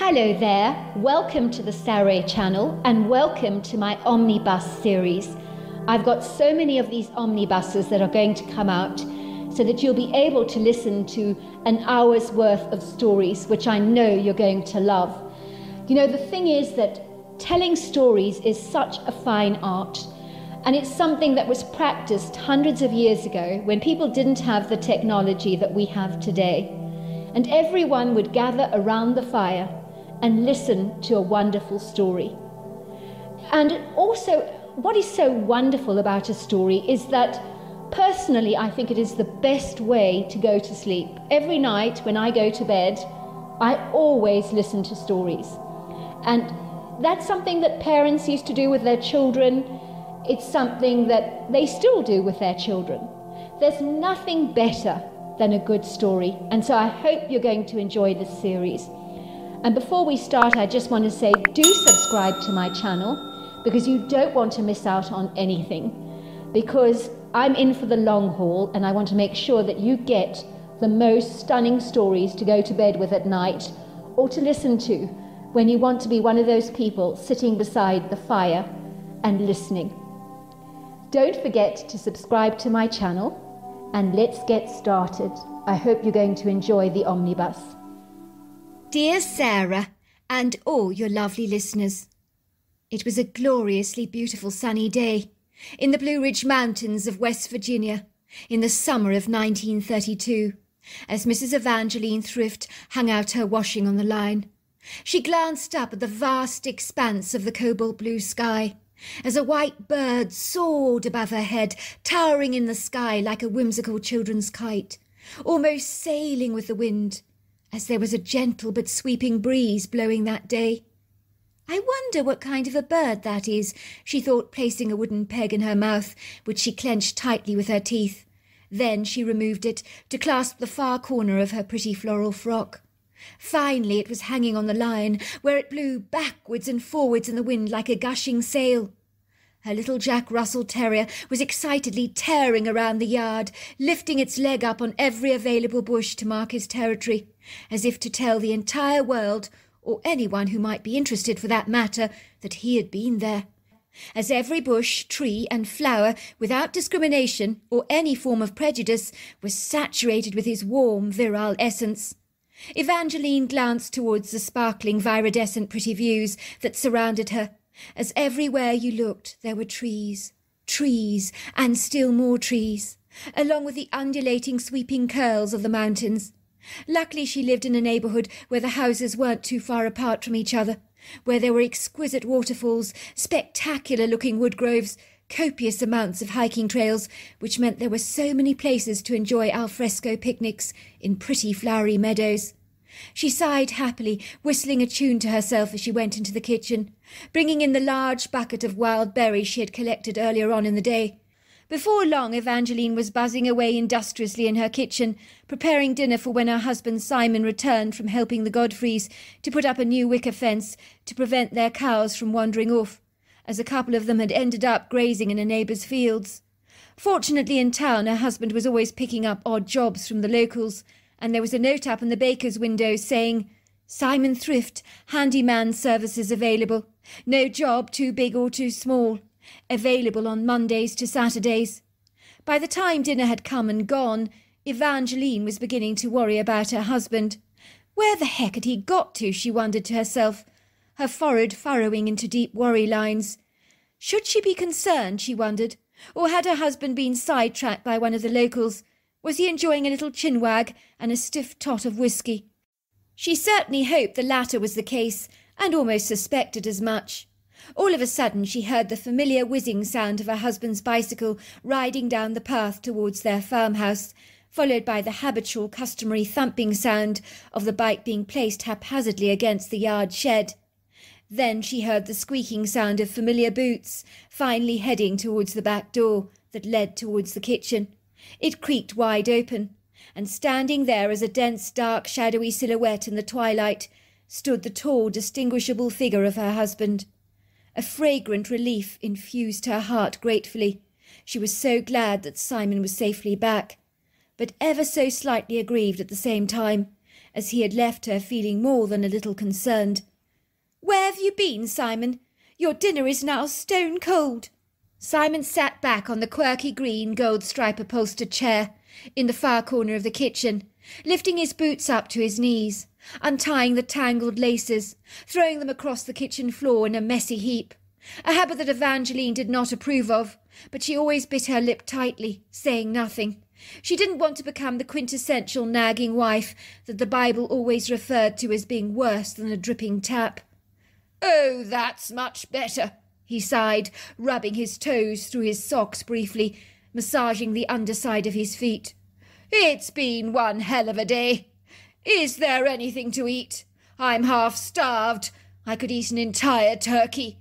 Hello there, welcome to the Saray channel and welcome to my omnibus series. I've got so many of these omnibuses that are going to come out so that you'll be able to listen to an hour's worth of stories, which I know you're going to love. You know, the thing is that telling stories is such a fine art. And it's something that was practiced hundreds of years ago when people didn't have the technology that we have today. And everyone would gather around the fire and listen to a wonderful story. And also, what is so wonderful about a story is that personally, I think it is the best way to go to sleep. Every night when I go to bed, I always listen to stories. And that's something that parents used to do with their children. It's something that they still do with their children. There's nothing better than a good story. And so I hope you're going to enjoy this series. And before we start, I just want to say do subscribe to my channel because you don't want to miss out on anything. Because I'm in for the long haul and I want to make sure that you get the most stunning stories to go to bed with at night or to listen to when you want to be one of those people sitting beside the fire and listening. Don't forget to subscribe to my channel and let's get started. I hope you're going to enjoy the omnibus. Dear Sarah, and all your lovely listeners, it was a gloriously beautiful sunny day in the Blue Ridge Mountains of West Virginia in the summer of 1932 as Mrs. Evangeline Thrift hung out her washing on the line. She glanced up at the vast expanse of the cobalt blue sky as a white bird soared above her head, towering in the sky like a whimsical children's kite, almost sailing with the wind as there was a gentle but sweeping breeze blowing that day. I wonder what kind of a bird that is, she thought, placing a wooden peg in her mouth, which she clenched tightly with her teeth. Then she removed it to clasp the far corner of her pretty floral frock. Finally, it was hanging on the line, where it blew backwards and forwards in the wind like a gushing sail. Her little Jack Russell terrier was excitedly tearing around the yard, lifting its leg up on every available bush to mark his territory, as if to tell the entire world, or anyone who might be interested for that matter, that he had been there. As every bush, tree, and flower, without discrimination or any form of prejudice, was saturated with his warm, virile essence. Evangeline glanced towards the sparkling, viridescent, pretty views that surrounded her, as everywhere you looked there were trees, trees, and still more trees, along with the undulating sweeping curls of the mountains. Luckily she lived in a neighbourhood where the houses weren't too far apart from each other, where there were exquisite waterfalls, spectacular looking wood groves, copious amounts of hiking trails, which meant there were so many places to enjoy al fresco picnics in pretty flowery meadows. She sighed happily, whistling a tune to herself as she went into the kitchen, bringing in the large bucket of wild berries she had collected earlier on in the day. Before long, Evangeline was buzzing away industriously in her kitchen, preparing dinner for when her husband Simon returned from helping the Godfreys to put up a new wicker fence to prevent their cows from wandering off, as a couple of them had ended up grazing in a neighbour's fields. Fortunately, in town, her husband was always picking up odd jobs from the locals, and there was a note up in the baker's window saying, Simon Thrift, handyman services available. No job too big or too small. Available on Mondays to Saturdays. By the time dinner had come and gone, Evangeline was beginning to worry about her husband. Where the heck had he got to, she wondered to herself, her forehead furrowing into deep worry lines. Should she be concerned, she wondered, or had her husband been sidetracked by one of the locals was he enjoying a little chinwag and a stiff tot of whisky? She certainly hoped the latter was the case, and almost suspected as much. All of a sudden she heard the familiar whizzing sound of her husband's bicycle riding down the path towards their farmhouse, followed by the habitual customary thumping sound of the bike being placed haphazardly against the yard shed. Then she heard the squeaking sound of familiar boots, finally heading towards the back door that led towards the kitchen. It creaked wide open, and standing there as a dense, dark, shadowy silhouette in the twilight stood the tall, distinguishable figure of her husband. A fragrant relief infused her heart gratefully. She was so glad that Simon was safely back, but ever so slightly aggrieved at the same time, as he had left her feeling more than a little concerned. Where have you been, Simon? Your dinner is now stone cold. Simon sat back on the quirky green gold stripe upholstered chair in the far corner of the kitchen, lifting his boots up to his knees, untying the tangled laces, throwing them across the kitchen floor in a messy heap. A habit that Evangeline did not approve of, but she always bit her lip tightly, saying nothing. She didn't want to become the quintessential nagging wife that the Bible always referred to as being worse than a dripping tap. Oh, that's much better, he sighed, rubbing his toes through his socks briefly, massaging the underside of his feet. It's been one hell of a day. Is there anything to eat? I'm half starved. I could eat an entire turkey.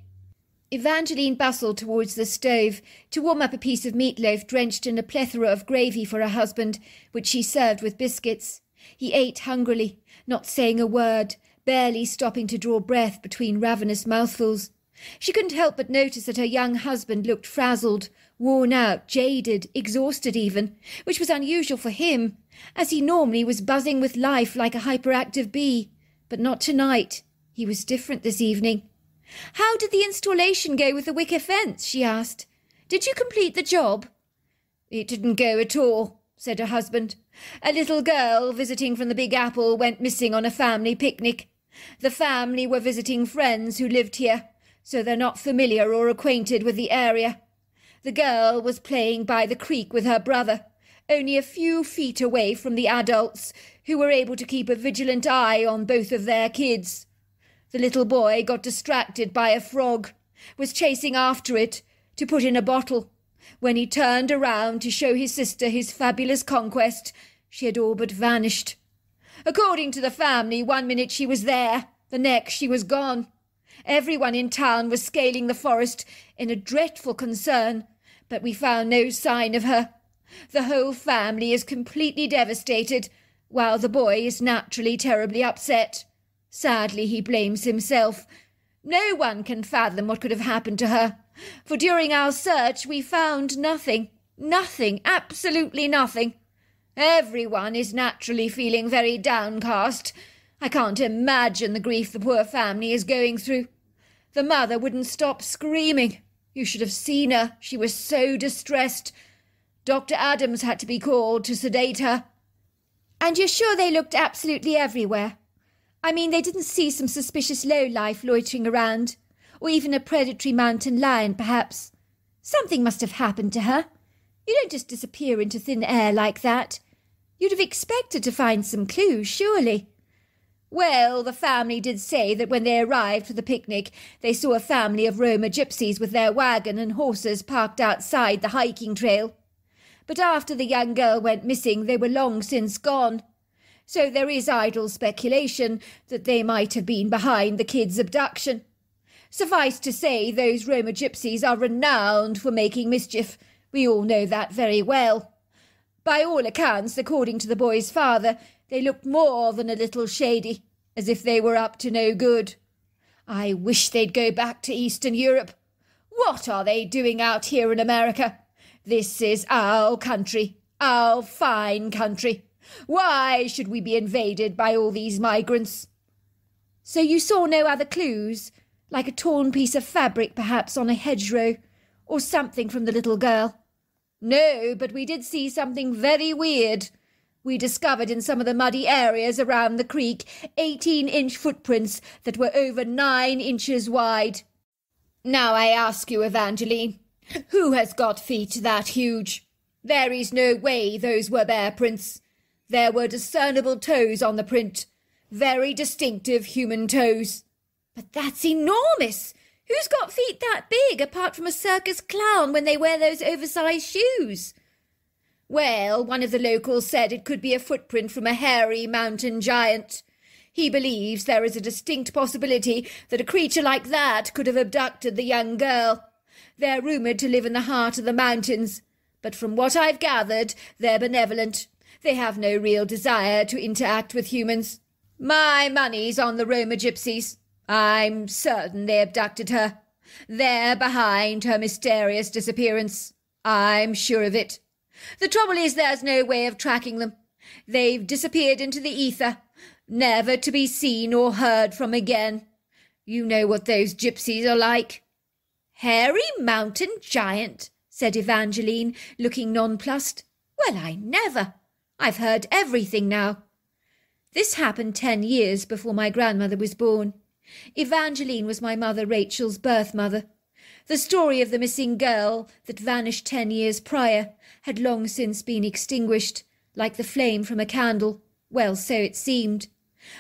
Evangeline bustled towards the stove to warm up a piece of meatloaf drenched in a plethora of gravy for her husband, which she served with biscuits. He ate hungrily, not saying a word, barely stopping to draw breath between ravenous mouthfuls. She couldn't help but notice that her young husband looked frazzled, worn out, jaded, exhausted even, which was unusual for him, as he normally was buzzing with life like a hyperactive bee. But not tonight. He was different this evening. How did the installation go with the wicker fence? she asked. Did you complete the job? It didn't go at all, said her husband. A little girl visiting from the Big Apple went missing on a family picnic. The family were visiting friends who lived here so they're not familiar or acquainted with the area. The girl was playing by the creek with her brother, only a few feet away from the adults, who were able to keep a vigilant eye on both of their kids. The little boy got distracted by a frog, was chasing after it to put in a bottle. When he turned around to show his sister his fabulous conquest, she had all but vanished. According to the family, one minute she was there, the next she was gone. Everyone in town was scaling the forest in a dreadful concern, but we found no sign of her. The whole family is completely devastated, while the boy is naturally terribly upset. Sadly, he blames himself. No one can fathom what could have happened to her, for during our search we found nothing, nothing, absolutely nothing. Everyone is naturally feeling very downcast. I can't imagine the grief the poor family is going through. The mother wouldn't stop screaming. You should have seen her. She was so distressed. Dr. Adams had to be called to sedate her. And you're sure they looked absolutely everywhere? I mean, they didn't see some suspicious lowlife loitering around, or even a predatory mountain lion, perhaps. Something must have happened to her. You don't just disappear into thin air like that. You'd have expected to find some clue, surely. Well, the family did say that when they arrived for the picnic, they saw a family of Roma gypsies with their wagon and horses parked outside the hiking trail. But after the young girl went missing, they were long since gone. So there is idle speculation that they might have been behind the kid's abduction. Suffice to say, those Roma gypsies are renowned for making mischief. We all know that very well. By all accounts, according to the boy's father, they looked more than a little shady, as if they were up to no good. I wish they'd go back to Eastern Europe. What are they doing out here in America? This is our country, our fine country. Why should we be invaded by all these migrants? So you saw no other clues, like a torn piece of fabric perhaps on a hedgerow, or something from the little girl? No, but we did see something very weird. We discovered in some of the muddy areas around the creek 18 inch footprints that were over nine inches wide. Now I ask you, Evangeline, who has got feet that huge? There is no way those were bear prints. There were discernible toes on the print, very distinctive human toes. But that's enormous! Who's got feet that big apart from a circus clown when they wear those oversized shoes? Well, one of the locals said it could be a footprint from a hairy mountain giant. He believes there is a distinct possibility that a creature like that could have abducted the young girl. They're rumoured to live in the heart of the mountains, but from what I've gathered, they're benevolent. They have no real desire to interact with humans. My money's on the Roma gypsies. I'm certain they abducted her. They're behind her mysterious disappearance. I'm sure of it. The trouble is there's no way of tracking them. They've disappeared into the ether, never to be seen or heard from again. You know what those gypsies are like. Hairy mountain giant, said Evangeline, looking nonplussed. Well, I never. I've heard everything now. This happened ten years before my grandmother was born. Evangeline was my mother Rachel's birth mother. The story of the missing girl that vanished ten years prior had long since been extinguished, like the flame from a candle. Well, so it seemed.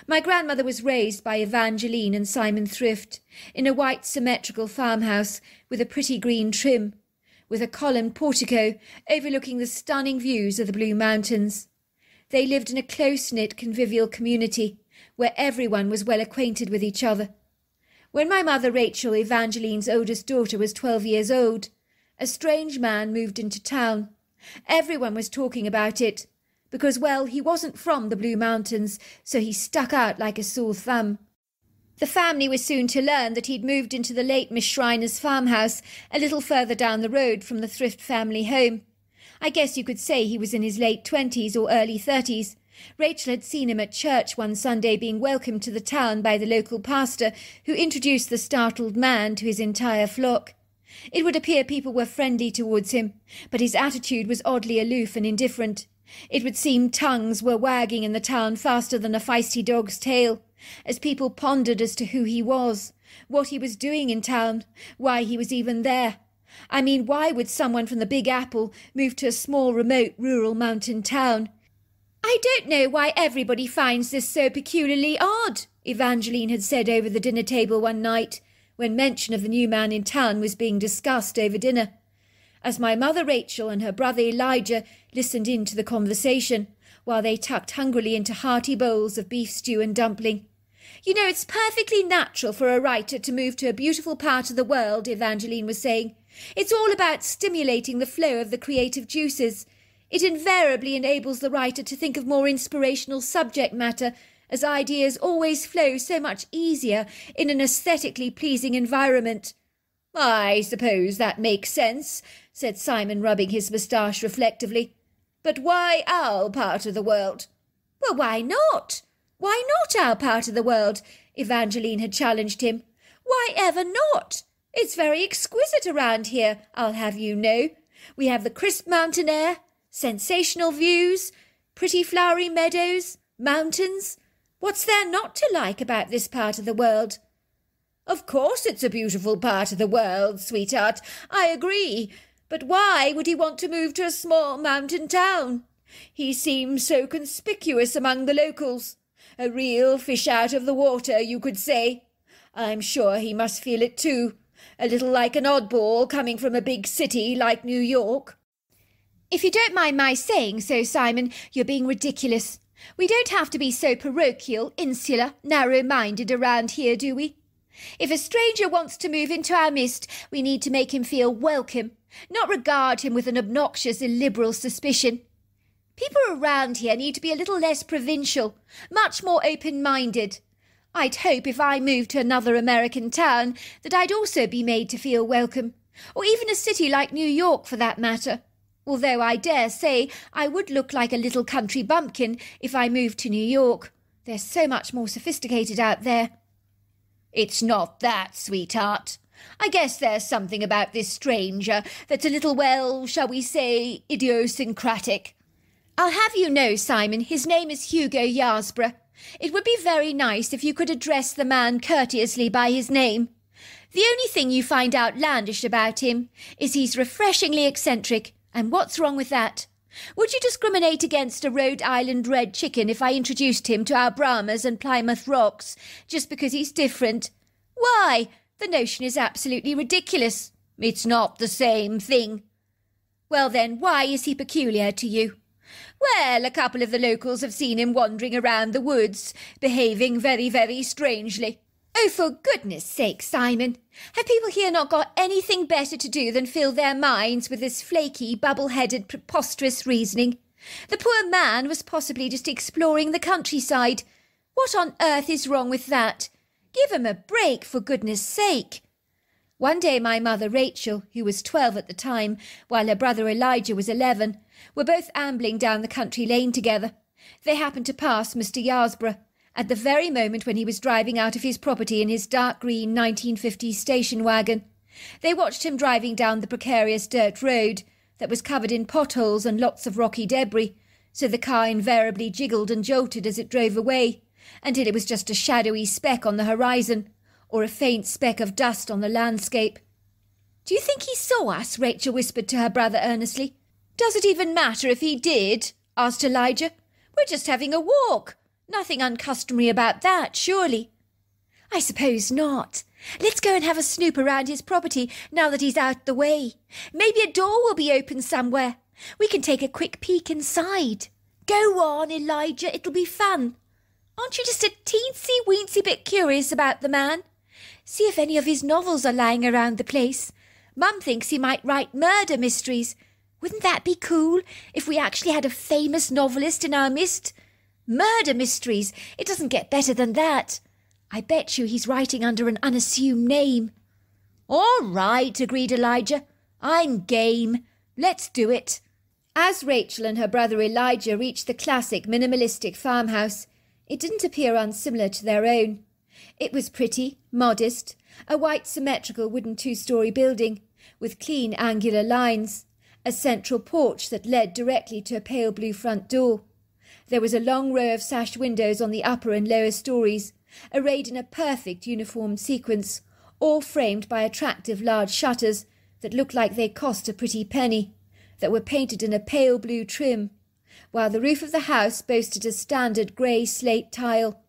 My grandmother was raised by Evangeline and Simon Thrift in a white symmetrical farmhouse with a pretty green trim, with a columned portico overlooking the stunning views of the Blue Mountains. They lived in a close-knit convivial community where everyone was well acquainted with each other when my mother Rachel, Evangeline's oldest daughter, was twelve years old, a strange man moved into town. Everyone was talking about it, because, well, he wasn't from the Blue Mountains, so he stuck out like a sore thumb. The family was soon to learn that he'd moved into the late Miss Schreiner's farmhouse a little further down the road from the Thrift family home. I guess you could say he was in his late twenties or early thirties, Rachel had seen him at church one Sunday being welcomed to the town by the local pastor, who introduced the startled man to his entire flock. It would appear people were friendly towards him, but his attitude was oddly aloof and indifferent. It would seem tongues were wagging in the town faster than a feisty dog's tail, as people pondered as to who he was, what he was doing in town, why he was even there. I mean, why would someone from the Big Apple move to a small, remote, rural mountain town? I don't know why everybody finds this so peculiarly odd, Evangeline had said over the dinner table one night, when mention of the new man in town was being discussed over dinner. As my mother Rachel and her brother Elijah listened in to the conversation, while they tucked hungrily into hearty bowls of beef stew and dumpling. You know, it's perfectly natural for a writer to move to a beautiful part of the world, Evangeline was saying. It's all about stimulating the flow of the creative juices it invariably enables the writer to think of more inspirational subject matter, as ideas always flow so much easier in an aesthetically pleasing environment. I suppose that makes sense, said Simon, rubbing his moustache reflectively. But why our part of the world? Well, why not? Why not our part of the world? Evangeline had challenged him. Why ever not? It's very exquisite around here, I'll have you know. We have the crisp mountain air, sensational views, pretty flowery meadows, mountains. What's there not to like about this part of the world? Of course it's a beautiful part of the world, sweetheart. I agree. But why would he want to move to a small mountain town? He seems so conspicuous among the locals. A real fish out of the water, you could say. I'm sure he must feel it too. A little like an oddball coming from a big city like New York. If you don't mind my saying so, Simon, you're being ridiculous. We don't have to be so parochial, insular, narrow-minded around here, do we? If a stranger wants to move into our midst, we need to make him feel welcome, not regard him with an obnoxious, illiberal suspicion. People around here need to be a little less provincial, much more open-minded. I'd hope if I moved to another American town that I'd also be made to feel welcome, or even a city like New York for that matter although I dare say I would look like a little country bumpkin if I moved to New York. They're so much more sophisticated out there. It's not that, sweetheart. I guess there's something about this stranger that's a little, well, shall we say, idiosyncratic. I'll have you know, Simon, his name is Hugo Yarsborough. It would be very nice if you could address the man courteously by his name. The only thing you find outlandish about him is he's refreshingly eccentric, and what's wrong with that? Would you discriminate against a Rhode Island red chicken if I introduced him to our Brahmas and Plymouth Rocks, just because he's different? Why, the notion is absolutely ridiculous. It's not the same thing. Well then, why is he peculiar to you? Well, a couple of the locals have seen him wandering around the woods, behaving very, very strangely. Oh, for goodness sake, Simon, have people here not got anything better to do than fill their minds with this flaky, bubble-headed, preposterous reasoning? The poor man was possibly just exploring the countryside. What on earth is wrong with that? Give him a break, for goodness sake. One day my mother Rachel, who was twelve at the time, while her brother Elijah was eleven, were both ambling down the country lane together. They happened to pass Mr. Yarsborough, at the very moment when he was driving out of his property in his dark green 1950 station wagon. They watched him driving down the precarious dirt road that was covered in potholes and lots of rocky debris, so the car invariably jiggled and jolted as it drove away, until it was just a shadowy speck on the horizon, or a faint speck of dust on the landscape. Do you think he saw us? Rachel whispered to her brother earnestly. Does it even matter if he did? asked Elijah. We're just having a walk. Nothing uncustomary about that, surely. I suppose not. Let's go and have a snoop around his property now that he's out the way. Maybe a door will be open somewhere. We can take a quick peek inside. Go on, Elijah, it'll be fun. Aren't you just a teensy weensy bit curious about the man? See if any of his novels are lying around the place. Mum thinks he might write murder mysteries. Wouldn't that be cool if we actually had a famous novelist in our midst? murder mysteries. It doesn't get better than that. I bet you he's writing under an unassumed name. All right, agreed Elijah. I'm game. Let's do it. As Rachel and her brother Elijah reached the classic minimalistic farmhouse, it didn't appear unsimilar to their own. It was pretty, modest, a white symmetrical wooden two-storey building with clean angular lines, a central porch that led directly to a pale blue front door. There was a long row of sash windows on the upper and lower stories, arrayed in a perfect uniform sequence, all framed by attractive large shutters that looked like they cost a pretty penny, that were painted in a pale blue trim, while the roof of the house boasted a standard grey slate tile.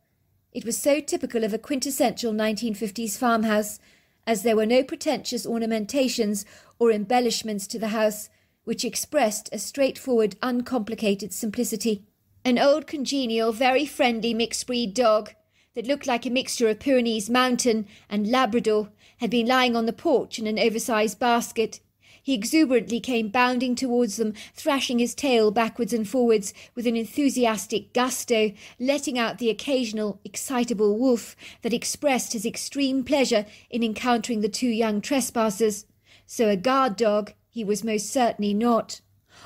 It was so typical of a quintessential 1950s farmhouse, as there were no pretentious ornamentations or embellishments to the house, which expressed a straightforward, uncomplicated simplicity an old congenial, very friendly mixed breed dog that looked like a mixture of Pyrenees Mountain and Labrador had been lying on the porch in an oversized basket. He exuberantly came bounding towards them, thrashing his tail backwards and forwards with an enthusiastic gusto, letting out the occasional excitable woof that expressed his extreme pleasure in encountering the two young trespassers. So a guard dog he was most certainly not.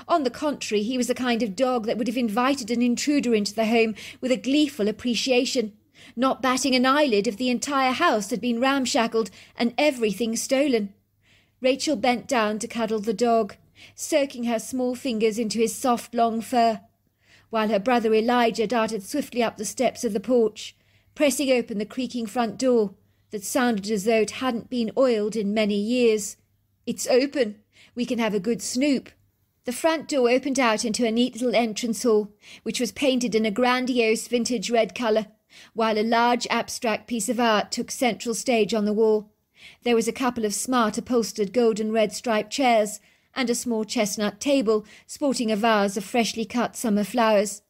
On the contrary, he was the kind of dog that would have invited an intruder into the home with a gleeful appreciation, not batting an eyelid if the entire house had been ramshackled and everything stolen. Rachel bent down to cuddle the dog, soaking her small fingers into his soft, long fur, while her brother Elijah darted swiftly up the steps of the porch, pressing open the creaking front door that sounded as though it hadn't been oiled in many years. It's open. We can have a good snoop, the front door opened out into a neat little entrance hall, which was painted in a grandiose vintage red colour, while a large abstract piece of art took central stage on the wall. There was a couple of smart upholstered gold and red striped chairs, and a small chestnut table sporting a vase of freshly cut summer flowers.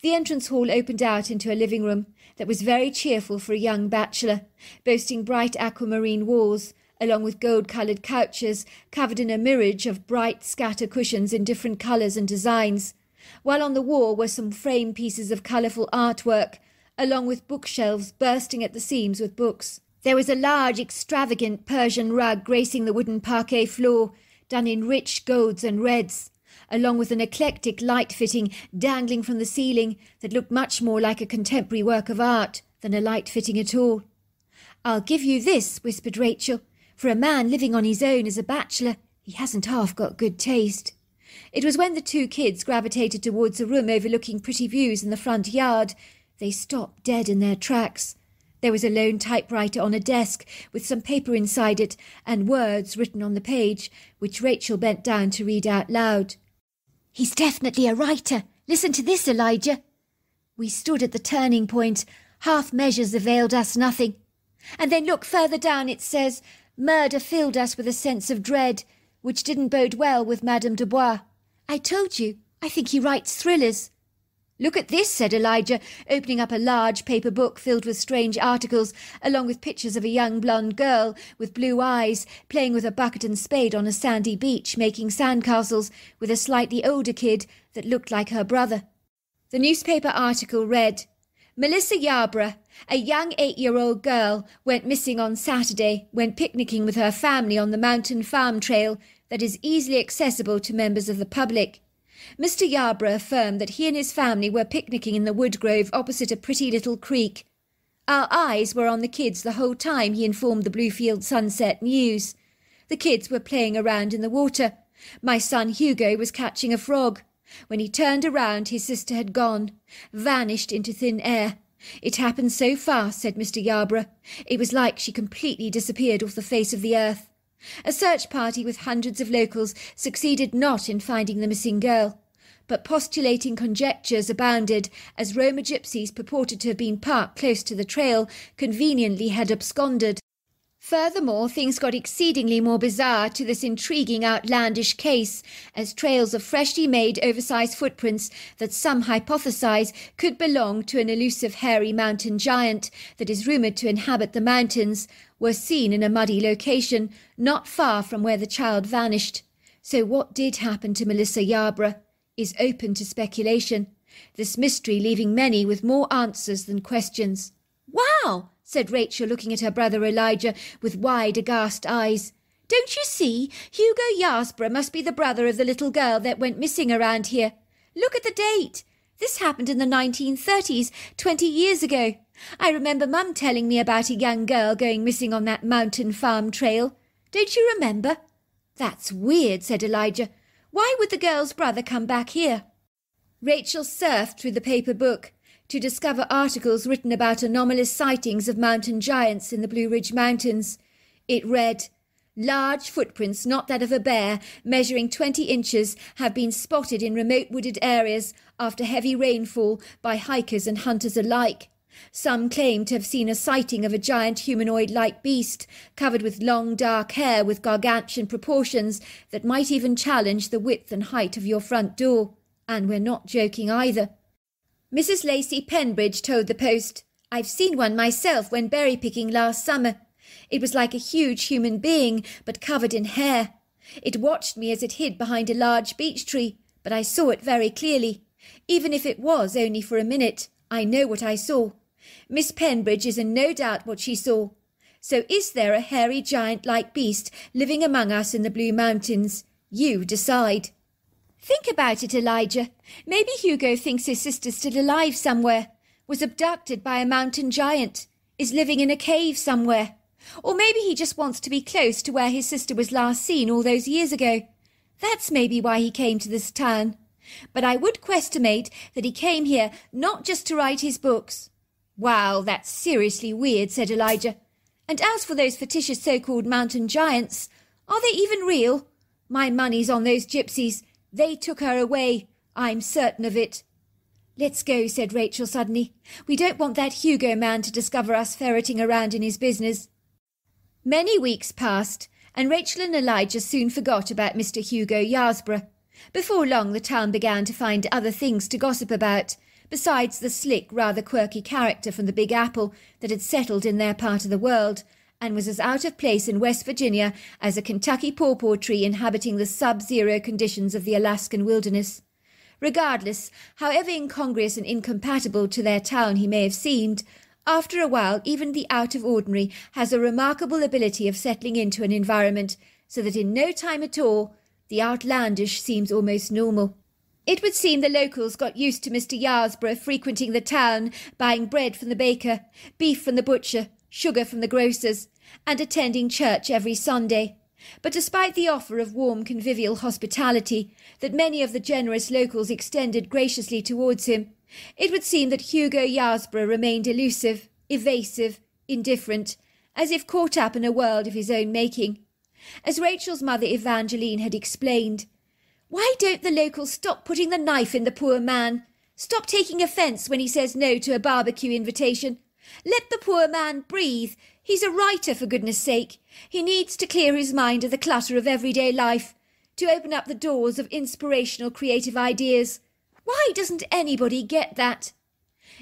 The entrance hall opened out into a living room that was very cheerful for a young bachelor, boasting bright aquamarine walls, along with gold coloured couches covered in a mirage of bright scatter cushions in different colours and designs, while on the wall were some frame pieces of colourful artwork, along with bookshelves bursting at the seams with books. There was a large, extravagant Persian rug gracing the wooden parquet floor, done in rich golds and reds, along with an eclectic light fitting dangling from the ceiling that looked much more like a contemporary work of art than a light fitting at all. I'll give you this, whispered Rachel, for a man living on his own as a bachelor, he hasn't half got good taste. It was when the two kids gravitated towards a room overlooking pretty views in the front yard. They stopped dead in their tracks. There was a lone typewriter on a desk with some paper inside it and words written on the page, which Rachel bent down to read out loud. He's definitely a writer. Listen to this, Elijah. We stood at the turning point. Half measures availed us nothing. And then look further down. It says, Murder filled us with a sense of dread, which didn't bode well with Madame Dubois. I told you, I think he writes thrillers. Look at this, said Elijah, opening up a large paper book filled with strange articles, along with pictures of a young blonde girl with blue eyes playing with a bucket and spade on a sandy beach, making sandcastles with a slightly older kid that looked like her brother. The newspaper article read, Melissa Yarborough, a young eight-year-old girl, went missing on Saturday when picnicking with her family on the mountain farm trail that is easily accessible to members of the public. Mr. Yarborough affirmed that he and his family were picnicking in the wood grove opposite a pretty little creek. Our eyes were on the kids the whole time, he informed the Bluefield Sunset News. The kids were playing around in the water. My son Hugo was catching a frog. When he turned around, his sister had gone, vanished into thin air. It happened so fast, said Mr. Yarborough. It was like she completely disappeared off the face of the earth. A search party with hundreds of locals succeeded not in finding the missing girl, but postulating conjectures abounded, as Roma gypsies purported to have been parked close to the trail, conveniently had absconded, Furthermore, things got exceedingly more bizarre to this intriguing, outlandish case, as trails of freshly made, oversized footprints that some hypothesize could belong to an elusive hairy mountain giant that is rumored to inhabit the mountains were seen in a muddy location not far from where the child vanished. So, what did happen to Melissa Yarborough is open to speculation, this mystery leaving many with more answers than questions. Wow! said Rachel, looking at her brother Elijah with wide, aghast eyes. Don't you see? Hugo Yarsborough must be the brother of the little girl that went missing around here. Look at the date. This happened in the 1930s, 20 years ago. I remember Mum telling me about a young girl going missing on that mountain farm trail. Don't you remember? That's weird, said Elijah. Why would the girl's brother come back here? Rachel surfed through the paper book to discover articles written about anomalous sightings of mountain giants in the Blue Ridge Mountains. It read, Large footprints, not that of a bear, measuring 20 inches, have been spotted in remote wooded areas after heavy rainfall by hikers and hunters alike. Some claim to have seen a sighting of a giant humanoid like beast, covered with long dark hair with gargantuan proportions that might even challenge the width and height of your front door. And we're not joking either. Mrs. Lacey Penbridge told the Post, I've seen one myself when berry picking last summer. It was like a huge human being, but covered in hair. It watched me as it hid behind a large beech tree, but I saw it very clearly. Even if it was only for a minute, I know what I saw. Miss Penbridge is in no doubt what she saw. So is there a hairy giant-like beast living among us in the Blue Mountains? You decide. Think about it, Elijah. Maybe Hugo thinks his sister's still alive somewhere, was abducted by a mountain giant, is living in a cave somewhere. Or maybe he just wants to be close to where his sister was last seen all those years ago. That's maybe why he came to this town. But I would questimate that he came here not just to write his books. Wow, that's seriously weird, said Elijah. And as for those fictitious so-called mountain giants, are they even real? My money's on those gypsies. They took her away. I'm certain of it. Let's go, said Rachel suddenly. We don't want that Hugo man to discover us ferreting around in his business. Many weeks passed, and Rachel and Elijah soon forgot about Mr. Hugo Yarsborough. Before long, the town began to find other things to gossip about, besides the slick, rather quirky character from the Big Apple that had settled in their part of the world, and was as out of place in West Virginia as a Kentucky pawpaw tree inhabiting the sub zero conditions of the Alaskan wilderness. Regardless, however incongruous and incompatible to their town he may have seemed, after a while even the out of ordinary has a remarkable ability of settling into an environment, so that in no time at all the outlandish seems almost normal. It would seem the locals got used to Mr. Yarsborough frequenting the town, buying bread from the baker, beef from the butcher, sugar from the grocer's, and attending church every Sunday. But despite the offer of warm convivial hospitality that many of the generous locals extended graciously towards him, it would seem that Hugo Yarsborough remained elusive, evasive, indifferent, as if caught up in a world of his own making. As Rachel's mother Evangeline had explained, Why don't the locals stop putting the knife in the poor man? Stop taking offence when he says no to a barbecue invitation. Let the poor man breathe. He's a writer, for goodness sake. He needs to clear his mind of the clutter of everyday life, to open up the doors of inspirational creative ideas. Why doesn't anybody get that?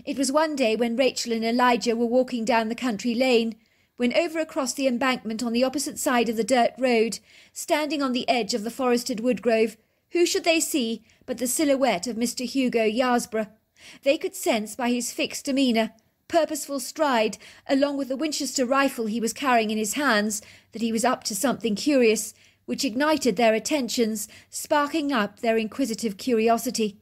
It was one day when Rachel and Elijah were walking down the country lane, when over across the embankment on the opposite side of the dirt road, standing on the edge of the forested wood grove, who should they see but the silhouette of Mr. Hugo Yarsborough? They could sense by his fixed demeanour purposeful stride, along with the Winchester rifle he was carrying in his hands, that he was up to something curious, which ignited their attentions, sparking up their inquisitive curiosity.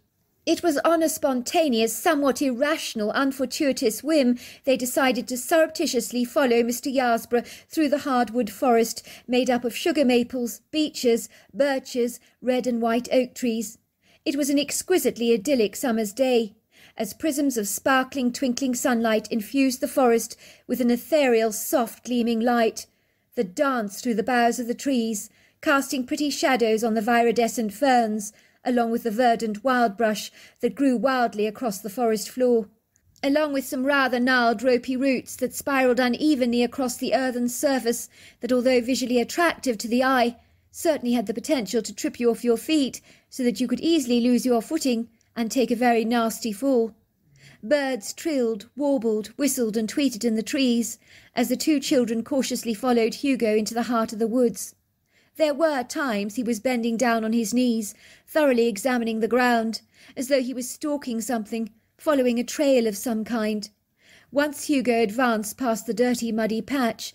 It was on a spontaneous, somewhat irrational, unfortuitous whim they decided to surreptitiously follow Mr. Yarborough through the hardwood forest made up of sugar maples, beeches, birches, red and white oak trees. It was an exquisitely idyllic summer's day as prisms of sparkling, twinkling sunlight infused the forest with an ethereal, soft, gleaming light that danced through the boughs of the trees, casting pretty shadows on the viridescent ferns, along with the verdant wild brush that grew wildly across the forest floor, along with some rather gnarled, ropey roots that spiralled unevenly across the earthen surface that, although visually attractive to the eye, certainly had the potential to trip you off your feet so that you could easily lose your footing and take a very nasty fall. Birds trilled, warbled, whistled, and tweeted in the trees as the two children cautiously followed Hugo into the heart of the woods. There were times he was bending down on his knees, thoroughly examining the ground, as though he was stalking something, following a trail of some kind. Once Hugo advanced past the dirty, muddy patch,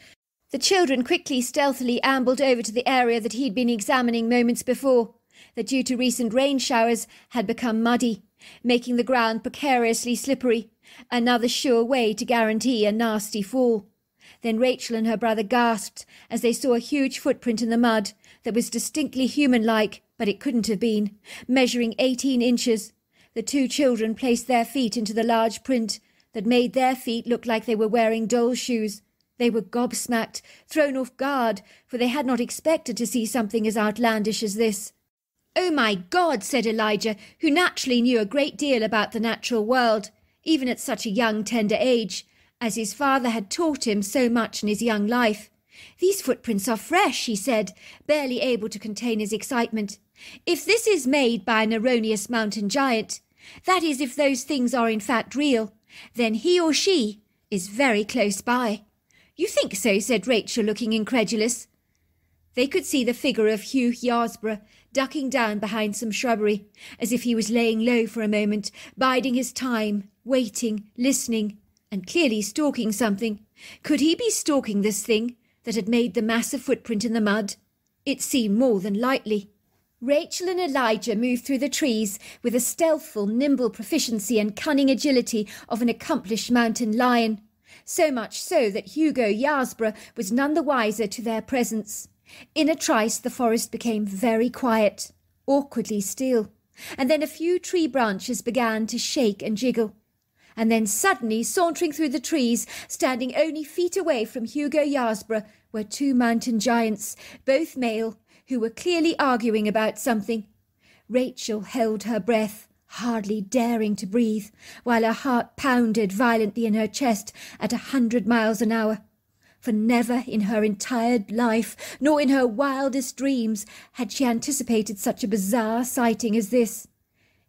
the children quickly, stealthily ambled over to the area that he'd been examining moments before that due to recent rain showers had become muddy, making the ground precariously slippery, another sure way to guarantee a nasty fall. Then Rachel and her brother gasped as they saw a huge footprint in the mud that was distinctly human-like, but it couldn't have been, measuring 18 inches. The two children placed their feet into the large print that made their feet look like they were wearing doll shoes. They were gobsmacked, thrown off guard, for they had not expected to see something as outlandish as this. Oh my God, said Elijah, who naturally knew a great deal about the natural world, even at such a young, tender age, as his father had taught him so much in his young life. These footprints are fresh, he said, barely able to contain his excitement. If this is made by an erroneous mountain giant, that is, if those things are in fact real, then he or she is very close by. You think so? said Rachel, looking incredulous. They could see the figure of Hugh Yarsborough ducking down behind some shrubbery, as if he was laying low for a moment, biding his time, waiting, listening, and clearly stalking something. Could he be stalking this thing that had made the massive footprint in the mud? It seemed more than likely. Rachel and Elijah moved through the trees with the stealthful, nimble proficiency and cunning agility of an accomplished mountain lion, so much so that Hugo Yarsborough was none the wiser to their presence. In a trice the forest became very quiet, awkwardly still, and then a few tree branches began to shake and jiggle. And then suddenly, sauntering through the trees, standing only feet away from Hugo Yarsborough, were two mountain giants, both male, who were clearly arguing about something. Rachel held her breath, hardly daring to breathe, while her heart pounded violently in her chest at a hundred miles an hour for never in her entire life, nor in her wildest dreams, had she anticipated such a bizarre sighting as this.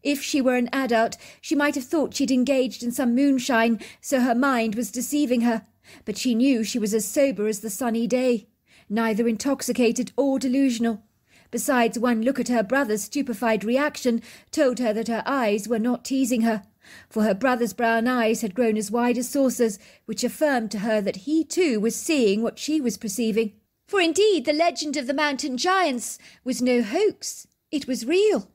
If she were an adult, she might have thought she'd engaged in some moonshine, so her mind was deceiving her. But she knew she was as sober as the sunny day, neither intoxicated or delusional. Besides, one look at her brother's stupefied reaction told her that her eyes were not teasing her for her brother's brown eyes had grown as wide as saucers, which affirmed to her that he too was seeing what she was perceiving. For indeed the legend of the mountain giants was no hoax, it was real.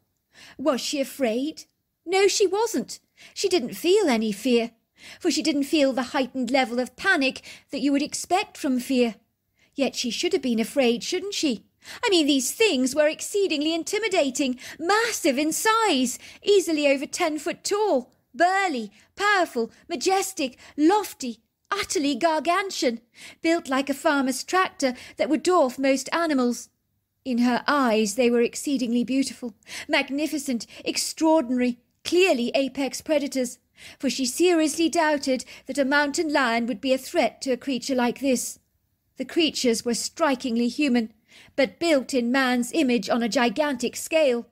Was she afraid? No, she wasn't. She didn't feel any fear, for she didn't feel the heightened level of panic that you would expect from fear. Yet she should have been afraid, shouldn't she? I mean, these things were exceedingly intimidating, massive in size, easily over ten foot tall burly, powerful, majestic, lofty, utterly gargantuan, built like a farmer's tractor that would dwarf most animals. In her eyes they were exceedingly beautiful, magnificent, extraordinary, clearly apex predators, for she seriously doubted that a mountain lion would be a threat to a creature like this. The creatures were strikingly human, but built in man's image on a gigantic scale,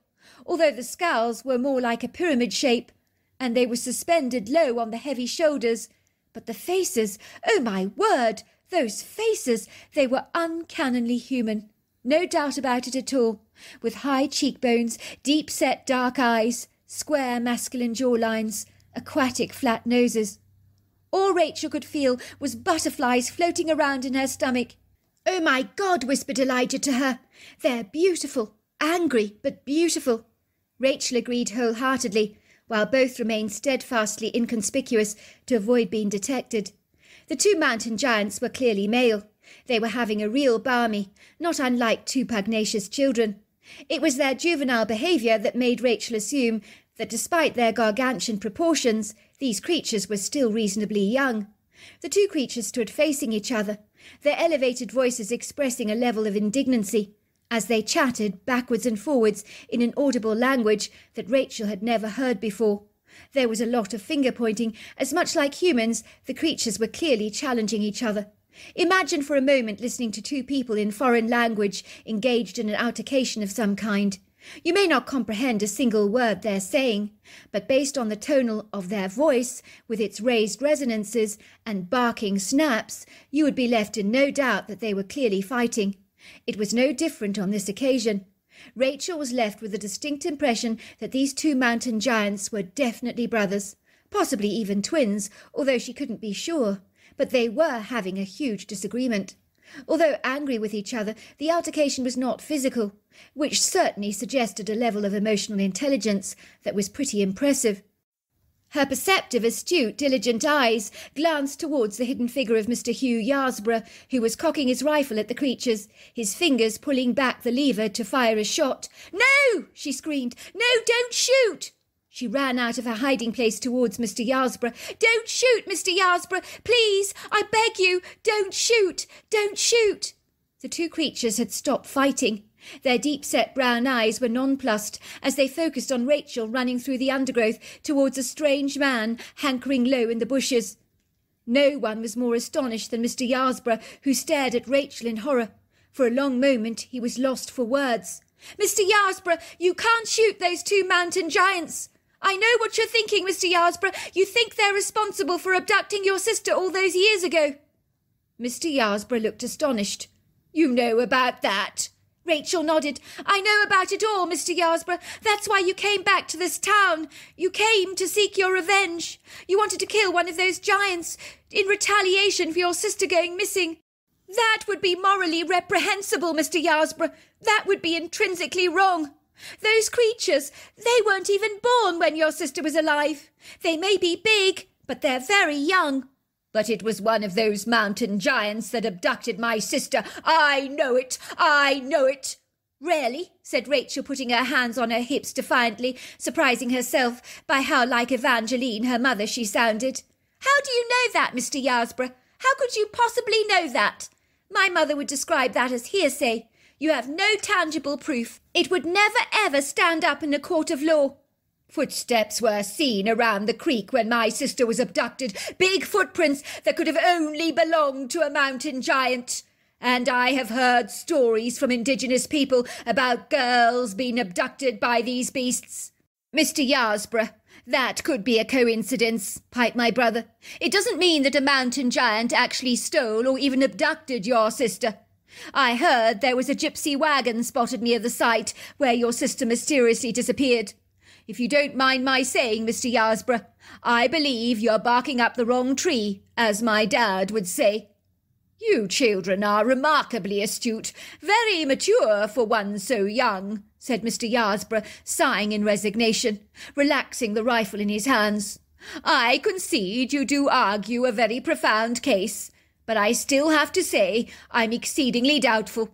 although the skulls were more like a pyramid shape, and they were suspended low on the heavy shoulders. But the faces, oh my word, those faces, they were uncannily human. No doubt about it at all. With high cheekbones, deep set dark eyes, square masculine jawlines, aquatic flat noses. All Rachel could feel was butterflies floating around in her stomach. Oh my God, whispered Elijah to her. They're beautiful, angry, but beautiful. Rachel agreed wholeheartedly while both remained steadfastly inconspicuous to avoid being detected. The two mountain giants were clearly male. They were having a real barmy, not unlike two pugnacious children. It was their juvenile behaviour that made Rachel assume that despite their gargantuan proportions, these creatures were still reasonably young. The two creatures stood facing each other, their elevated voices expressing a level of indignancy as they chatted backwards and forwards in an audible language that Rachel had never heard before. There was a lot of finger pointing, as much like humans, the creatures were clearly challenging each other. Imagine for a moment listening to two people in foreign language engaged in an altercation of some kind. You may not comprehend a single word they're saying, but based on the tonal of their voice, with its raised resonances and barking snaps, you would be left in no doubt that they were clearly fighting. It was no different on this occasion. Rachel was left with the distinct impression that these two mountain giants were definitely brothers, possibly even twins, although she couldn't be sure. But they were having a huge disagreement. Although angry with each other, the altercation was not physical, which certainly suggested a level of emotional intelligence that was pretty impressive. Her perceptive, astute, diligent eyes glanced towards the hidden figure of Mr. Hugh Yarsborough, who was cocking his rifle at the creatures, his fingers pulling back the lever to fire a shot. No! she screamed. No, don't shoot! She ran out of her hiding place towards Mr. Yarsborough. Don't shoot, Mr. Yarsborough! Please, I beg you, don't shoot! Don't shoot! The two creatures had stopped fighting. Their deep set brown eyes were nonplussed as they focused on Rachel running through the undergrowth towards a strange man hankering low in the bushes. No one was more astonished than Mr. Yarsborough, who stared at Rachel in horror. For a long moment he was lost for words. Mr. Yarsborough, you can't shoot those two mountain giants. I know what you're thinking, Mr. Yarsborough. You think they're responsible for abducting your sister all those years ago. Mr. Yarsborough looked astonished. You know about that, Rachel nodded. I know about it all, Mr. Yarsborough. That's why you came back to this town. You came to seek your revenge. You wanted to kill one of those giants in retaliation for your sister going missing. That would be morally reprehensible, Mr. Yarsborough. That would be intrinsically wrong. Those creatures, they weren't even born when your sister was alive. They may be big, but they're very young. But it was one of those mountain giants that abducted my sister. I know it! I know it! Really? said Rachel, putting her hands on her hips defiantly, surprising herself by how like Evangeline, her mother, she sounded. How do you know that, Mr. Yarsborough? How could you possibly know that? My mother would describe that as hearsay. You have no tangible proof. It would never ever stand up in a court of law. Footsteps were seen around the creek when my sister was abducted, big footprints that could have only belonged to a mountain giant. And I have heard stories from indigenous people about girls being abducted by these beasts. Mr. Yarsborough, that could be a coincidence, piped my brother. It doesn't mean that a mountain giant actually stole or even abducted your sister. I heard there was a gypsy wagon spotted near the site where your sister mysteriously disappeared. If you don't mind my saying, Mr. Yarsborough, I believe you're barking up the wrong tree, as my dad would say. You children are remarkably astute, very mature for one so young, said Mr. Yarsborough, sighing in resignation, relaxing the rifle in his hands. I concede you do argue a very profound case, but I still have to say I'm exceedingly doubtful.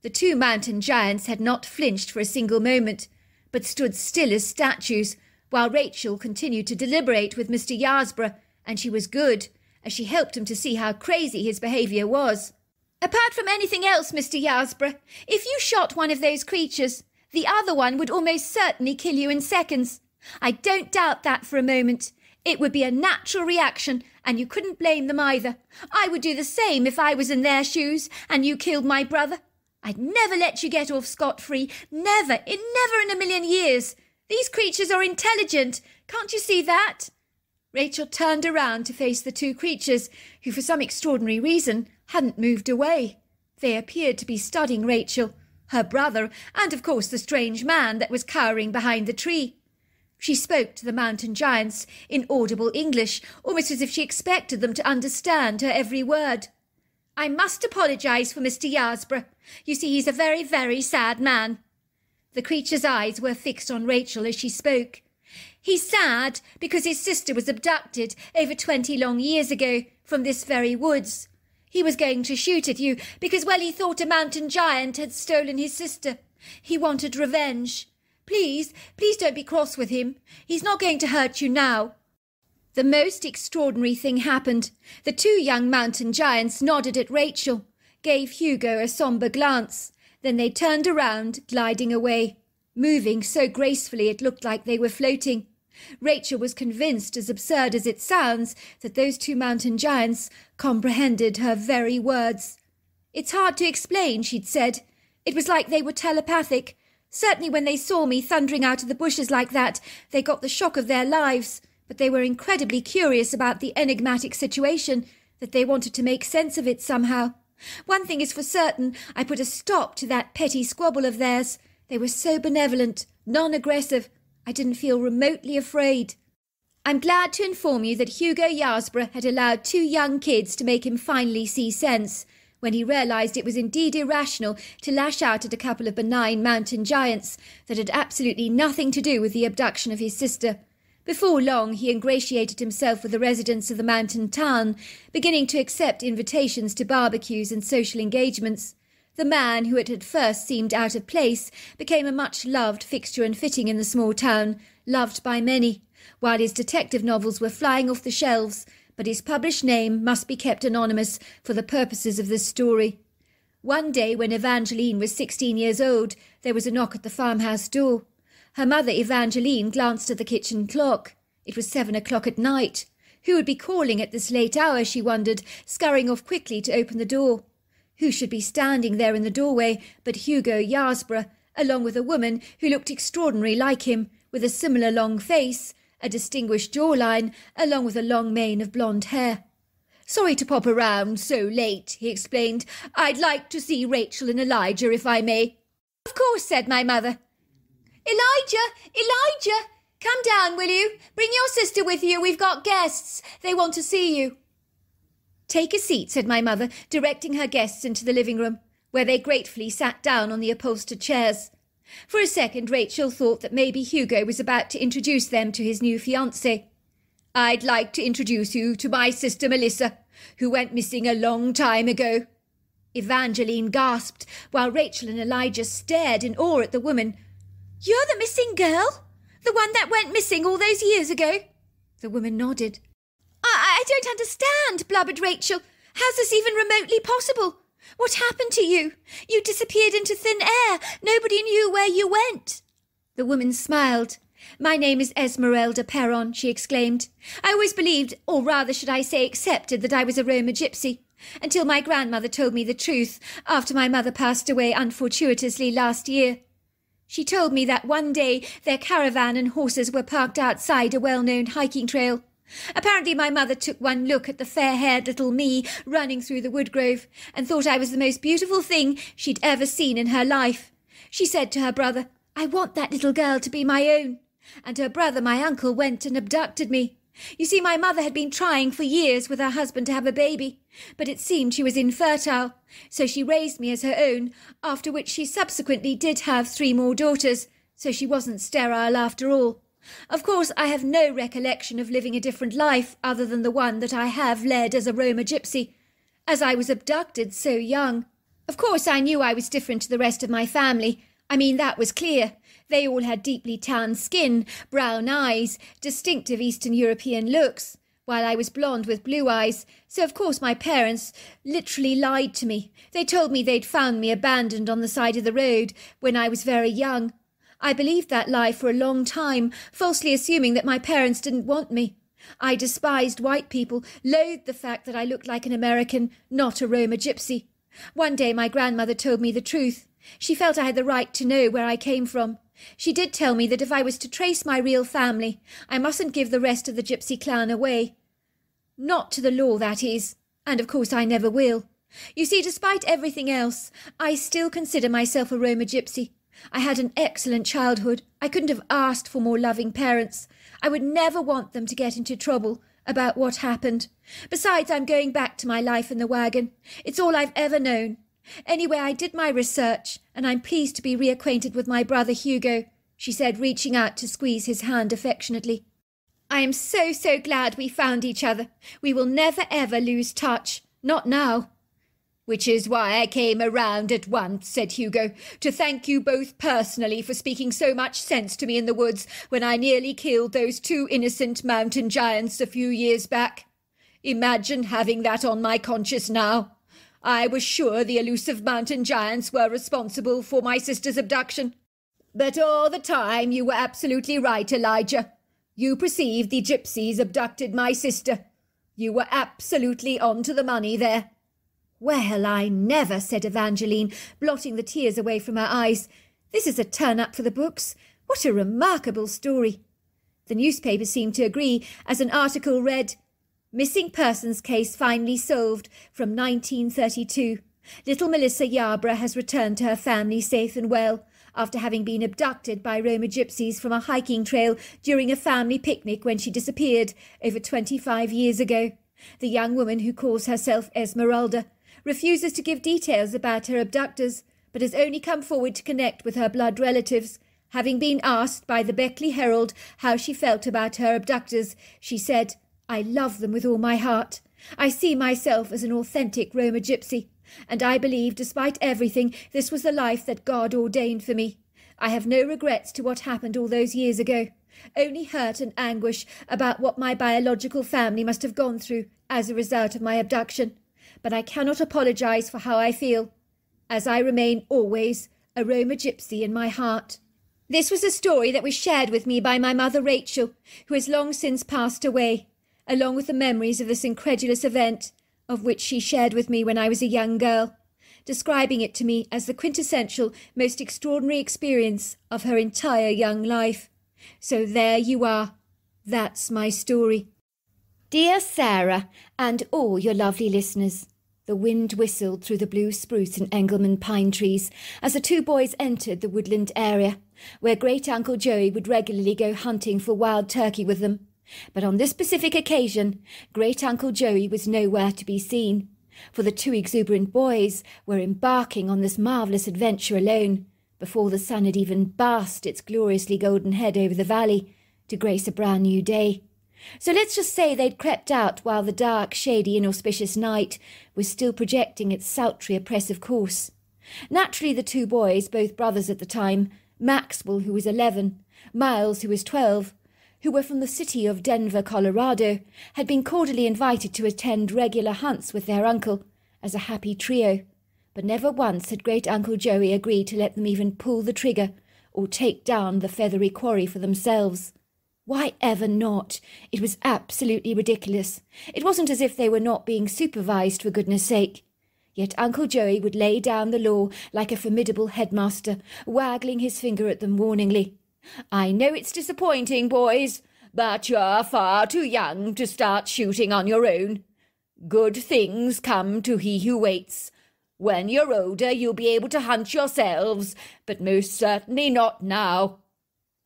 The two mountain giants had not flinched for a single moment but stood still as statues, while Rachel continued to deliberate with Mr. Yarsborough, and she was good, as she helped him to see how crazy his behaviour was. Apart from anything else, Mr. Yarsborough, if you shot one of those creatures, the other one would almost certainly kill you in seconds. I don't doubt that for a moment. It would be a natural reaction, and you couldn't blame them either. I would do the same if I was in their shoes and you killed my brother. I'd never let you get off scot free. Never, it never in a million years. These creatures are intelligent. Can't you see that? Rachel turned around to face the two creatures, who for some extraordinary reason hadn't moved away. They appeared to be studying Rachel, her brother, and of course the strange man that was cowering behind the tree. She spoke to the mountain giants in audible English, almost as if she expected them to understand her every word. I must apologise for Mr. Yarsborough. You see, he's a very, very sad man. The creature's eyes were fixed on Rachel as she spoke. He's sad because his sister was abducted over twenty long years ago from this very woods. He was going to shoot at you because, well, he thought a mountain giant had stolen his sister. He wanted revenge. Please, please don't be cross with him. He's not going to hurt you now. The most extraordinary thing happened. The two young mountain giants nodded at Rachel, gave Hugo a sombre glance. Then they turned around, gliding away, moving so gracefully it looked like they were floating. Rachel was convinced, as absurd as it sounds, that those two mountain giants comprehended her very words. It's hard to explain, she'd said. It was like they were telepathic. Certainly when they saw me thundering out of the bushes like that, they got the shock of their lives but they were incredibly curious about the enigmatic situation, that they wanted to make sense of it somehow. One thing is for certain, I put a stop to that petty squabble of theirs. They were so benevolent, non-aggressive. I didn't feel remotely afraid. I'm glad to inform you that Hugo Yarsborough had allowed two young kids to make him finally see sense, when he realised it was indeed irrational to lash out at a couple of benign mountain giants that had absolutely nothing to do with the abduction of his sister. Before long, he ingratiated himself with the residents of the mountain town, beginning to accept invitations to barbecues and social engagements. The man who had at first seemed out of place became a much loved fixture and fitting in the small town, loved by many, while his detective novels were flying off the shelves, but his published name must be kept anonymous for the purposes of this story. One day, when Evangeline was sixteen years old, there was a knock at the farmhouse door. Her mother Evangeline glanced at the kitchen clock. It was seven o'clock at night. Who would be calling at this late hour, she wondered, scurrying off quickly to open the door. Who should be standing there in the doorway but Hugo Yarsborough, along with a woman who looked extraordinarily like him, with a similar long face, a distinguished jawline, along with a long mane of blonde hair. Sorry to pop around so late, he explained. I'd like to see Rachel and Elijah, if I may. Of course, said my mother. Elijah! Elijah! Come down, will you? Bring your sister with you. We've got guests. They want to see you. Take a seat, said my mother, directing her guests into the living room, where they gratefully sat down on the upholstered chairs. For a second, Rachel thought that maybe Hugo was about to introduce them to his new fiancée. I'd like to introduce you to my sister Melissa, who went missing a long time ago. Evangeline gasped, while Rachel and Elijah stared in awe at the woman you're the missing girl? The one that went missing all those years ago? The woman nodded. I, I don't understand, blubbered Rachel. How's this even remotely possible? What happened to you? You disappeared into thin air. Nobody knew where you went. The woman smiled. My name is Esmeralda Perron, she exclaimed. I always believed, or rather should I say accepted, that I was a Roma gypsy. Until my grandmother told me the truth, after my mother passed away unfortuitously last year. She told me that one day their caravan and horses were parked outside a well-known hiking trail. Apparently my mother took one look at the fair-haired little me running through the wood grove and thought I was the most beautiful thing she'd ever seen in her life. She said to her brother, I want that little girl to be my own. And her brother, my uncle, went and abducted me. You see, my mother had been trying for years with her husband to have a baby. But it seemed she was infertile, so she raised me as her own, after which she subsequently did have three more daughters, so she wasn't sterile after all. Of course, I have no recollection of living a different life other than the one that I have led as a Roma gypsy, as I was abducted so young. Of course, I knew I was different to the rest of my family. I mean, that was clear. They all had deeply tanned skin, brown eyes, distinctive Eastern European looks while I was blonde with blue eyes, so of course my parents literally lied to me. They told me they'd found me abandoned on the side of the road when I was very young. I believed that lie for a long time, falsely assuming that my parents didn't want me. I despised white people, loathed the fact that I looked like an American, not a Roma gypsy. One day my grandmother told me the truth. She felt I had the right to know where I came from. She did tell me that if I was to trace my real family, I mustn't give the rest of the gypsy clan away. Not to the law, that is, and of course I never will. You see, despite everything else, I still consider myself a Roma gypsy. I had an excellent childhood. I couldn't have asked for more loving parents. I would never want them to get into trouble about what happened. Besides, I'm going back to my life in the wagon. It's all I've ever known, Anyway, I did my research, and I'm pleased to be reacquainted with my brother Hugo, she said, reaching out to squeeze his hand affectionately. I am so, so glad we found each other. We will never, ever lose touch. Not now. Which is why I came around at once, said Hugo, to thank you both personally for speaking so much sense to me in the woods when I nearly killed those two innocent mountain giants a few years back. Imagine having that on my conscience now. I was sure the elusive mountain giants were responsible for my sister's abduction. But all the time you were absolutely right, Elijah. You perceived the gypsies abducted my sister. You were absolutely on to the money there. Well, I never, said Evangeline, blotting the tears away from her eyes. This is a turn up for the books. What a remarkable story. The newspaper seemed to agree, as an article read, Missing persons case finally solved from 1932. Little Melissa Yarborough has returned to her family safe and well after having been abducted by Roma gypsies from a hiking trail during a family picnic when she disappeared over 25 years ago. The young woman who calls herself Esmeralda refuses to give details about her abductors but has only come forward to connect with her blood relatives. Having been asked by the Beckley Herald how she felt about her abductors, she said, I love them with all my heart. I see myself as an authentic Roma gypsy, and I believe, despite everything, this was the life that God ordained for me. I have no regrets to what happened all those years ago, only hurt and anguish about what my biological family must have gone through as a result of my abduction. But I cannot apologize for how I feel, as I remain always a Roma gypsy in my heart. This was a story that was shared with me by my mother Rachel, who has long since passed away along with the memories of this incredulous event, of which she shared with me when I was a young girl, describing it to me as the quintessential, most extraordinary experience of her entire young life. So there you are. That's my story. Dear Sarah, and all your lovely listeners, the wind whistled through the blue spruce and Engelmann pine trees as the two boys entered the woodland area, where great Uncle Joey would regularly go hunting for wild turkey with them. But on this specific occasion, great uncle Joey was nowhere to be seen, for the two exuberant boys were embarking on this marvellous adventure alone, before the sun had even basked its gloriously golden head over the valley to grace a brand new day. So let's just say they'd crept out while the dark, shady, inauspicious night was still projecting its sultry, oppressive course. Naturally, the two boys, both brothers at the time, Maxwell, who was eleven, Miles, who was twelve, who were from the city of Denver, Colorado, had been cordially invited to attend regular hunts with their uncle, as a happy trio, but never once had great uncle Joey agreed to let them even pull the trigger or take down the feathery quarry for themselves. Why ever not? It was absolutely ridiculous. It wasn't as if they were not being supervised, for goodness sake. Yet Uncle Joey would lay down the law like a formidable headmaster, waggling his finger at them warningly. I know it's disappointing, boys, but you're far too young to start shooting on your own. Good things come to he who waits. When you're older, you'll be able to hunt yourselves, but most certainly not now.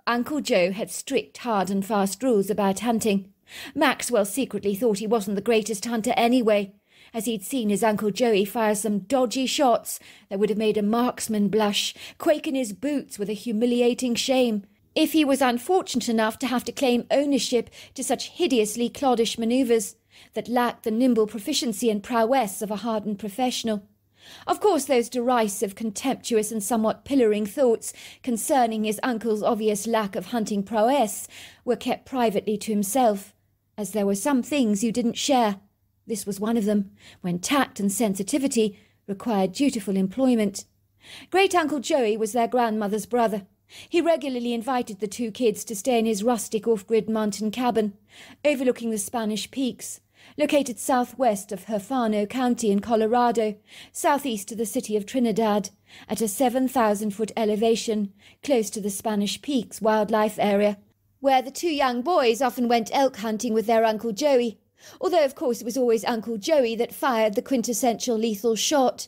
Uncle Joe had strict, hard and fast rules about hunting. Maxwell secretly thought he wasn't the greatest hunter anyway, as he'd seen his Uncle Joey fire some dodgy shots that would have made a marksman blush, quake in his boots with a humiliating shame, if he was unfortunate enough to have to claim ownership to such hideously cloddish manoeuvres that lacked the nimble proficiency and prowess of a hardened professional. Of course, those derisive, contemptuous, and somewhat pillaring thoughts concerning his uncle's obvious lack of hunting prowess were kept privately to himself, as there were some things you didn't share. This was one of them, when tact and sensitivity required dutiful employment. Great Uncle Joey was their grandmother's brother, he regularly invited the two kids to stay in his rustic off-grid mountain cabin, overlooking the Spanish peaks, located southwest of Herfano County in Colorado, southeast of the city of Trinidad, at a 7,000-foot elevation, close to the Spanish Peaks wildlife area, where the two young boys often went elk hunting with their Uncle Joey, although of course it was always Uncle Joey that fired the quintessential lethal shot.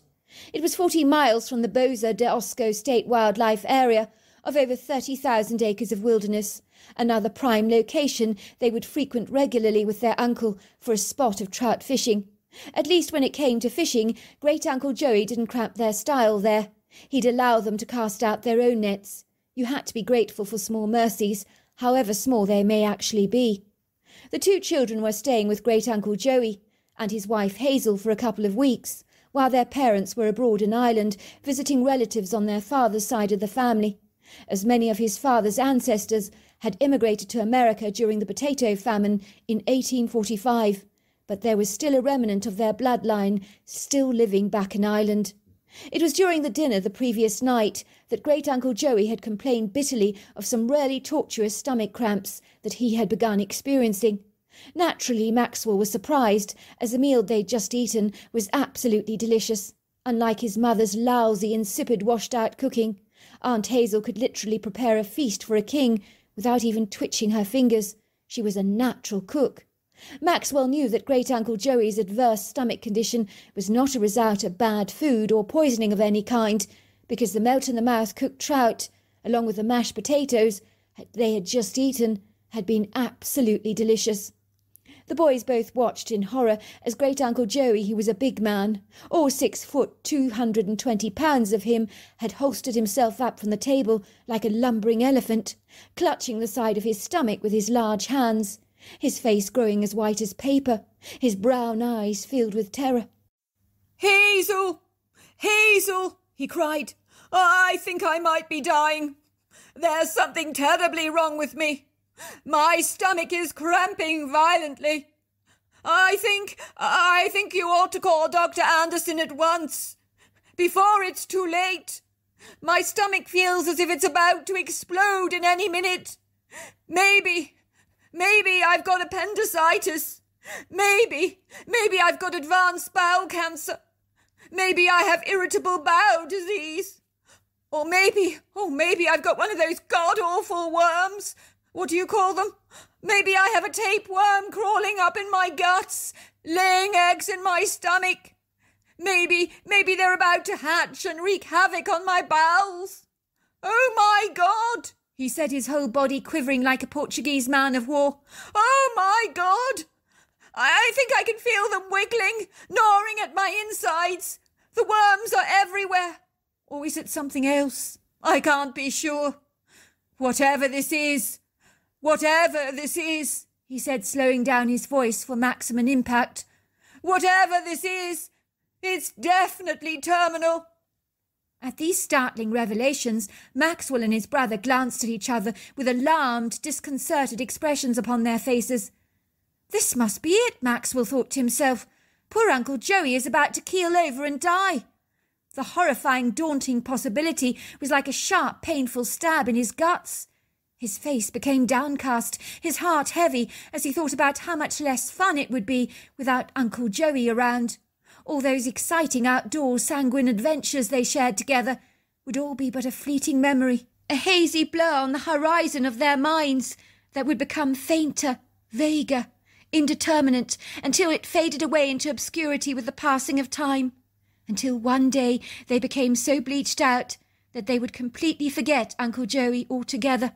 It was 40 miles from the Boza de Osco State Wildlife Area, of over 30,000 acres of wilderness, another prime location they would frequent regularly with their uncle for a spot of trout fishing. At least when it came to fishing, great uncle Joey didn't cramp their style there. He'd allow them to cast out their own nets. You had to be grateful for small mercies, however small they may actually be. The two children were staying with great uncle Joey and his wife Hazel for a couple of weeks, while their parents were abroad in Ireland visiting relatives on their father's side of the family as many of his father's ancestors had immigrated to America during the potato famine in 1845, but there was still a remnant of their bloodline still living back in Ireland. It was during the dinner the previous night that great uncle Joey had complained bitterly of some really tortuous stomach cramps that he had begun experiencing. Naturally, Maxwell was surprised, as the meal they'd just eaten was absolutely delicious, unlike his mother's lousy, insipid, washed out cooking. Aunt Hazel could literally prepare a feast for a king without even twitching her fingers. She was a natural cook. Maxwell knew that Great Uncle Joey's adverse stomach condition was not a result of bad food or poisoning of any kind, because the melt in the mouth cooked trout, along with the mashed potatoes they had just eaten, had been absolutely delicious. The boys both watched in horror as great uncle Joey, who was a big man, all six foot two hundred and twenty pounds of him, had holstered himself up from the table like a lumbering elephant, clutching the side of his stomach with his large hands, his face growing as white as paper, his brown eyes filled with terror. Hazel! Hazel! he cried. I think I might be dying. There's something terribly wrong with me. My stomach is cramping violently. I think, I think you ought to call Dr. Anderson at once, before it's too late. My stomach feels as if it's about to explode in any minute. Maybe, maybe I've got appendicitis. Maybe, maybe I've got advanced bowel cancer. Maybe I have irritable bowel disease. Or maybe, oh, maybe I've got one of those god awful worms what do you call them? Maybe I have a tapeworm crawling up in my guts, laying eggs in my stomach. Maybe, maybe they're about to hatch and wreak havoc on my bowels. Oh my God! he said, his whole body quivering like a Portuguese man of war. Oh my God! I, think I can feel them wiggling, gnawing at my insides. The worms are everywhere. Or is it something else? I can't be sure. Whatever this is, Whatever this is, he said, slowing down his voice for maximum impact, whatever this is, it's definitely terminal. At these startling revelations, Maxwell and his brother glanced at each other with alarmed, disconcerted expressions upon their faces. This must be it, Maxwell thought to himself. Poor Uncle Joey is about to keel over and die. The horrifying, daunting possibility was like a sharp, painful stab in his guts. His face became downcast, his heart heavy, as he thought about how much less fun it would be without Uncle Joey around. All those exciting outdoor sanguine adventures they shared together would all be but a fleeting memory, a hazy blur on the horizon of their minds that would become fainter, vaguer, indeterminate, until it faded away into obscurity with the passing of time, until one day they became so bleached out that they would completely forget Uncle Joey altogether.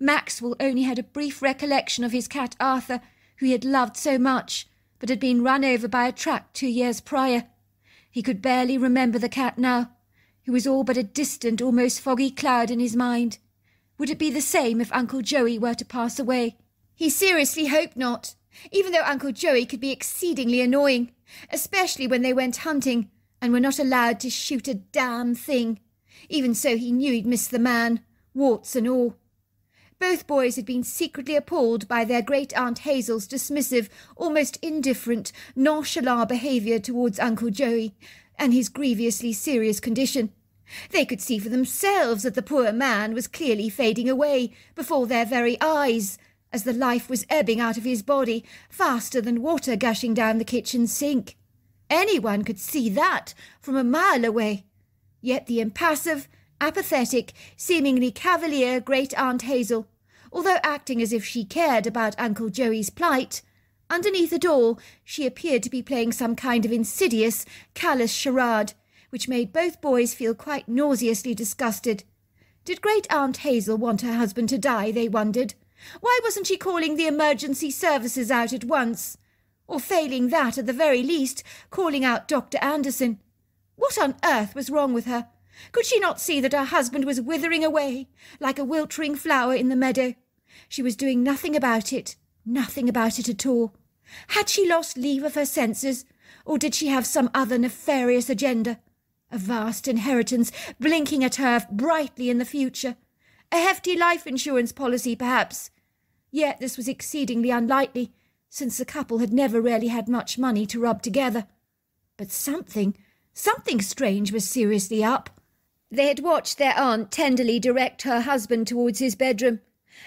Maxwell only had a brief recollection of his cat Arthur, who he had loved so much, but had been run over by a truck two years prior. He could barely remember the cat now, who was all but a distant, almost foggy cloud in his mind. Would it be the same if Uncle Joey were to pass away? He seriously hoped not, even though Uncle Joey could be exceedingly annoying, especially when they went hunting and were not allowed to shoot a damn thing. Even so, he knew he'd miss the man, warts and all. Both boys had been secretly appalled by their great aunt Hazel's dismissive, almost indifferent, nonchalant behaviour towards Uncle Joey and his grievously serious condition. They could see for themselves that the poor man was clearly fading away before their very eyes, as the life was ebbing out of his body faster than water gushing down the kitchen sink. Anyone could see that from a mile away. Yet the impassive, apathetic, seemingly cavalier great aunt Hazel, although acting as if she cared about Uncle Joey's plight. Underneath it all, she appeared to be playing some kind of insidious, callous charade, which made both boys feel quite nauseously disgusted. Did Great Aunt Hazel want her husband to die, they wondered? Why wasn't she calling the emergency services out at once? Or failing that, at the very least, calling out Dr. Anderson? What on earth was wrong with her? Could she not see that her husband was withering away like a wilting flower in the meadow? She was doing nothing about it, nothing about it at all. Had she lost leave of her senses, or did she have some other nefarious agenda? A vast inheritance blinking at her brightly in the future. A hefty life insurance policy, perhaps. Yet this was exceedingly unlikely, since the couple had never really had much money to rub together. But something, something strange was seriously up. They had watched their aunt tenderly direct her husband towards his bedroom,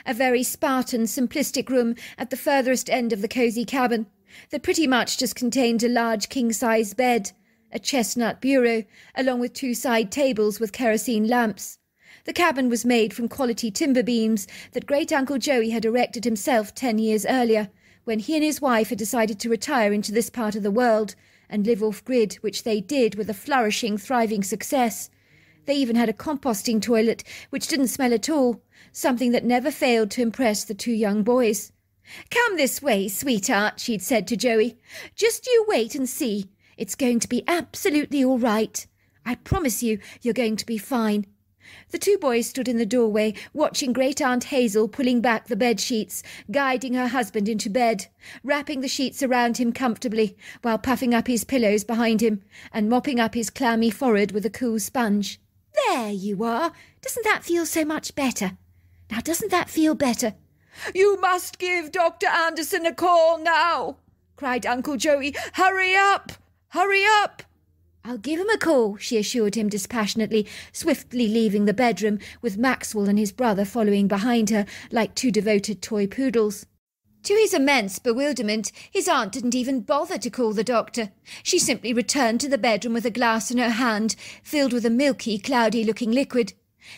a very Spartan, simplistic room at the furthest end of the cosy cabin that pretty much just contained a large king-size bed, a chestnut bureau, along with two side tables with kerosene lamps. The cabin was made from quality timber beams that Great Uncle Joey had erected himself ten years earlier, when he and his wife had decided to retire into this part of the world and live off grid, which they did with a flourishing, thriving success. They even had a composting toilet, which didn't smell at all, something that never failed to impress the two young boys. Come this way, sweetheart, she'd said to Joey. Just you wait and see. It's going to be absolutely all right. I promise you, you're going to be fine. The two boys stood in the doorway, watching Great Aunt Hazel pulling back the bed sheets, guiding her husband into bed, wrapping the sheets around him comfortably, while puffing up his pillows behind him, and mopping up his clammy forehead with a cool sponge. There you are. Doesn't that feel so much better? Now, doesn't that feel better? You must give Dr. Anderson a call now, cried Uncle Joey. Hurry up! Hurry up! I'll give him a call, she assured him dispassionately, swiftly leaving the bedroom, with Maxwell and his brother following behind her like two devoted toy poodles. To his immense bewilderment, his aunt didn't even bother to call the doctor. She simply returned to the bedroom with a glass in her hand, filled with a milky, cloudy looking liquid.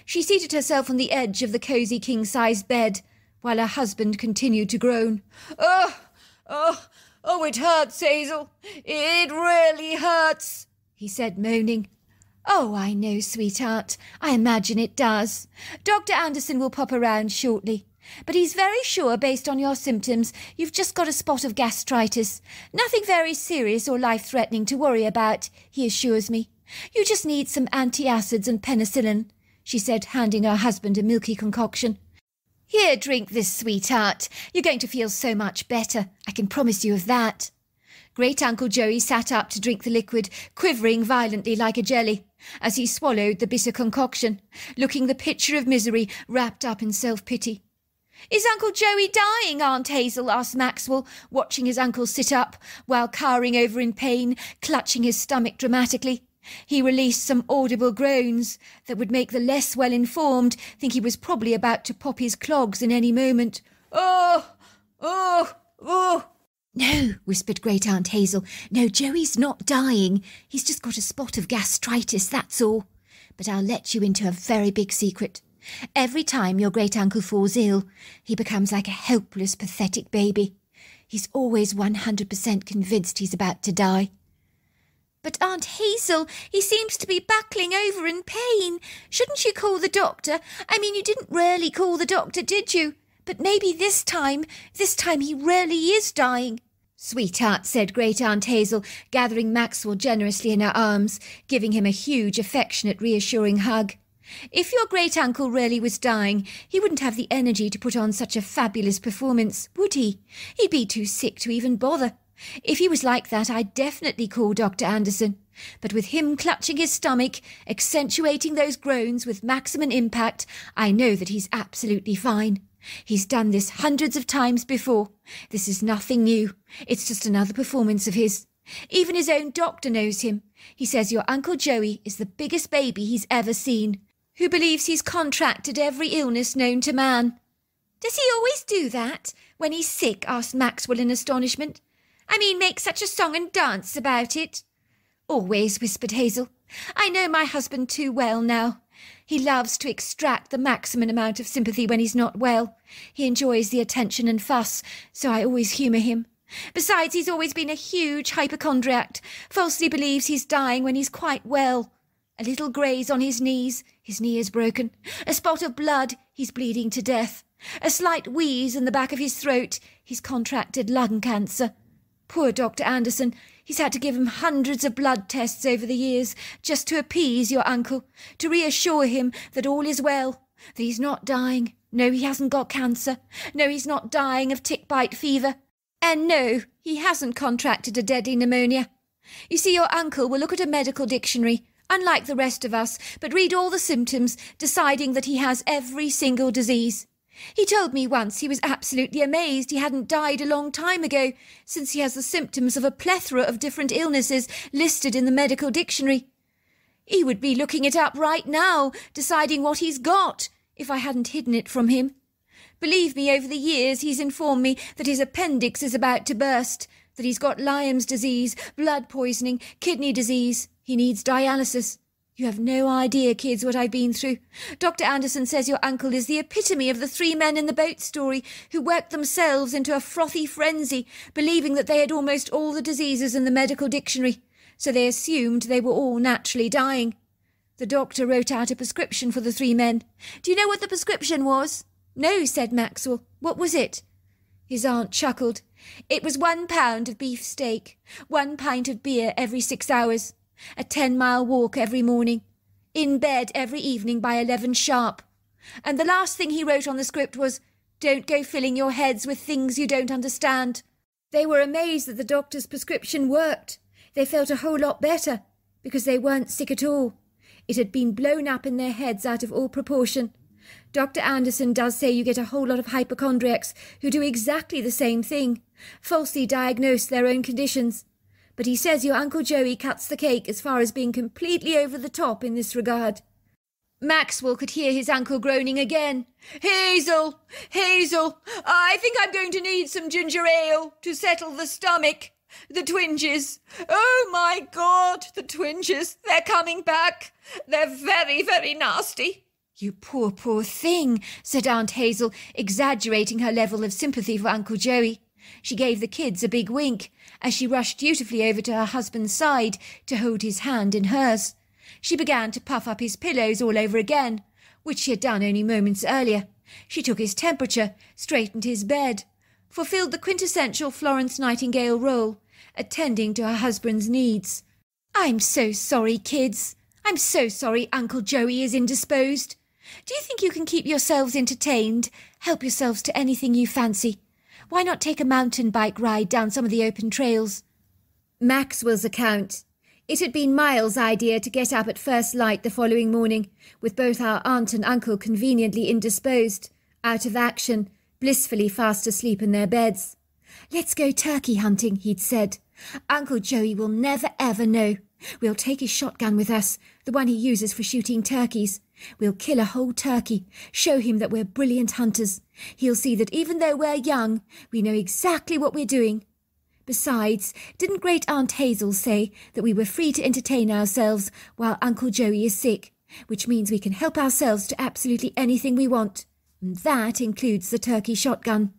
She seated herself on the edge of the cosy king sized bed, while her husband continued to groan. Oh, oh, oh, it hurts, Hazel. It really hurts, he said, moaning. Oh, I know, sweetheart. I imagine it does. Dr. Anderson will pop around shortly. But he's very sure, based on your symptoms, you've just got a spot of gastritis. Nothing very serious or life threatening to worry about, he assures me. You just need some antacids and penicillin, she said, handing her husband a milky concoction. Here, drink this, sweetheart. You're going to feel so much better. I can promise you of that. Great Uncle Joey sat up to drink the liquid, quivering violently like a jelly, as he swallowed the bitter concoction, looking the picture of misery wrapped up in self pity. Is Uncle Joey dying? Aunt Hazel asked Maxwell, watching his uncle sit up while cowering over in pain, clutching his stomach dramatically. He released some audible groans that would make the less well informed think he was probably about to pop his clogs in any moment. Oh, oh, oh. No, whispered Great Aunt Hazel. No, Joey's not dying. He's just got a spot of gastritis, that's all. But I'll let you into a very big secret. Every time your great uncle falls ill, he becomes like a helpless, pathetic baby. He's always 100% convinced he's about to die. But, Aunt Hazel, he seems to be buckling over in pain. Shouldn't you call the doctor? I mean, you didn't really call the doctor, did you? But maybe this time, this time he really is dying. Sweetheart, said Great Aunt Hazel, gathering Maxwell generously in her arms, giving him a huge, affectionate, reassuring hug. If your great uncle really was dying, he wouldn't have the energy to put on such a fabulous performance, would he? He'd be too sick to even bother. If he was like that, I'd definitely call Dr. Anderson. But with him clutching his stomach, accentuating those groans with maximum impact, I know that he's absolutely fine. He's done this hundreds of times before. This is nothing new. It's just another performance of his. Even his own doctor knows him. He says your Uncle Joey is the biggest baby he's ever seen who believes he's contracted every illness known to man. Does he always do that when he's sick? asked Maxwell in astonishment. I mean, make such a song and dance about it. Always, whispered Hazel. I know my husband too well now. He loves to extract the maximum amount of sympathy when he's not well. He enjoys the attention and fuss, so I always humour him. Besides, he's always been a huge hypochondriac, falsely believes he's dying when he's quite well. A little graze on his knees, his knee is broken. A spot of blood, he's bleeding to death. A slight wheeze in the back of his throat, he's contracted lung cancer. Poor Dr. Anderson, he's had to give him hundreds of blood tests over the years, just to appease your uncle, to reassure him that all is well, that he's not dying. No, he hasn't got cancer. No, he's not dying of tick bite fever. And no, he hasn't contracted a deadly pneumonia. You see, your uncle will look at a medical dictionary, unlike the rest of us, but read all the symptoms, deciding that he has every single disease. He told me once he was absolutely amazed he hadn't died a long time ago, since he has the symptoms of a plethora of different illnesses listed in the medical dictionary. He would be looking it up right now, deciding what he's got, if I hadn't hidden it from him. Believe me, over the years he's informed me that his appendix is about to burst, that he's got Lyme's disease, blood poisoning, kidney disease. He needs dialysis. You have no idea, kids, what I've been through. Dr. Anderson says your uncle is the epitome of the three men in the boat story who worked themselves into a frothy frenzy, believing that they had almost all the diseases in the medical dictionary, so they assumed they were all naturally dying. The doctor wrote out a prescription for the three men. Do you know what the prescription was? No, said Maxwell. What was it? His aunt chuckled. It was one pound of beef steak, one pint of beer every six hours a ten mile walk every morning, in bed every evening by eleven sharp. And the last thing he wrote on the script was, Don't go filling your heads with things you don't understand. They were amazed that the doctor's prescription worked. They felt a whole lot better, because they weren't sick at all. It had been blown up in their heads out of all proportion. Dr. Anderson does say you get a whole lot of hypochondriacs who do exactly the same thing, falsely diagnose their own conditions but he says your Uncle Joey cuts the cake as far as being completely over the top in this regard. Maxwell could hear his uncle groaning again. Hazel! Hazel! I think I'm going to need some ginger ale to settle the stomach. The twinges. Oh my God, the twinges. They're coming back. They're very, very nasty. You poor, poor thing, said Aunt Hazel, exaggerating her level of sympathy for Uncle Joey. She gave the kids a big wink as she rushed dutifully over to her husband's side to hold his hand in hers. She began to puff up his pillows all over again, which she had done only moments earlier. She took his temperature, straightened his bed, fulfilled the quintessential Florence Nightingale role, attending to her husband's needs. I'm so sorry, kids. I'm so sorry Uncle Joey is indisposed. Do you think you can keep yourselves entertained? Help yourselves to anything you fancy. Why not take a mountain bike ride down some of the open trails? Maxwell's account. It had been Miles' idea to get up at first light the following morning, with both our aunt and uncle conveniently indisposed, out of action, blissfully fast asleep in their beds. Let's go turkey hunting, he'd said. Uncle Joey will never ever know. We'll take his shotgun with us, the one he uses for shooting turkeys. We'll kill a whole turkey, show him that we're brilliant hunters. He'll see that even though we're young, we know exactly what we're doing. Besides, didn't great Aunt Hazel say that we were free to entertain ourselves while Uncle Joey is sick, which means we can help ourselves to absolutely anything we want? And that includes the turkey shotgun.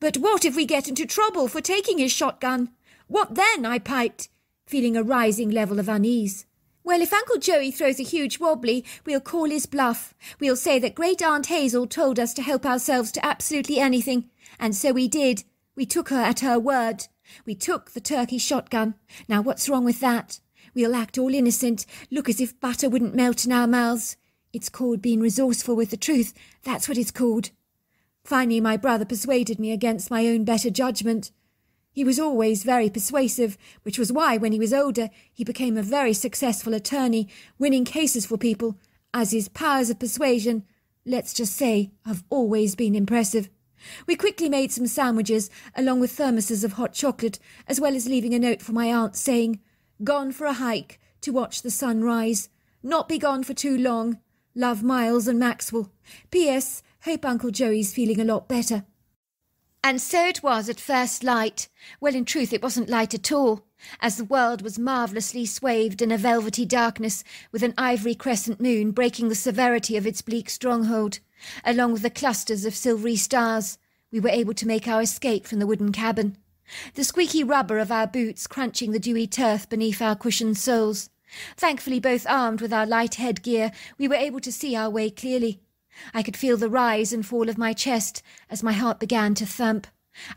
But what if we get into trouble for taking his shotgun? What then? I piped feeling a rising level of unease. Well, if Uncle Joey throws a huge wobbly, we'll call his bluff. We'll say that Great Aunt Hazel told us to help ourselves to absolutely anything. And so we did. We took her at her word. We took the turkey shotgun. Now, what's wrong with that? We'll act all innocent, look as if butter wouldn't melt in our mouths. It's called being resourceful with the truth. That's what it's called. Finally, my brother persuaded me against my own better judgment. He was always very persuasive, which was why, when he was older, he became a very successful attorney, winning cases for people, as his powers of persuasion, let's just say, have always been impressive. We quickly made some sandwiches, along with thermoses of hot chocolate, as well as leaving a note for my aunt saying, Gone for a hike to watch the sun rise. Not be gone for too long. Love Miles and Maxwell. P.S. Hope Uncle Joey's feeling a lot better. And so it was at first light. Well, in truth, it wasn't light at all, as the world was marvellously swathed in a velvety darkness, with an ivory crescent moon breaking the severity of its bleak stronghold, along with the clusters of silvery stars. We were able to make our escape from the wooden cabin. The squeaky rubber of our boots crunching the dewy turf beneath our cushioned soles. Thankfully, both armed with our light headgear, we were able to see our way clearly. I could feel the rise and fall of my chest as my heart began to thump.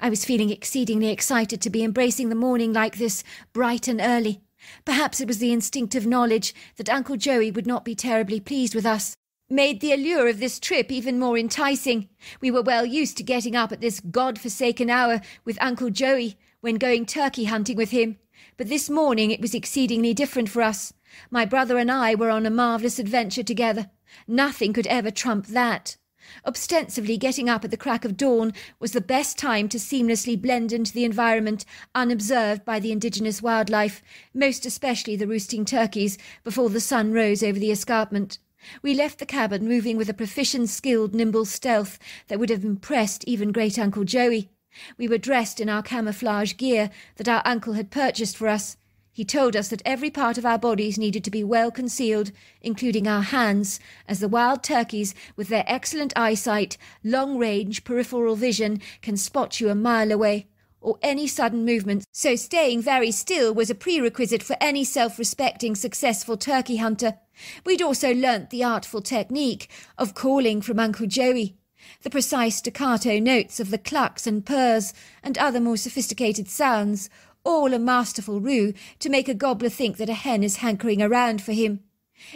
I was feeling exceedingly excited to be embracing the morning like this, bright and early. Perhaps it was the instinctive knowledge that Uncle Joey would not be terribly pleased with us, made the allure of this trip even more enticing. We were well used to getting up at this god-forsaken hour with Uncle Joey when going turkey hunting with him, but this morning it was exceedingly different for us. My brother and I were on a marvellous adventure together. Nothing could ever trump that. Ostensibly getting up at the crack of dawn was the best time to seamlessly blend into the environment unobserved by the indigenous wildlife, most especially the roosting turkeys, before the sun rose over the escarpment. We left the cabin moving with a proficient, skilled, nimble stealth that would have impressed even great Uncle Joey. We were dressed in our camouflage gear that our uncle had purchased for us, he told us that every part of our bodies needed to be well concealed, including our hands, as the wild turkeys, with their excellent eyesight, long range peripheral vision, can spot you a mile away, or any sudden movement. So staying very still was a prerequisite for any self respecting successful turkey hunter. We'd also learnt the artful technique of calling from Uncle Joey the precise staccato notes of the clucks and purrs, and other more sophisticated sounds, all a masterful ruse to make a gobbler think that a hen is hankering around for him.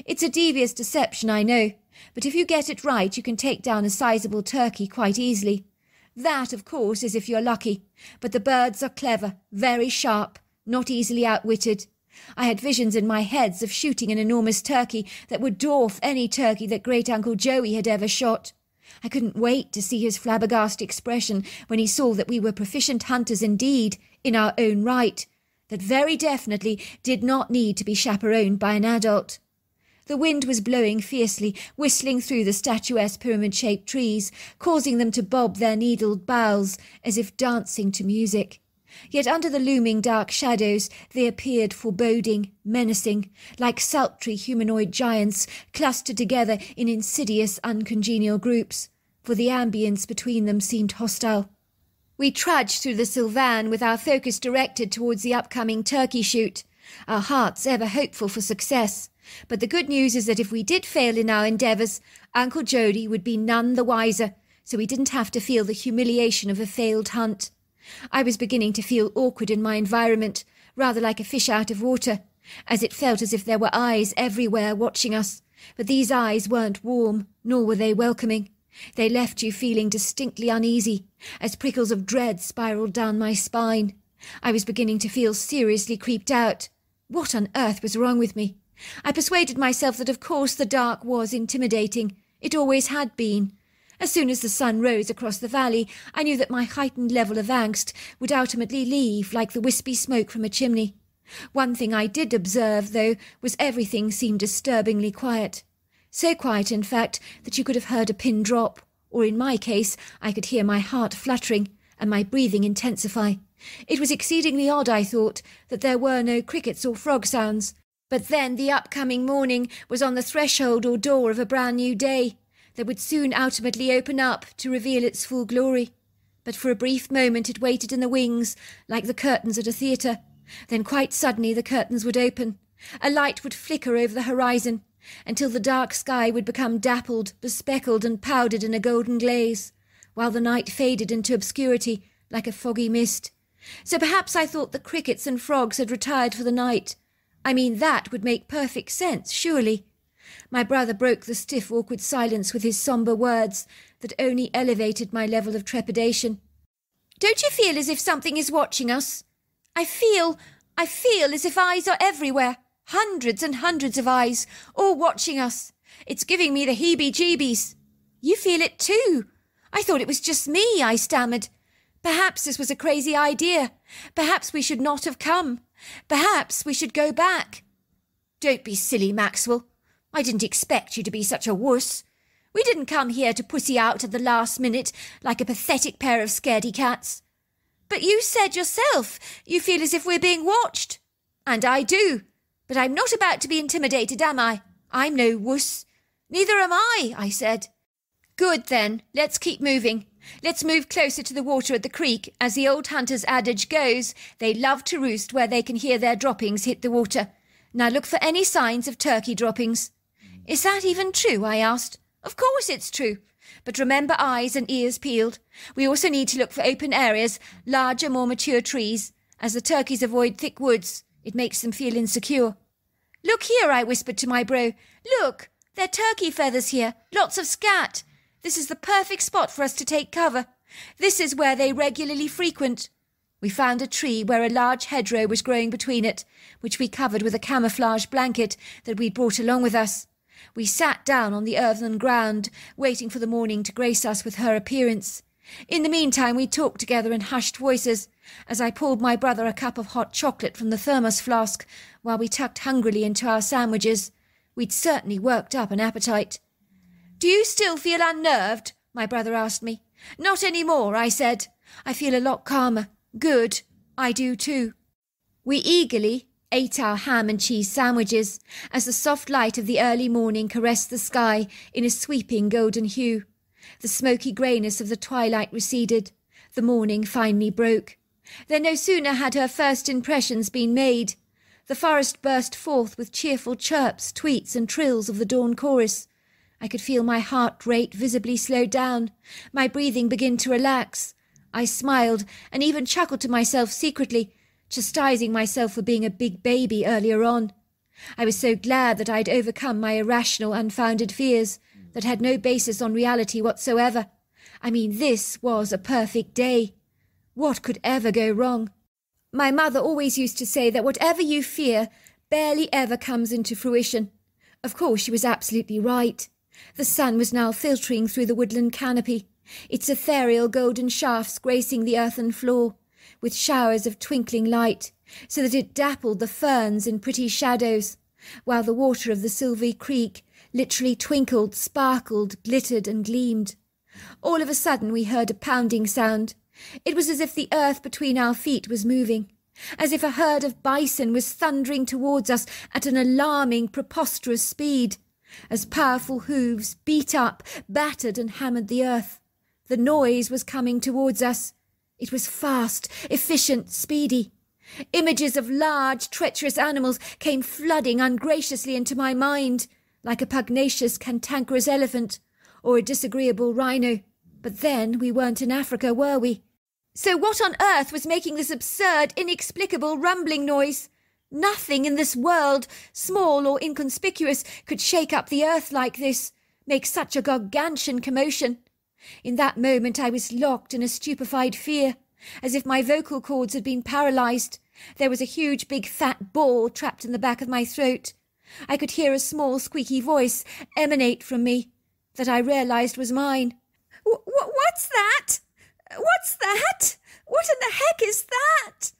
It's a devious deception, I know, but if you get it right you can take down a sizable turkey quite easily. That, of course, is if you're lucky, but the birds are clever, very sharp, not easily outwitted. I had visions in my heads of shooting an enormous turkey that would dwarf any turkey that great uncle Joey had ever shot. I couldn't wait to see his flabbergasted expression when he saw that we were proficient hunters indeed, in our own right, that very definitely did not need to be chaperoned by an adult. The wind was blowing fiercely, whistling through the statuesque pyramid-shaped trees, causing them to bob their needled boughs as if dancing to music. Yet under the looming dark shadows they appeared foreboding, menacing, like sultry humanoid giants clustered together in insidious, uncongenial groups, for the ambience between them seemed hostile. We trudged through the Sylvan with our focus directed towards the upcoming turkey shoot, our hearts ever hopeful for success. But the good news is that if we did fail in our endeavours, Uncle Jody would be none the wiser, so we didn't have to feel the humiliation of a failed hunt. I was beginning to feel awkward in my environment, rather like a fish out of water, as it felt as if there were eyes everywhere watching us. But these eyes weren't warm, nor were they welcoming. They left you feeling distinctly uneasy, as prickles of dread spiraled down my spine. I was beginning to feel seriously creeped out. What on earth was wrong with me? I persuaded myself that of course the dark was intimidating. It always had been. As soon as the sun rose across the valley, I knew that my heightened level of angst would ultimately leave like the wispy smoke from a chimney. One thing I did observe, though, was everything seemed disturbingly quiet. So quiet, in fact, that you could have heard a pin drop, or in my case, I could hear my heart fluttering and my breathing intensify. It was exceedingly odd, I thought, that there were no crickets or frog sounds. But then the upcoming morning was on the threshold or door of a brand new day that would soon ultimately open up to reveal its full glory. But for a brief moment it waited in the wings, like the curtains at a theatre. Then quite suddenly the curtains would open. A light would flicker over the horizon, until the dark sky would become dappled, bespeckled, and powdered in a golden glaze, while the night faded into obscurity like a foggy mist. So perhaps I thought the crickets and frogs had retired for the night. I mean, that would make perfect sense, surely. My brother broke the stiff, awkward silence with his sombre words that only elevated my level of trepidation. Don't you feel as if something is watching us? I feel, I feel as if eyes are everywhere, hundreds and hundreds of eyes, all watching us. It's giving me the heebie-jeebies. You feel it too. I thought it was just me, I stammered. Perhaps this was a crazy idea. Perhaps we should not have come. Perhaps we should go back. Don't be silly, Maxwell. I didn't expect you to be such a wuss. We didn't come here to pussy out at the last minute like a pathetic pair of scaredy cats. But you said yourself you feel as if we're being watched. And I do. But I'm not about to be intimidated, am I? I'm no wuss. Neither am I, I said. Good then, let's keep moving. Let's move closer to the water at the creek. As the old hunter's adage goes, they love to roost where they can hear their droppings hit the water. Now look for any signs of turkey droppings. Is that even true? I asked. Of course it's true. But remember eyes and ears peeled. We also need to look for open areas, larger, more mature trees. As the turkeys avoid thick woods, it makes them feel insecure. Look here, I whispered to my bro. Look, there are turkey feathers here, lots of scat. This is the perfect spot for us to take cover. This is where they regularly frequent. We found a tree where a large hedgerow was growing between it, which we covered with a camouflage blanket that we'd brought along with us. We sat down on the earthen ground, waiting for the morning to grace us with her appearance. In the meantime we talked together in hushed voices, as I poured my brother a cup of hot chocolate from the thermos flask, while we tucked hungrily into our sandwiches. We'd certainly worked up an appetite. Do you still feel unnerved? my brother asked me. Not any more, I said. I feel a lot calmer. Good. I do too. We eagerly, ate our ham and cheese sandwiches as the soft light of the early morning caressed the sky in a sweeping golden hue. The smoky greyness of the twilight receded. The morning finally broke. Then no sooner had her first impressions been made. The forest burst forth with cheerful chirps, tweets, and trills of the dawn chorus. I could feel my heart rate visibly slow down, my breathing begin to relax. I smiled and even chuckled to myself secretly chastising myself for being a big baby earlier on. I was so glad that I'd overcome my irrational, unfounded fears that had no basis on reality whatsoever. I mean, this was a perfect day. What could ever go wrong? My mother always used to say that whatever you fear barely ever comes into fruition. Of course, she was absolutely right. The sun was now filtering through the woodland canopy, its ethereal golden shafts gracing the earthen floor with showers of twinkling light, so that it dappled the ferns in pretty shadows, while the water of the silvery Creek literally twinkled, sparkled, glittered, and gleamed. All of a sudden we heard a pounding sound. It was as if the earth between our feet was moving, as if a herd of bison was thundering towards us at an alarming, preposterous speed, as powerful hoofs beat up, battered, and hammered the earth. The noise was coming towards us. It was fast, efficient, speedy. Images of large, treacherous animals came flooding ungraciously into my mind, like a pugnacious, cantankerous elephant or a disagreeable rhino. But then we weren't in Africa, were we? So what on earth was making this absurd, inexplicable rumbling noise? Nothing in this world, small or inconspicuous, could shake up the earth like this, make such a gargantuan commotion. In that moment I was locked in a stupefied fear, as if my vocal cords had been paralyzed. There was a huge big fat ball trapped in the back of my throat. I could hear a small squeaky voice emanate from me that I realized was mine. W what's that? What's that? What in the heck is that?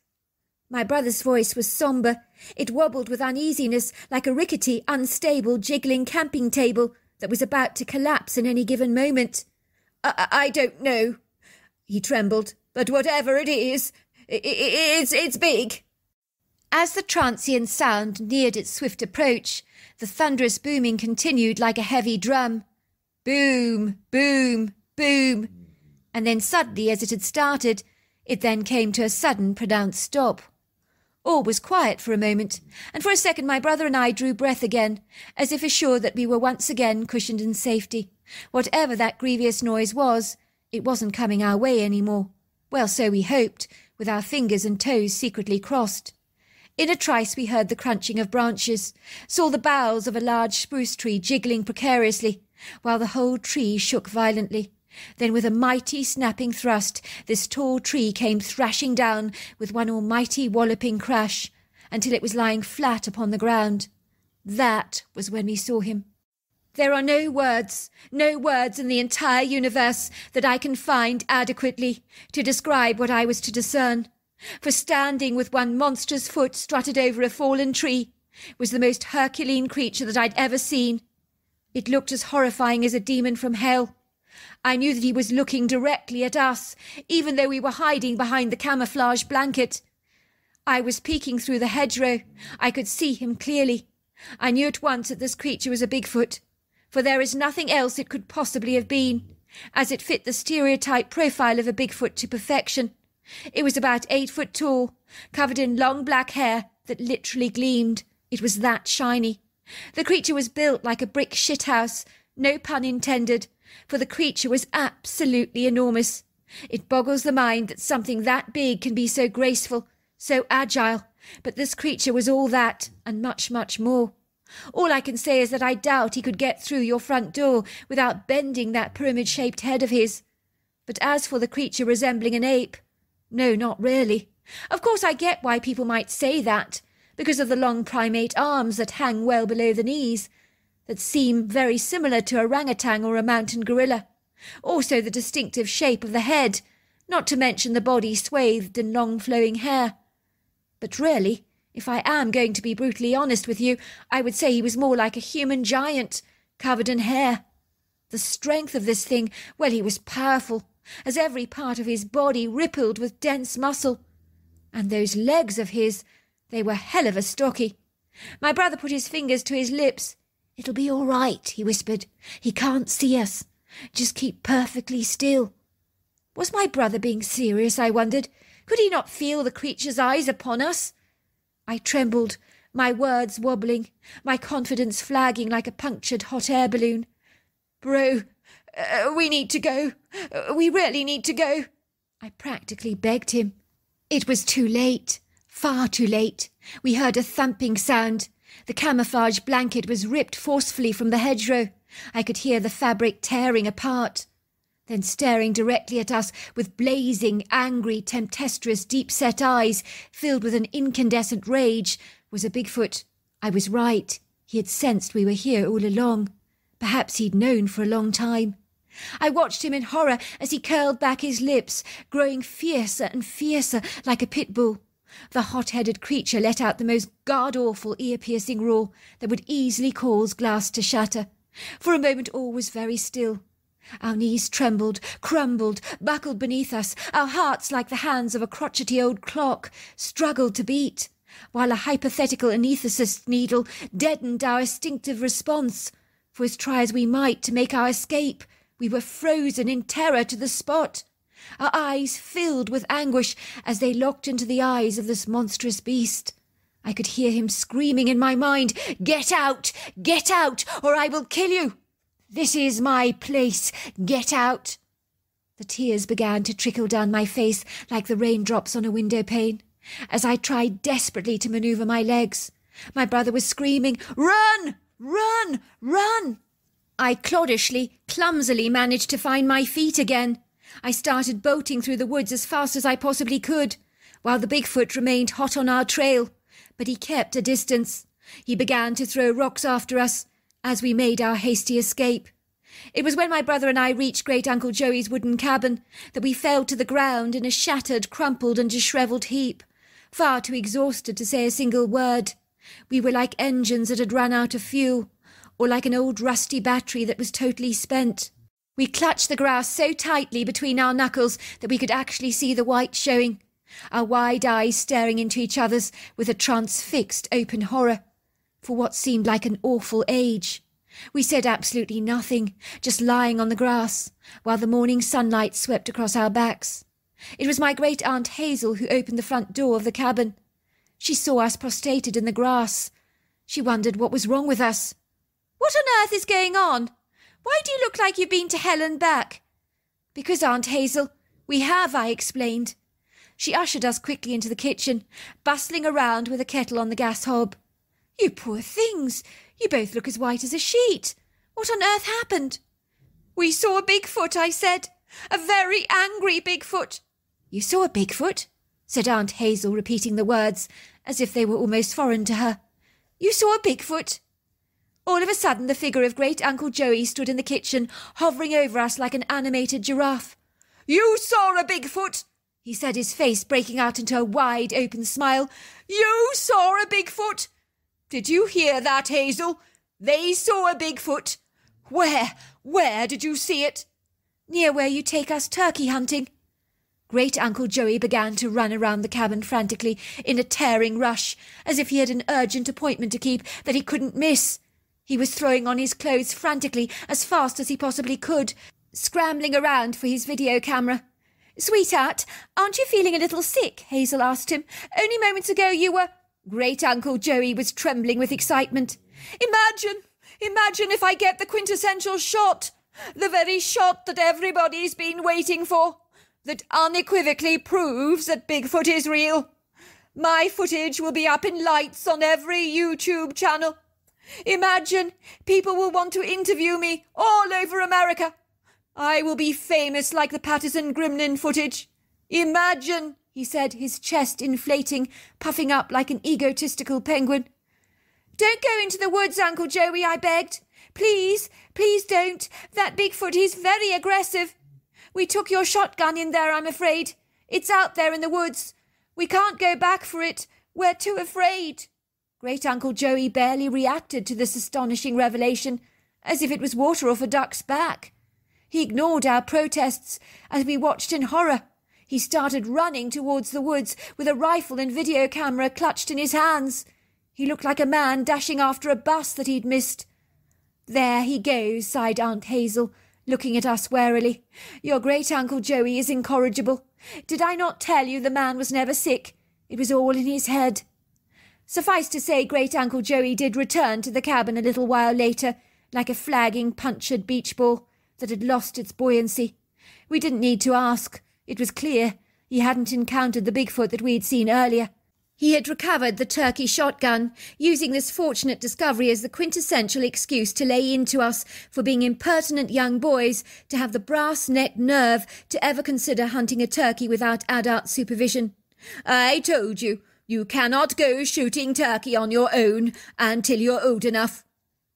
My brother's voice was sombre. It wobbled with uneasiness like a rickety, unstable, jiggling camping table that was about to collapse in any given moment. I, I don't know. He trembled. But whatever it is, it, it's, it's big. As the transient sound neared its swift approach, the thunderous booming continued like a heavy drum. Boom, boom, boom. And then suddenly, as it had started, it then came to a sudden, pronounced stop. All was quiet for a moment, and for a second my brother and I drew breath again, as if assured that we were once again cushioned in safety. Whatever that grievous noise was, it wasn't coming our way any more. Well, so we hoped, with our fingers and toes secretly crossed. In a trice we heard the crunching of branches, saw the boughs of a large spruce tree jiggling precariously, while the whole tree shook violently. Then with a mighty snapping thrust, this tall tree came thrashing down with one almighty walloping crash, until it was lying flat upon the ground. That was when we saw him. There are no words, no words in the entire universe that I can find adequately to describe what I was to discern. For standing with one monstrous foot strutted over a fallen tree was the most Herculean creature that I'd ever seen. It looked as horrifying as a demon from hell. I knew that he was looking directly at us, even though we were hiding behind the camouflage blanket. I was peeking through the hedgerow. I could see him clearly. I knew at once that this creature was a Bigfoot for there is nothing else it could possibly have been, as it fit the stereotype profile of a Bigfoot to perfection. It was about eight foot tall, covered in long black hair that literally gleamed. It was that shiny. The creature was built like a brick shithouse, no pun intended, for the creature was absolutely enormous. It boggles the mind that something that big can be so graceful, so agile, but this creature was all that and much, much more. All I can say is that I doubt he could get through your front door without bending that pyramid shaped head of his. But as for the creature resembling an ape, no, not really. Of course, I get why people might say that, because of the long primate arms that hang well below the knees, that seem very similar to a orangutan or a mountain gorilla. Also, the distinctive shape of the head, not to mention the body swathed in long flowing hair. But really, if I am going to be brutally honest with you, I would say he was more like a human giant, covered in hair. The strength of this thing, well, he was powerful, as every part of his body rippled with dense muscle. And those legs of his, they were hell of a stocky. My brother put his fingers to his lips. It'll be all right, he whispered. He can't see us. Just keep perfectly still. Was my brother being serious, I wondered? Could he not feel the creature's eyes upon us? I trembled, my words wobbling, my confidence flagging like a punctured hot air balloon. Bro, uh, we need to go. Uh, we really need to go. I practically begged him. It was too late, far too late. We heard a thumping sound. The camouflage blanket was ripped forcefully from the hedgerow. I could hear the fabric tearing apart. Then, staring directly at us with blazing, angry, tempestuous, deep set eyes, filled with an incandescent rage, was a Bigfoot. I was right. He had sensed we were here all along. Perhaps he'd known for a long time. I watched him in horror as he curled back his lips, growing fiercer and fiercer like a pit bull. The hot headed creature let out the most god awful, ear piercing roar that would easily cause glass to shatter. For a moment all was very still. Our knees trembled, crumbled, buckled beneath us, our hearts, like the hands of a crotchety old clock, struggled to beat, while a hypothetical anaesthetist needle deadened our instinctive response, for as try as we might to make our escape, we were frozen in terror to the spot, our eyes filled with anguish as they locked into the eyes of this monstrous beast. I could hear him screaming in my mind, Get out! Get out, or I will kill you! This is my place. Get out. The tears began to trickle down my face like the raindrops on a window pane as I tried desperately to maneuver my legs. My brother was screaming, Run! Run! Run! I cloddishly, clumsily managed to find my feet again. I started bolting through the woods as fast as I possibly could, while the Bigfoot remained hot on our trail. But he kept a distance. He began to throw rocks after us, as we made our hasty escape. It was when my brother and I reached Great Uncle Joey's wooden cabin that we fell to the ground in a shattered, crumpled, and dishevelled heap, far too exhausted to say a single word. We were like engines that had run out of fuel, or like an old rusty battery that was totally spent. We clutched the grass so tightly between our knuckles that we could actually see the white showing, our wide eyes staring into each other's with a transfixed open horror for what seemed like an awful age. We said absolutely nothing, just lying on the grass, while the morning sunlight swept across our backs. It was my great aunt Hazel who opened the front door of the cabin. She saw us prostrated in the grass. She wondered what was wrong with us. What on earth is going on? Why do you look like you've been to hell and back? Because, Aunt Hazel, we have, I explained. She ushered us quickly into the kitchen, bustling around with a kettle on the gas hob. You poor things! You both look as white as a sheet. What on earth happened? We saw a Bigfoot, I said. A very angry Bigfoot. You saw a Bigfoot? said Aunt Hazel, repeating the words as if they were almost foreign to her. You saw a Bigfoot? All of a sudden, the figure of great Uncle Joey stood in the kitchen, hovering over us like an animated giraffe. You saw a Bigfoot, he said, his face breaking out into a wide open smile. You saw a Bigfoot. Did you hear that, Hazel? They saw a Bigfoot. Where? Where did you see it? Near where you take us turkey hunting. Great Uncle Joey began to run around the cabin frantically, in a tearing rush, as if he had an urgent appointment to keep that he couldn't miss. He was throwing on his clothes frantically, as fast as he possibly could, scrambling around for his video camera. Sweetheart, aren't you feeling a little sick? Hazel asked him. Only moments ago you were. Great Uncle Joey was trembling with excitement. Imagine, imagine if I get the quintessential shot, the very shot that everybody's been waiting for, that unequivocally proves that Bigfoot is real. My footage will be up in lights on every YouTube channel. Imagine people will want to interview me all over America. I will be famous like the Patterson Grimlin footage. Imagine he said, his chest inflating, puffing up like an egotistical penguin. Don't go into the woods, Uncle Joey, I begged. Please, please don't. That Bigfoot, he's very aggressive. We took your shotgun in there, I'm afraid. It's out there in the woods. We can't go back for it. We're too afraid. Great Uncle Joey barely reacted to this astonishing revelation, as if it was water off a duck's back. He ignored our protests as we watched in horror. He started running towards the woods with a rifle and video camera clutched in his hands. He looked like a man dashing after a bus that he'd missed. There he goes, sighed Aunt Hazel, looking at us warily. Your great uncle Joey is incorrigible. Did I not tell you the man was never sick? It was all in his head. Suffice to say, great uncle Joey did return to the cabin a little while later, like a flagging, punctured beach ball that had lost its buoyancy. We didn't need to ask. It was clear he hadn't encountered the Bigfoot that we'd seen earlier. He had recovered the turkey shotgun, using this fortunate discovery as the quintessential excuse to lay into us for being impertinent young boys to have the brass neck nerve to ever consider hunting a turkey without adult supervision. I told you, you cannot go shooting turkey on your own until you're old enough.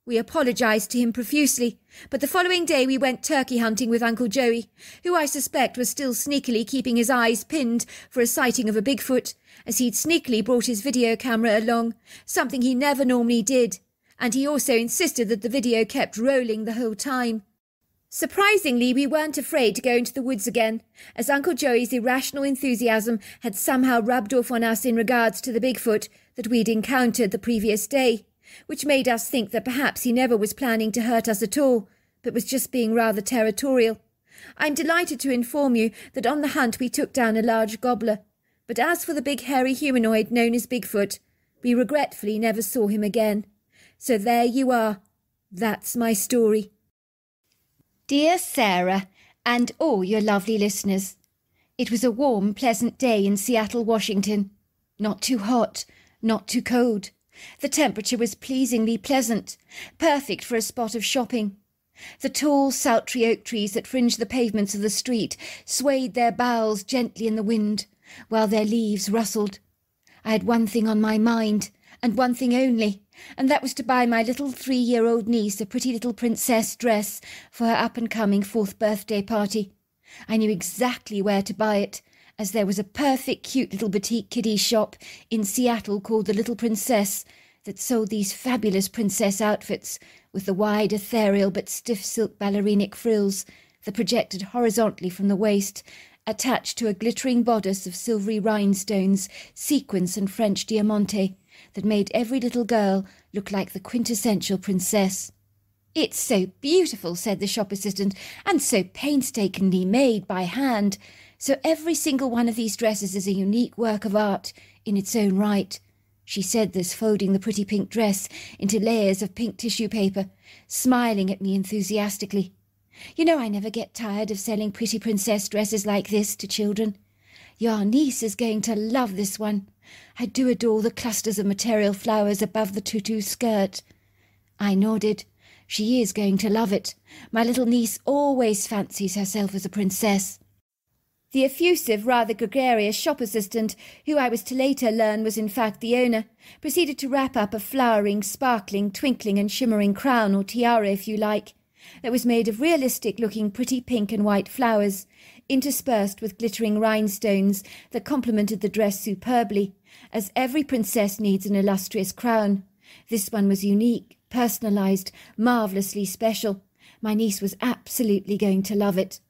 We apologised to him profusely, but the following day we went turkey hunting with Uncle Joey, who I suspect was still sneakily keeping his eyes pinned for a sighting of a Bigfoot, as he'd sneakily brought his video camera along, something he never normally did, and he also insisted that the video kept rolling the whole time. Surprisingly, we weren't afraid to go into the woods again, as Uncle Joey's irrational enthusiasm had somehow rubbed off on us in regards to the Bigfoot that we'd encountered the previous day which made us think that perhaps he never was planning to hurt us at all, but was just being rather territorial. I am delighted to inform you that on the hunt we took down a large gobbler, but as for the big hairy humanoid known as Bigfoot, we regretfully never saw him again. So there you are. That's my story. Dear Sarah, and all your lovely listeners, it was a warm, pleasant day in Seattle, Washington. Not too hot, not too cold. The temperature was pleasingly pleasant, perfect for a spot of shopping. The tall, sultry oak trees that fringed the pavements of the street swayed their boughs gently in the wind, while their leaves rustled. I had one thing on my mind, and one thing only, and that was to buy my little three-year-old niece a pretty little princess dress for her up-and-coming fourth birthday party. I knew exactly where to buy it, as there was a perfect cute little boutique kiddie shop in Seattle called The Little Princess that sold these fabulous princess outfits with the wide ethereal but stiff silk ballerinic frills that projected horizontally from the waist attached to a glittering bodice of silvery rhinestones, sequins, and French diamante that made every little girl look like the quintessential princess. It's so beautiful, said the shop assistant, and so painstakingly made by hand. So every single one of these dresses is a unique work of art in its own right. She said this, folding the pretty pink dress into layers of pink tissue paper, smiling at me enthusiastically. You know, I never get tired of selling pretty princess dresses like this to children. Your niece is going to love this one. I do adore the clusters of material flowers above the tutu skirt. I nodded. She is going to love it. My little niece always fancies herself as a princess the effusive, rather gregarious shop assistant, who I was to later learn was in fact the owner, proceeded to wrap up a flowering, sparkling, twinkling, and shimmering crown or tiara, if you like, that was made of realistic-looking pretty pink and white flowers, interspersed with glittering rhinestones that complemented the dress superbly, as every princess needs an illustrious crown. This one was unique, personalized, marvelously special. My niece was absolutely going to love it.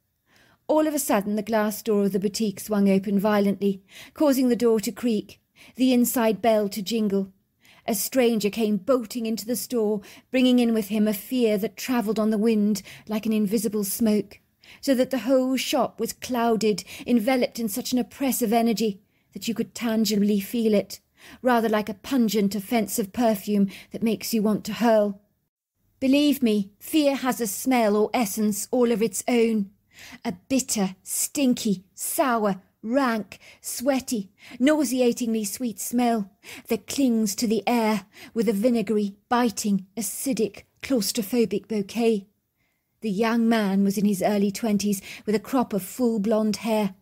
All of a sudden, the glass door of the boutique swung open violently, causing the door to creak, the inside bell to jingle. A stranger came bolting into the store, bringing in with him a fear that travelled on the wind like an invisible smoke, so that the whole shop was clouded, enveloped in such an oppressive energy that you could tangibly feel it, rather like a pungent, offensive perfume that makes you want to hurl. Believe me, fear has a smell or essence all of its own. A bitter, stinky, sour, rank, sweaty, nauseatingly sweet smell that clings to the air with a vinegary, biting, acidic, claustrophobic bouquet. The young man was in his early twenties, with a crop of full blonde hair,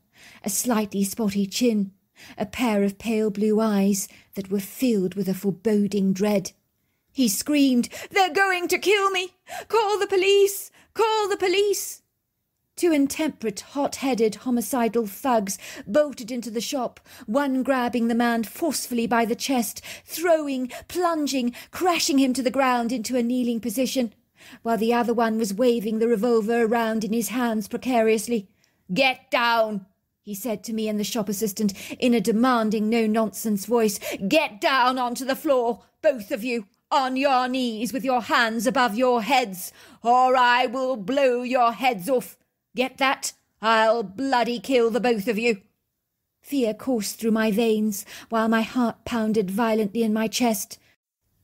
a slightly spotty chin, a pair of pale blue eyes that were filled with a foreboding dread. He screamed, They're going to kill me! Call the police! Call the police! Two intemperate, hot-headed, homicidal thugs bolted into the shop, one grabbing the man forcefully by the chest, throwing, plunging, crashing him to the ground into a kneeling position, while the other one was waving the revolver around in his hands precariously. Get down! he said to me and the shop assistant in a demanding, no-nonsense voice. Get down onto the floor, both of you! on your knees with your hands above your heads, or I will blow your heads off. Get that? I'll bloody kill the both of you. Fear coursed through my veins, while my heart pounded violently in my chest.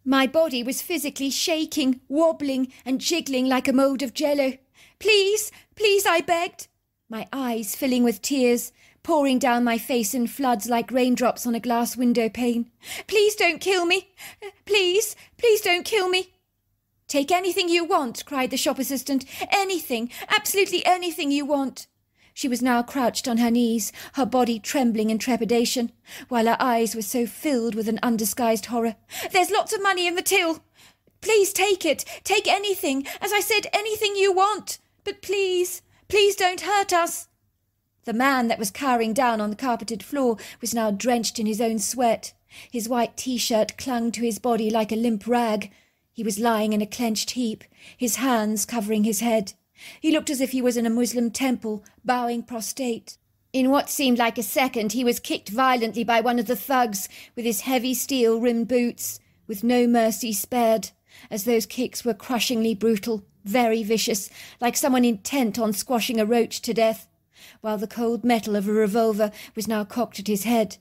My body was physically shaking, wobbling, and jiggling like a mould of jello. Please, please, I begged, my eyes filling with tears, pouring down my face in floods like raindrops on a glass window pane. Please don't kill me. Please, please don't kill me. Take anything you want, cried the shop assistant. Anything, absolutely anything you want. She was now crouched on her knees, her body trembling in trepidation, while her eyes were so filled with an undisguised horror. There's lots of money in the till. Please take it. Take anything. As I said, anything you want. But please, please don't hurt us. The man that was cowering down on the carpeted floor was now drenched in his own sweat. His white t-shirt clung to his body like a limp rag. He was lying in a clenched heap, his hands covering his head. He looked as if he was in a Muslim temple, bowing prostrate. In what seemed like a second, he was kicked violently by one of the thugs with his heavy steel rimmed boots, with no mercy spared, as those kicks were crushingly brutal, very vicious, like someone intent on squashing a roach to death, while the cold metal of a revolver was now cocked at his head.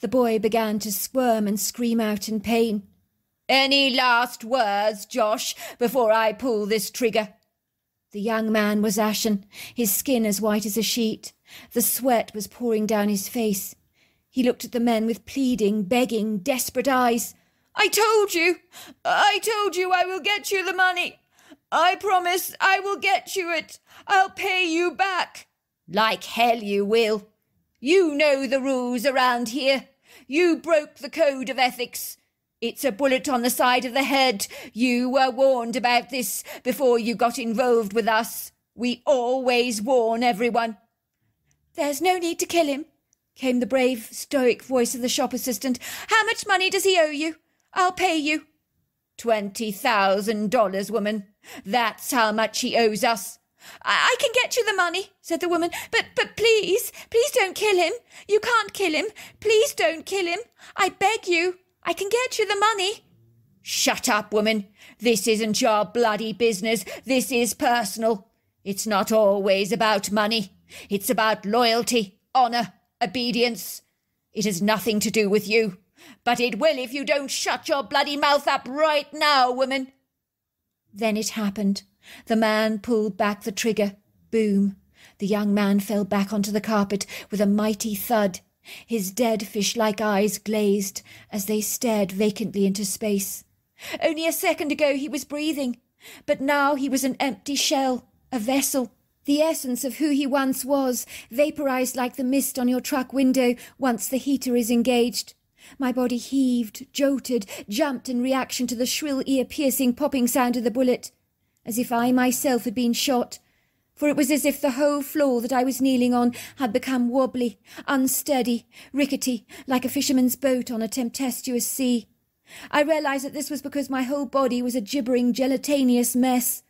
The boy began to squirm and scream out in pain. Any last words, Josh, before I pull this trigger? The young man was ashen, his skin as white as a sheet. The sweat was pouring down his face. He looked at the men with pleading, begging, desperate eyes. I told you! I told you I will get you the money! I promise I will get you it! I'll pay you back! Like hell you will! You know the rules around here! You broke the code of ethics! It's a bullet on the side of the head. You were warned about this before you got involved with us. We always warn everyone. There's no need to kill him, came the brave, stoic voice of the shop assistant. How much money does he owe you? I'll pay you. Twenty thousand dollars, woman. That's how much he owes us. I, I can get you the money, said the woman, but, but please, please don't kill him. You can't kill him. Please don't kill him. I beg you. I can get you the money. Shut up, woman. This isn't your bloody business. This is personal. It's not always about money. It's about loyalty, honour, obedience. It has nothing to do with you. But it will if you don't shut your bloody mouth up right now, woman. Then it happened. The man pulled back the trigger. Boom. The young man fell back onto the carpet with a mighty thud. His dead fish-like eyes glazed as they stared vacantly into space. Only a second ago he was breathing, but now he was an empty shell, a vessel. The essence of who he once was, vaporized like the mist on your truck window once the heater is engaged. My body heaved, jolted, jumped in reaction to the shrill ear-piercing popping sound of the bullet, as if I myself had been shot, for it was as if the whole floor that I was kneeling on had become wobbly, unsteady, rickety, like a fisherman's boat on a tempestuous sea. I realized that this was because my whole body was a gibbering, gelatinous mess.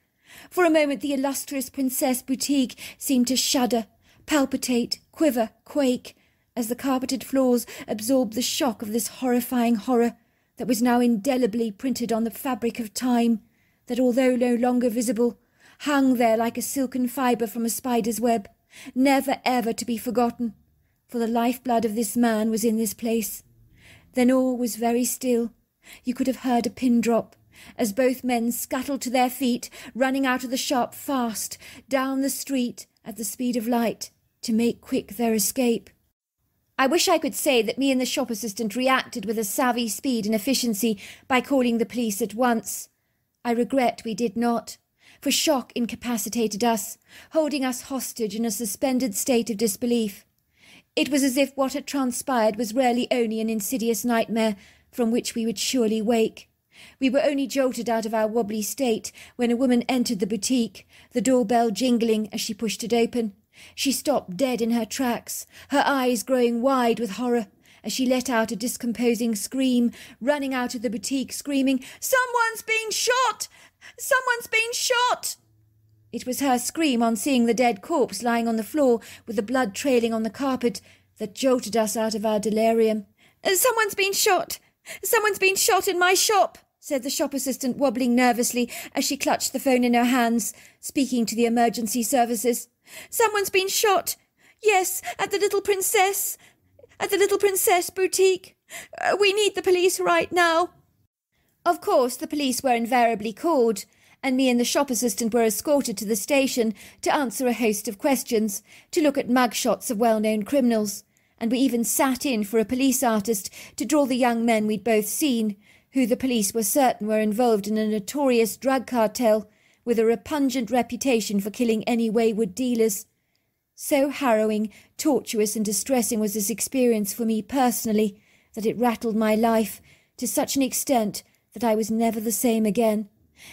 For a moment the illustrious Princess Boutique seemed to shudder, palpitate, quiver, quake, as the carpeted floors absorbed the shock of this horrifying horror that was now indelibly printed on the fabric of time, that although no longer visible, hung there like a silken fibre from a spider's web, never ever to be forgotten, for the life-blood of this man was in this place. Then all was very still. You could have heard a pin drop, as both men scuttled to their feet, running out of the shop fast, down the street at the speed of light, to make quick their escape. I wish I could say that me and the shop assistant reacted with a savvy speed and efficiency by calling the police at once. I regret we did not for shock incapacitated us, holding us hostage in a suspended state of disbelief. It was as if what had transpired was really only an insidious nightmare from which we would surely wake. We were only jolted out of our wobbly state when a woman entered the boutique, the doorbell jingling as she pushed it open. She stopped dead in her tracks, her eyes growing wide with horror as she let out a discomposing scream, running out of the boutique, screaming, Someone's been shot! Someone's been shot! It was her scream on seeing the dead corpse lying on the floor with the blood trailing on the carpet that jolted us out of our delirium. Someone's been shot! Someone's been shot in my shop! said the shop assistant, wobbling nervously as she clutched the phone in her hands, speaking to the emergency services. Someone's been shot! Yes, at the Little Princess! At the Little Princess boutique! Uh, we need the police right now! Of course, the police were invariably called, and me and the shop assistant were escorted to the station to answer a host of questions, to look at mugshots of well known criminals, and we even sat in for a police artist to draw the young men we'd both seen, who the police were certain were involved in a notorious drug cartel with a repugnant reputation for killing any wayward dealers. So harrowing, tortuous, and distressing was this experience for me personally that it rattled my life to such an extent that I was never the same again.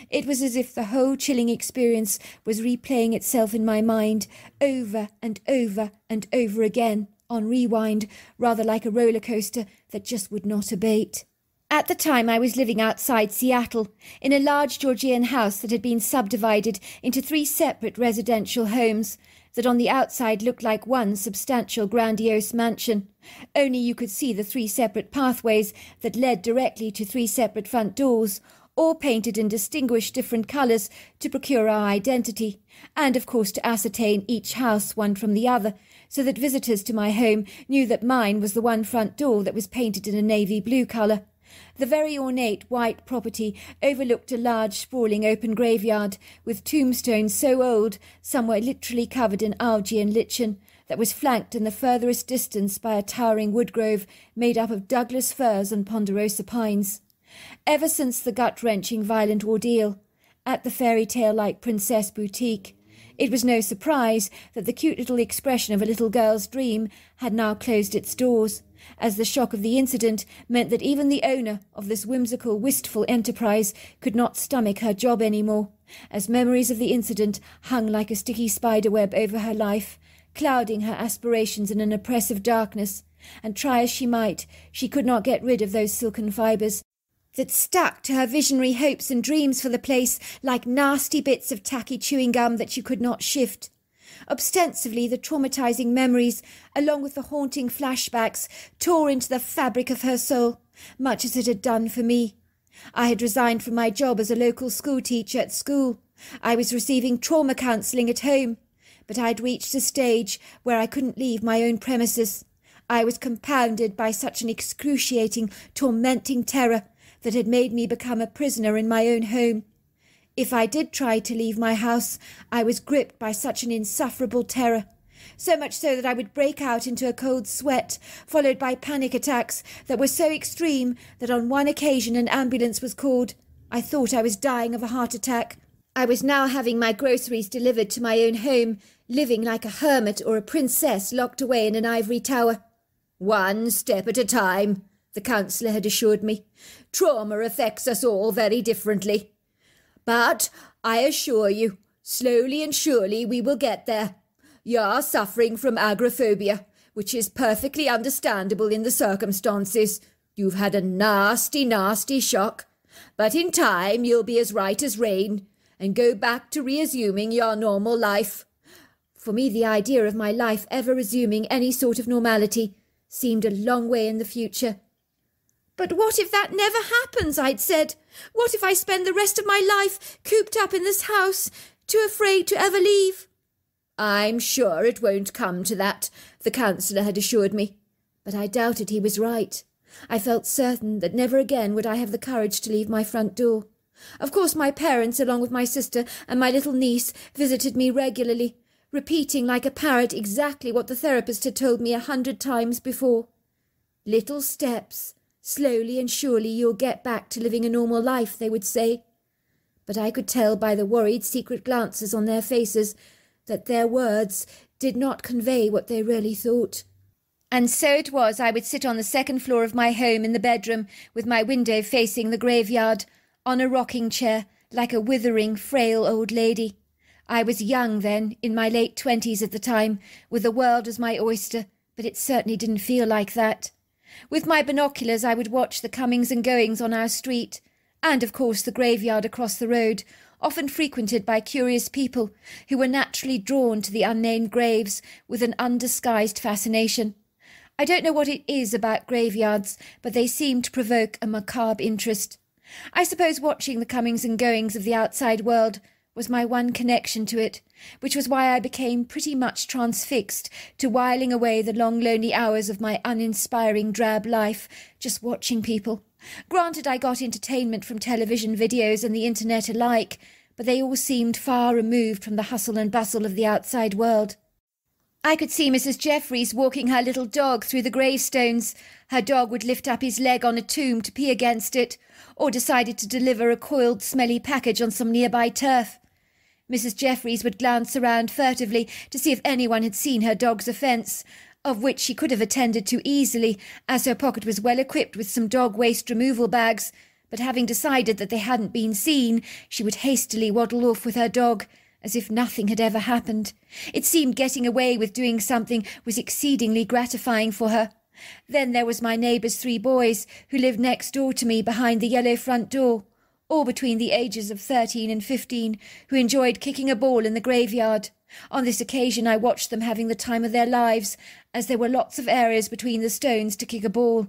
It was as if the whole chilling experience was replaying itself in my mind over and over and over again on rewind, rather like a roller coaster that just would not abate. At the time, I was living outside Seattle in a large Georgian house that had been subdivided into three separate residential homes that on the outside looked like one substantial grandiose mansion. Only you could see the three separate pathways that led directly to three separate front doors, all painted in distinguished different colours to procure our identity, and of course to ascertain each house one from the other, so that visitors to my home knew that mine was the one front door that was painted in a navy blue colour. The very ornate white property overlooked a large sprawling open graveyard, with tombstones so old some were literally covered in algae and lichen, that was flanked in the furthest distance by a towering wood grove made up of Douglas firs and ponderosa pines. Ever since the gut wrenching violent ordeal at the fairy tale like Princess Boutique, it was no surprise that the cute little expression of a little girl's dream had now closed its doors as the shock of the incident meant that even the owner of this whimsical, wistful enterprise could not stomach her job any more, as memories of the incident hung like a sticky spider web over her life, clouding her aspirations in an oppressive darkness, and try as she might, she could not get rid of those silken fibres that stuck to her visionary hopes and dreams for the place like nasty bits of tacky chewing gum that you could not shift. Ostensibly, the traumatizing memories, along with the haunting flashbacks, tore into the fabric of her soul, much as it had done for me. I had resigned from my job as a local schoolteacher at school. I was receiving trauma counselling at home. But I had reached a stage where I couldn't leave my own premises. I was compounded by such an excruciating, tormenting terror that had made me become a prisoner in my own home, if I did try to leave my house, I was gripped by such an insufferable terror, so much so that I would break out into a cold sweat, followed by panic attacks that were so extreme that on one occasion an ambulance was called. I thought I was dying of a heart attack. I was now having my groceries delivered to my own home, living like a hermit or a princess locked away in an ivory tower. One step at a time, the counsellor had assured me. Trauma affects us all very differently. But I assure you, slowly and surely we will get there. You're suffering from agoraphobia, which is perfectly understandable in the circumstances. You've had a nasty, nasty shock. But in time you'll be as right as rain, and go back to resuming your normal life. For me, the idea of my life ever resuming any sort of normality seemed a long way in the future. But what if that never happens, I'd said? What if I spend the rest of my life cooped up in this house, too afraid to ever leave? I'm sure it won't come to that, the counsellor had assured me. But I doubted he was right. I felt certain that never again would I have the courage to leave my front door. Of course my parents, along with my sister and my little niece, visited me regularly, repeating like a parrot exactly what the therapist had told me a hundred times before. Little steps, Slowly and surely you'll get back to living a normal life, they would say. But I could tell by the worried secret glances on their faces that their words did not convey what they really thought. And so it was I would sit on the second floor of my home in the bedroom, with my window facing the graveyard, on a rocking chair, like a withering, frail old lady. I was young then, in my late twenties at the time, with the world as my oyster, but it certainly didn't feel like that. With my binoculars, I would watch the comings and goings on our street, and of course the graveyard across the road, often frequented by curious people who were naturally drawn to the unnamed graves with an undisguised fascination. I don't know what it is about graveyards, but they seem to provoke a macabre interest. I suppose watching the comings and goings of the outside world was my one connection to it, which was why I became pretty much transfixed to whiling away the long lonely hours of my uninspiring drab life, just watching people. Granted, I got entertainment from television videos and the internet alike, but they all seemed far removed from the hustle and bustle of the outside world. I could see Mrs. Jeffreys walking her little dog through the gravestones. Her dog would lift up his leg on a tomb to pee against it, or decided to deliver a coiled, smelly package on some nearby turf. Mrs. Jeffreys would glance around furtively to see if anyone had seen her dog's offence, of which she could have attended to easily, as her pocket was well equipped with some dog waste removal bags, but having decided that they hadn't been seen, she would hastily waddle off with her dog, as if nothing had ever happened. It seemed getting away with doing something was exceedingly gratifying for her. Then there was my neighbour's three boys, who lived next door to me behind the yellow front door all between the ages of thirteen and fifteen, who enjoyed kicking a ball in the graveyard. On this occasion I watched them having the time of their lives, as there were lots of areas between the stones to kick a ball.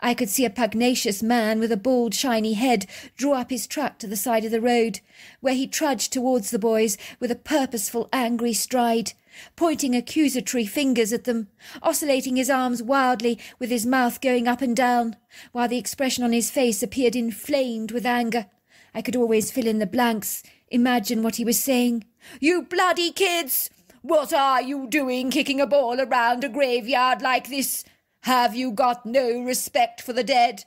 I could see a pugnacious man with a bald, shiny head draw up his truck to the side of the road, where he trudged towards the boys with a purposeful, angry stride, pointing accusatory fingers at them, oscillating his arms wildly with his mouth going up and down, while the expression on his face appeared inflamed with anger. I could always fill in the blanks, imagine what he was saying. You bloody kids! What are you doing kicking a ball around a graveyard like this? Have you got no respect for the dead?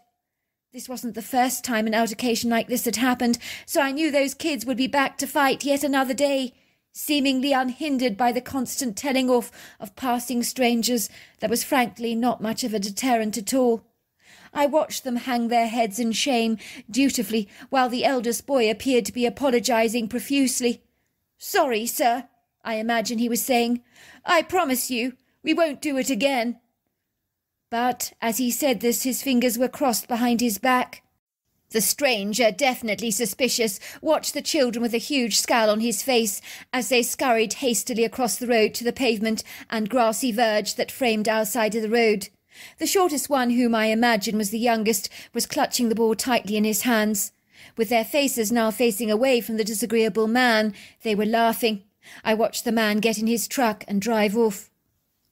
This wasn't the first time an altercation like this had happened, so I knew those kids would be back to fight yet another day, seemingly unhindered by the constant telling off of passing strangers that was frankly not much of a deterrent at all. I watched them hang their heads in shame, dutifully, while the eldest boy appeared to be apologizing profusely. Sorry, sir, I imagine he was saying. I promise you, we won't do it again. But as he said this, his fingers were crossed behind his back. The stranger, definitely suspicious, watched the children with a huge scowl on his face as they scurried hastily across the road to the pavement and grassy verge that framed our side of the road. The shortest one, whom I imagine was the youngest, was clutching the ball tightly in his hands. With their faces now facing away from the disagreeable man, they were laughing. I watched the man get in his truck and drive off.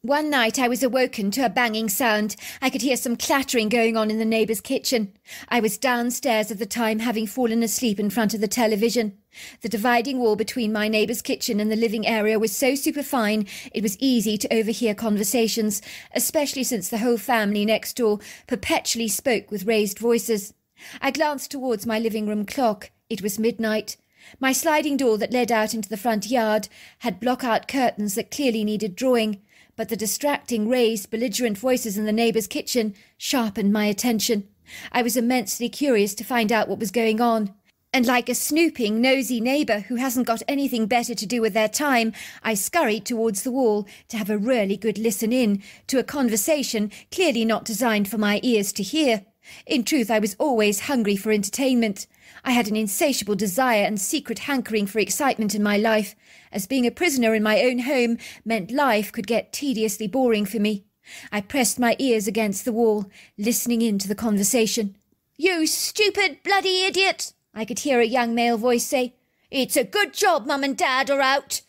One night I was awoken to a banging sound. I could hear some clattering going on in the neighbour's kitchen. I was downstairs at the time, having fallen asleep in front of the television. The dividing wall between my neighbour's kitchen and the living area was so superfine it was easy to overhear conversations, especially since the whole family next door perpetually spoke with raised voices. I glanced towards my living room clock. It was midnight. My sliding door that led out into the front yard had block-out curtains that clearly needed drawing, but the distracting, raised, belligerent voices in the neighbour's kitchen sharpened my attention. I was immensely curious to find out what was going on. And like a snooping, nosy neighbour who hasn't got anything better to do with their time, I scurried towards the wall to have a really good listen in to a conversation clearly not designed for my ears to hear. In truth, I was always hungry for entertainment. I had an insatiable desire and secret hankering for excitement in my life, as being a prisoner in my own home meant life could get tediously boring for me. I pressed my ears against the wall, listening in to the conversation. You stupid bloody idiot! I could hear a young male voice say, It's a good job Mum and Dad are out.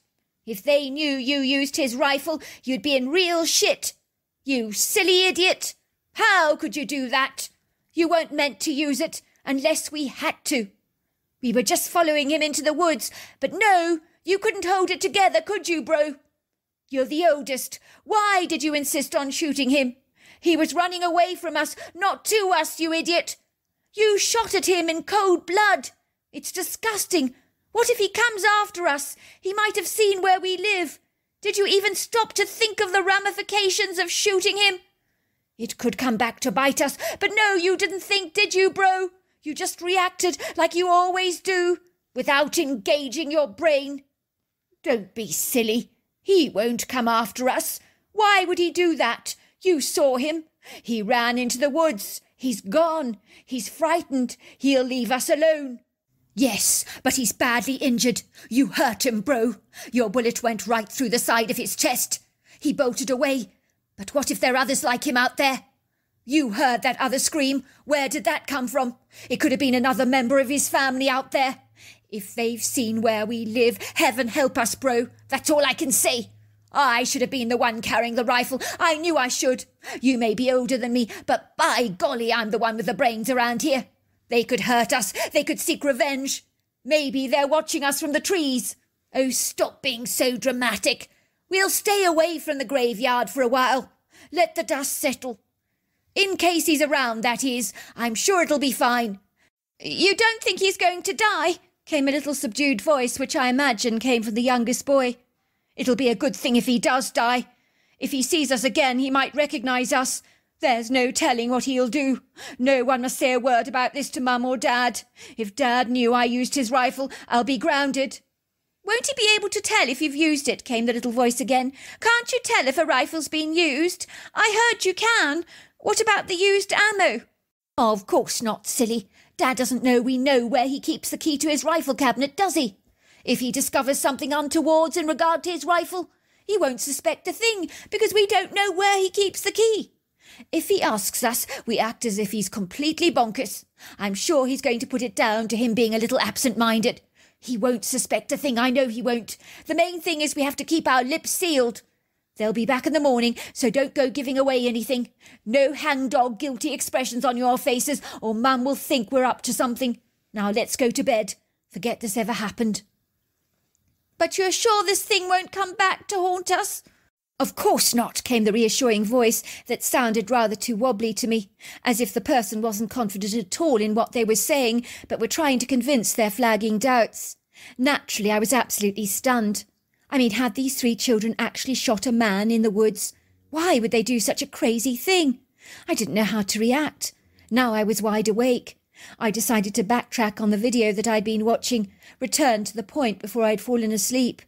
If they knew you used his rifle, you'd be in real shit. You silly idiot! How could you do that? You weren't meant to use it unless we had to. We were just following him into the woods, but no, you couldn't hold it together, could you, bro? You're the oldest. Why did you insist on shooting him? He was running away from us, not to us, you idiot. You shot at him in cold blood. It's disgusting. What if he comes after us? He might have seen where we live. Did you even stop to think of the ramifications of shooting him? It could come back to bite us, but no, you didn't think, did you, bro? You just reacted like you always do, without engaging your brain. Don't be silly. He won't come after us. Why would he do that? You saw him. He ran into the woods. He's gone. He's frightened. He'll leave us alone. Yes, but he's badly injured. You hurt him, bro. Your bullet went right through the side of his chest. He bolted away. But what if there are others like him out there? You heard that other scream. Where did that come from? It could have been another member of his family out there. If they've seen where we live, heaven help us, bro. That's all I can say. I should have been the one carrying the rifle. I knew I should. You may be older than me, but by golly, I'm the one with the brains around here. They could hurt us. They could seek revenge. Maybe they're watching us from the trees. Oh, stop being so dramatic. We'll stay away from the graveyard for a while. Let the dust settle. In case he's around, that is. I'm sure it'll be fine. You don't think he's going to die? came a little subdued voice, which I imagine came from the youngest boy. It'll be a good thing if he does die. If he sees us again, he might recognise us. There's no telling what he'll do. No one must say a word about this to Mum or Dad. If Dad knew I used his rifle, I'll be grounded. Won't he be able to tell if you've used it? came the little voice again. Can't you tell if a rifle's been used? I heard you can. What about the used ammo? of course not, silly. Dad doesn't know we know where he keeps the key to his rifle cabinet, does he? If he discovers something untoward in regard to his rifle, he won't suspect a thing, because we don't know where he keeps the key. If he asks us, we act as if he's completely bonkers. I'm sure he's going to put it down to him being a little absent-minded. He won't suspect a thing, I know he won't. The main thing is we have to keep our lips sealed. They'll be back in the morning, so don't go giving away anything. No hangdog guilty expressions on your faces, or Mum will think we're up to something. Now let's go to bed. Forget this ever happened. But you're sure this thing won't come back to haunt us? Of course not, came the reassuring voice that sounded rather too wobbly to me, as if the person wasn't confident at all in what they were saying, but were trying to convince their flagging doubts. Naturally, I was absolutely stunned. I mean, had these three children actually shot a man in the woods? Why would they do such a crazy thing? I didn't know how to react. Now I was wide awake. I decided to backtrack on the video that I'd been watching, return to the point before I'd fallen asleep.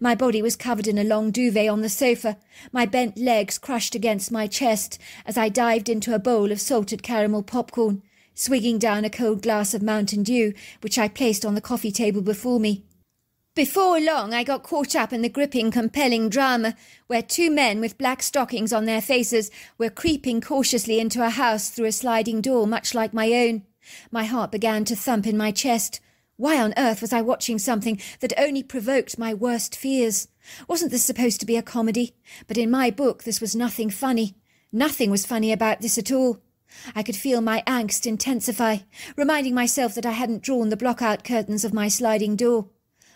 My body was covered in a long duvet on the sofa, my bent legs crushed against my chest as I dived into a bowl of salted caramel popcorn, swigging down a cold glass of Mountain Dew which I placed on the coffee table before me. Before long I got caught up in the gripping, compelling drama where two men with black stockings on their faces were creeping cautiously into a house through a sliding door much like my own. My heart began to thump in my chest. Why on earth was I watching something that only provoked my worst fears? Wasn't this supposed to be a comedy? But in my book this was nothing funny. Nothing was funny about this at all. I could feel my angst intensify, reminding myself that I hadn't drawn the block-out curtains of my sliding door.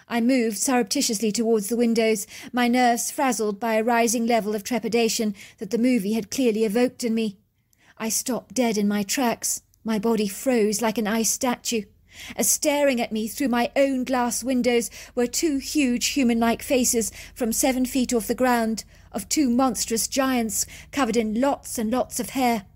I moved surreptitiously towards the windows, my nerves frazzled by a rising level of trepidation that the movie had clearly evoked in me. I stopped dead in my tracks. My body froze like an ice statue, as staring at me through my own glass windows were two huge human-like faces from seven feet off the ground, of two monstrous giants covered in lots and lots of hair.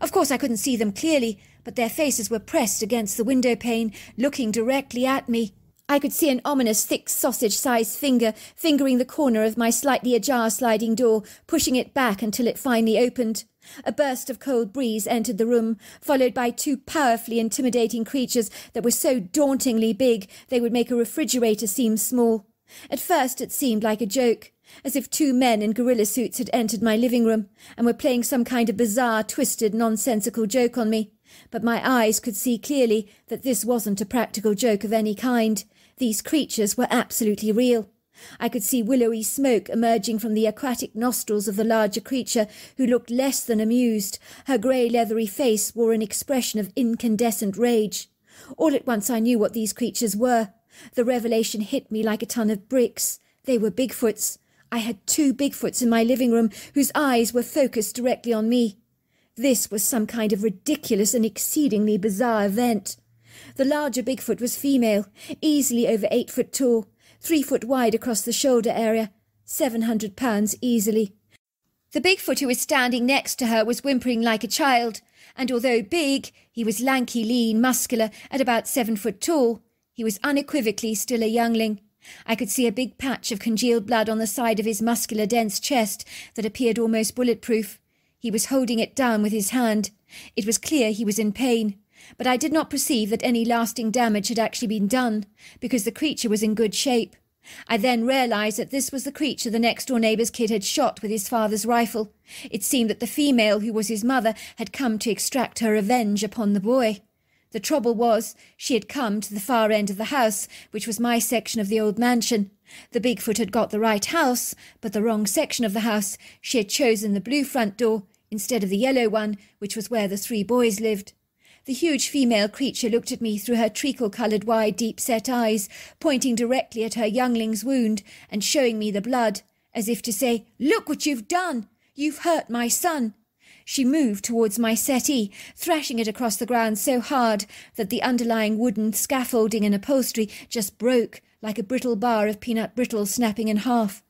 Of course I couldn't see them clearly, but their faces were pressed against the window pane, looking directly at me. I could see an ominous thick sausage-sized finger fingering the corner of my slightly ajar sliding door, pushing it back until it finally opened. A burst of cold breeze entered the room, followed by two powerfully intimidating creatures that were so dauntingly big they would make a refrigerator seem small. At first it seemed like a joke, as if two men in gorilla suits had entered my living room and were playing some kind of bizarre, twisted, nonsensical joke on me. But my eyes could see clearly that this wasn't a practical joke of any kind. These creatures were absolutely real. I could see willowy smoke emerging from the aquatic nostrils of the larger creature, who looked less than amused. Her grey leathery face wore an expression of incandescent rage. All at once I knew what these creatures were. The revelation hit me like a ton of bricks. They were Bigfoots. I had two Bigfoots in my living room whose eyes were focused directly on me. This was some kind of ridiculous and exceedingly bizarre event. The larger Bigfoot was female, easily over eight foot tall, three foot wide across the shoulder area, seven hundred pounds easily. The Bigfoot who was standing next to her was whimpering like a child, and although big, he was lanky, lean, muscular, and about seven foot tall. He was unequivocally still a youngling. I could see a big patch of congealed blood on the side of his muscular, dense chest that appeared almost bulletproof. He was holding it down with his hand. It was clear he was in pain but I did not perceive that any lasting damage had actually been done, because the creature was in good shape. I then realized that this was the creature the next door neighbor's kid had shot with his father's rifle. It seemed that the female who was his mother had come to exact her revenge upon the boy. The trouble was, she had come to the far end of the house, which was my section of the old mansion. The Bigfoot had got the right house, but the wrong section of the house. She had chosen the blue front door instead of the yellow one, which was where the three boys lived. The huge female creature looked at me through her treacle-coloured wide deep-set eyes, pointing directly at her youngling's wound and showing me the blood, as if to say, Look what you've done! You've hurt my son! She moved towards my settee, thrashing it across the ground so hard that the underlying wooden scaffolding and upholstery just broke like a brittle bar of peanut brittle snapping in half.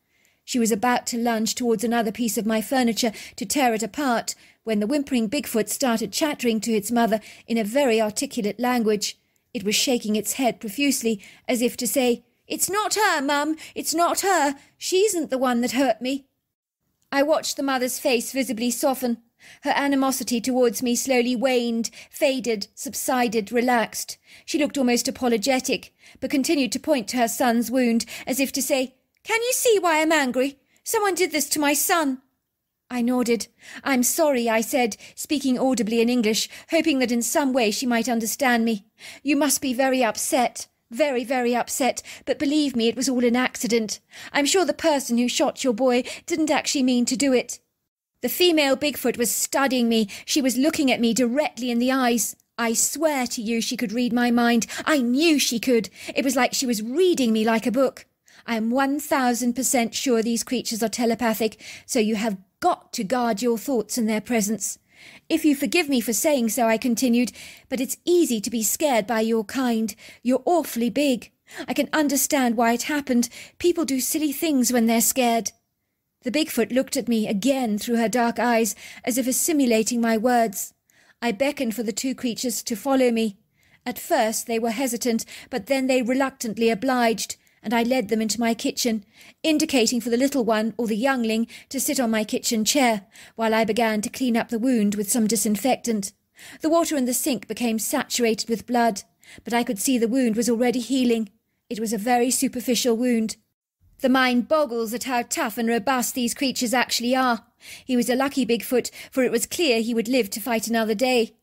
She was about to lunge towards another piece of my furniture to tear it apart when the whimpering Bigfoot started chattering to its mother in a very articulate language. It was shaking its head profusely, as if to say, It's not her, Mum! It's not her! She isn't the one that hurt me! I watched the mother's face visibly soften. Her animosity towards me slowly waned, faded, subsided, relaxed. She looked almost apologetic, but continued to point to her son's wound, as if to say, Can you see why I'm angry? Someone did this to my son! I nodded. I'm sorry, I said, speaking audibly in English, hoping that in some way she might understand me. You must be very upset. Very, very upset, but believe me, it was all an accident. I'm sure the person who shot your boy didn't actually mean to do it. The female Bigfoot was studying me. She was looking at me directly in the eyes. I swear to you she could read my mind. I knew she could. It was like she was reading me like a book. I am 1000% sure these creatures are telepathic, so you have got to guard your thoughts in their presence. If you forgive me for saying so, I continued, but it's easy to be scared by your kind. You're awfully big. I can understand why it happened. People do silly things when they're scared. The Bigfoot looked at me again through her dark eyes, as if assimilating my words. I beckoned for the two creatures to follow me. At first they were hesitant, but then they reluctantly obliged and I led them into my kitchen, indicating for the little one or the youngling to sit on my kitchen chair, while I began to clean up the wound with some disinfectant. The water in the sink became saturated with blood, but I could see the wound was already healing. It was a very superficial wound. The mind boggles at how tough and robust these creatures actually are. He was a lucky Bigfoot, for it was clear he would live to fight another day.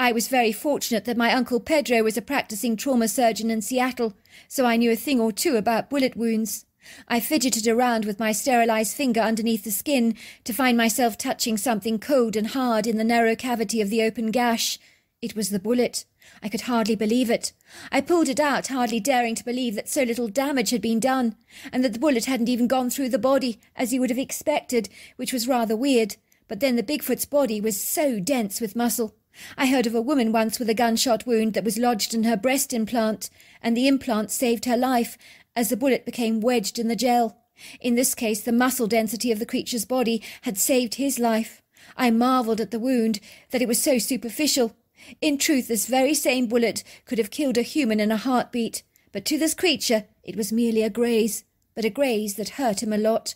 I was very fortunate that my uncle Pedro was a practicing trauma surgeon in Seattle, so I knew a thing or two about bullet wounds. I fidgeted around with my sterilized finger underneath the skin to find myself touching something cold and hard in the narrow cavity of the open gash. It was the bullet. I could hardly believe it. I pulled it out, hardly daring to believe that so little damage had been done, and that the bullet hadn't even gone through the body, as you would have expected, which was rather weird. But then the Bigfoot's body was so dense with muscle. I heard of a woman once with a gunshot wound that was lodged in her breast implant, and the implant saved her life, as the bullet became wedged in the gel. In this case, the muscle density of the creature's body had saved his life. I marvelled at the wound, that it was so superficial. In truth, this very same bullet could have killed a human in a heartbeat, but to this creature it was merely a graze, but a graze that hurt him a lot.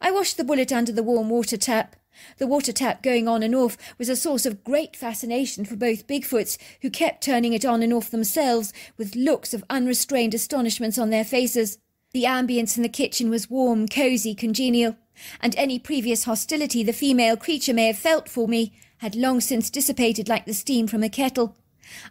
I washed the bullet under the warm water tap, the water tap going on and off was a source of great fascination for both Bigfoots, who kept turning it on and off themselves, with looks of unrestrained astonishment on their faces. The ambience in the kitchen was warm, cosy, congenial, and any previous hostility the female creature may have felt for me had long since dissipated like the steam from a kettle.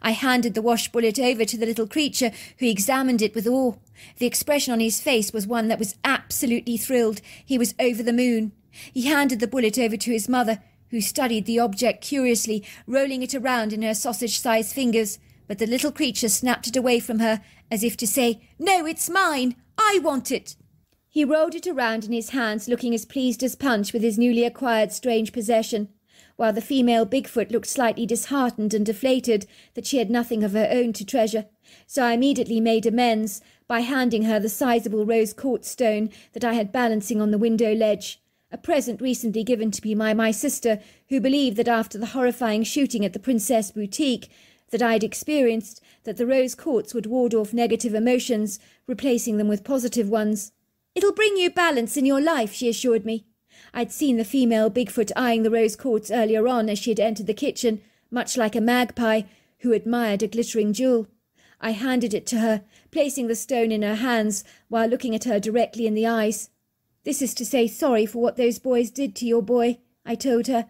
I handed the wash bullet over to the little creature, who examined it with awe. The expression on his face was one that was absolutely thrilled. He was over the moon. He handed the bullet over to his mother, who studied the object curiously, rolling it around in her sausage-sized fingers, but the little creature snapped it away from her, as if to say, No, it's mine! I want it! He rolled it around in his hands, looking as pleased as Punch with his newly acquired strange possession, while the female Bigfoot looked slightly disheartened and deflated that she had nothing of her own to treasure, so I immediately made amends by handing her the sizable rose quartz stone that I had balancing on the window ledge, a present recently given to me by my sister, who believed that after the horrifying shooting at the Princess Boutique that I'd experienced, that the rose quartz would ward off negative emotions, replacing them with positive ones. It'll bring you balance in your life, she assured me. I'd seen the female Bigfoot eyeing the rose quartz earlier on as she had entered the kitchen, much like a magpie who admired a glittering jewel. I handed it to her, placing the stone in her hands while looking at her directly in the eyes. This is to say sorry for what those boys did to your boy, I told her.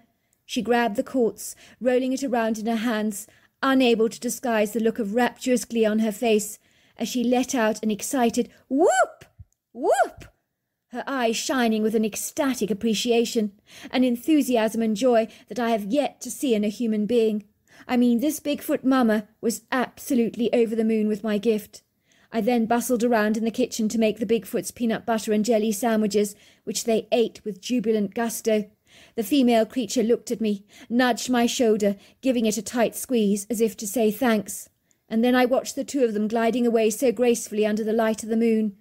She grabbed the quartz, rolling it around in her hands, unable to disguise the look of rapturous glee on her face as she let out an excited whoop, whoop, her eyes shining with an ecstatic appreciation, an enthusiasm and joy that I have yet to see in a human being. I mean, this Bigfoot mama was absolutely over the moon with my gift. I then bustled around in the kitchen to make the Bigfoot's peanut butter and jelly sandwiches, which they ate with jubilant gusto. The female creature looked at me, nudged my shoulder, giving it a tight squeeze as if to say thanks, and then I watched the two of them gliding away so gracefully under the light of the moon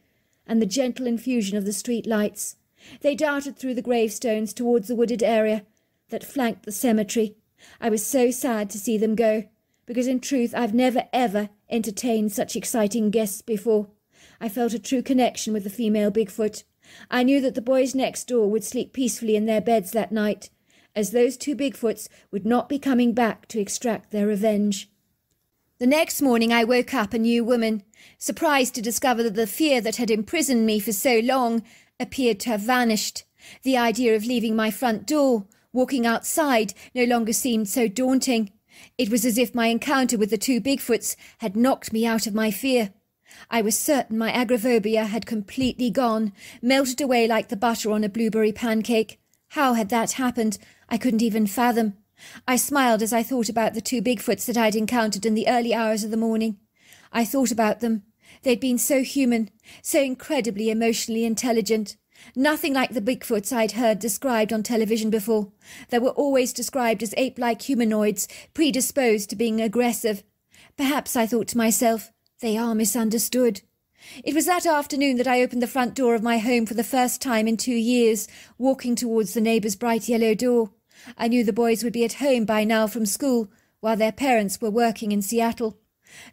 and the gentle infusion of the street lights. They darted through the gravestones towards the wooded area that flanked the cemetery. I was so sad to see them go, because in truth I've never ever entertained such exciting guests before. I felt a true connection with the female Bigfoot. I knew that the boys next door would sleep peacefully in their beds that night, as those two Bigfoots would not be coming back to extract their revenge. The next morning I woke up a new woman, surprised to discover that the fear that had imprisoned me for so long appeared to have vanished. The idea of leaving my front door, walking outside, no longer seemed so daunting. It was as if my encounter with the two Bigfoots had knocked me out of my fear. I was certain my agoraphobia had completely gone, melted away like the butter on a blueberry pancake. How had that happened? I couldn't even fathom. I smiled as I thought about the two Bigfoots that I'd encountered in the early hours of the morning. I thought about them. They'd been so human, so incredibly emotionally intelligent. Nothing like the Bigfoots I'd heard described on television before. They were always described as ape-like humanoids, predisposed to being aggressive. Perhaps, I thought to myself, they are misunderstood. It was that afternoon that I opened the front door of my home for the first time in two years, walking towards the neighbour's bright yellow door. I knew the boys would be at home by now from school, while their parents were working in Seattle.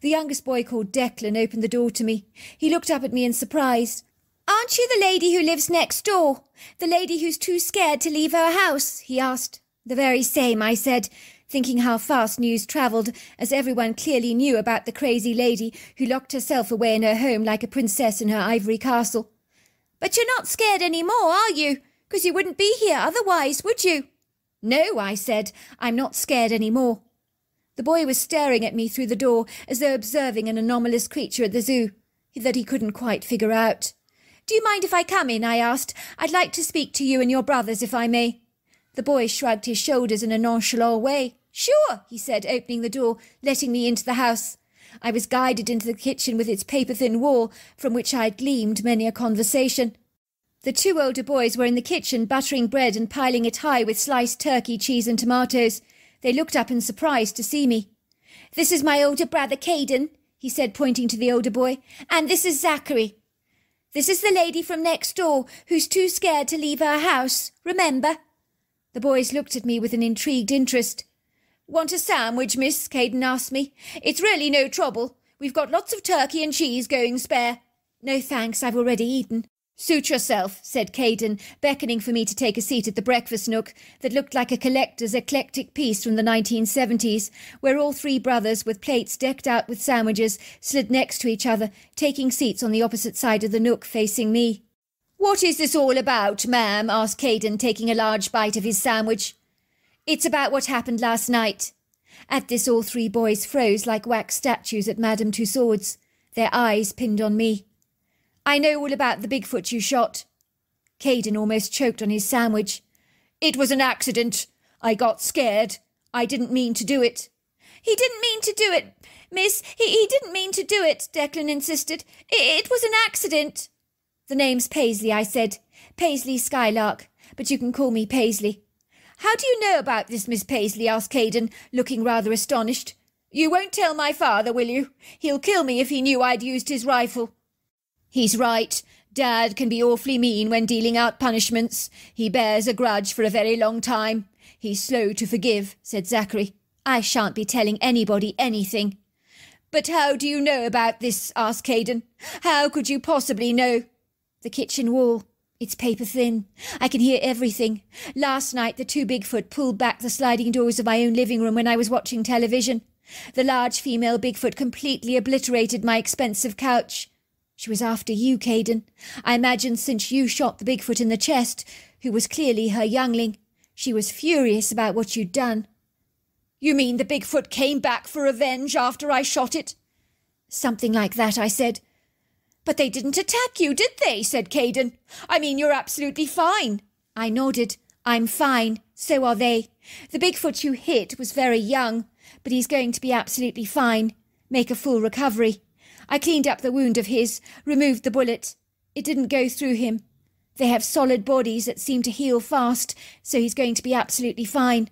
The youngest boy called Declan opened the door to me. He looked up at me in surprise. Aren't you the lady who lives next door? The lady who's too scared to leave her house? he asked. The very same, I said, thinking how fast news travelled, as everyone clearly knew about the crazy lady who locked herself away in her home like a princess in her ivory castle. But you're not scared any more, are you? Because you wouldn't be here otherwise, would you? No, I said, I'm not scared any more. The boy was staring at me through the door as though observing an anomalous creature at the zoo that he couldn't quite figure out. Do you mind if I come in? I asked. I'd like to speak to you and your brothers, if I may. The boy shrugged his shoulders in a nonchalant way. Sure, he said, opening the door, letting me into the house. I was guided into the kitchen with its paper-thin wall, from which I had gleamed many a conversation. The two older boys were in the kitchen buttering bread and piling it high with sliced turkey, cheese and tomatoes. They looked up in surprise to see me. This is my older brother, Caden, he said, pointing to the older boy, and this is Zachary. This is the lady from next door who's too scared to leave her house, remember? The boys looked at me with an intrigued interest. Want a sandwich, miss? Caden asked me. It's really no trouble. We've got lots of turkey and cheese going spare. No thanks, I've already eaten. Suit yourself, said Caden, beckoning for me to take a seat at the breakfast nook that looked like a collector's eclectic piece from the 1970s, where all three brothers, with plates decked out with sandwiches, slid next to each other, taking seats on the opposite side of the nook facing me. What is this all about, ma'am? asked Caden, taking a large bite of his sandwich. It's about what happened last night. At this all three boys froze like wax statues at Madame Tussaud's, their eyes pinned on me. I know all about the Bigfoot you shot. Caden almost choked on his sandwich. It was an accident. I got scared. I didn't mean to do it. He didn't mean to do it, miss. He, he didn't mean to do it, Declan insisted. It, it was an accident. The name's Paisley, I said. Paisley Skylark, but you can call me Paisley. How do you know about this, Miss Paisley? asked Caden, looking rather astonished. You won't tell my father, will you? He'll kill me if he knew I'd used his rifle. He's right. Dad can be awfully mean when dealing out punishments. He bears a grudge for a very long time. He's slow to forgive, said Zachary. I shan't be telling anybody anything. But how do you know about this? asked Caden. How could you possibly know? The kitchen wall. It's paper thin. I can hear everything. Last night the two Bigfoot pulled back the sliding doors of my own living room when I was watching television. The large female Bigfoot completely obliterated my expensive couch. She was after you, Caden. I imagine since you shot the Bigfoot in the chest, who was clearly her youngling, she was furious about what you'd done. You mean the Bigfoot came back for revenge after I shot it? Something like that, I said. But they didn't attack you, did they? said Caden. I mean, you're absolutely fine. I nodded. I'm fine. So are they. The Bigfoot you hit was very young, but he's going to be absolutely fine. Make a full recovery. I cleaned up the wound of his, removed the bullet. It didn't go through him. They have solid bodies that seem to heal fast, so he's going to be absolutely fine.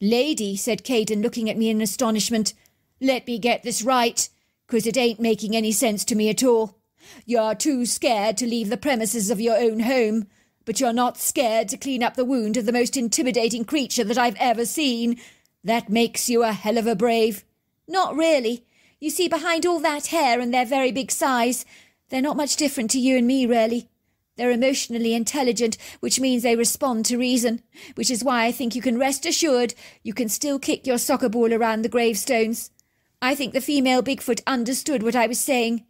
Lady, said Caden, looking at me in astonishment, let me get this right, 'cause it ain't making any sense to me at all. You're too scared to leave the premises of your own home, but you're not scared to clean up the wound of the most intimidating creature that I've ever seen. That makes you a hell of a brave. Not really. You see, behind all that hair and their very big size, they're not much different to you and me, really. They're emotionally intelligent, which means they respond to reason, which is why I think you can rest assured you can still kick your soccer ball around the gravestones. I think the female Bigfoot understood what I was saying.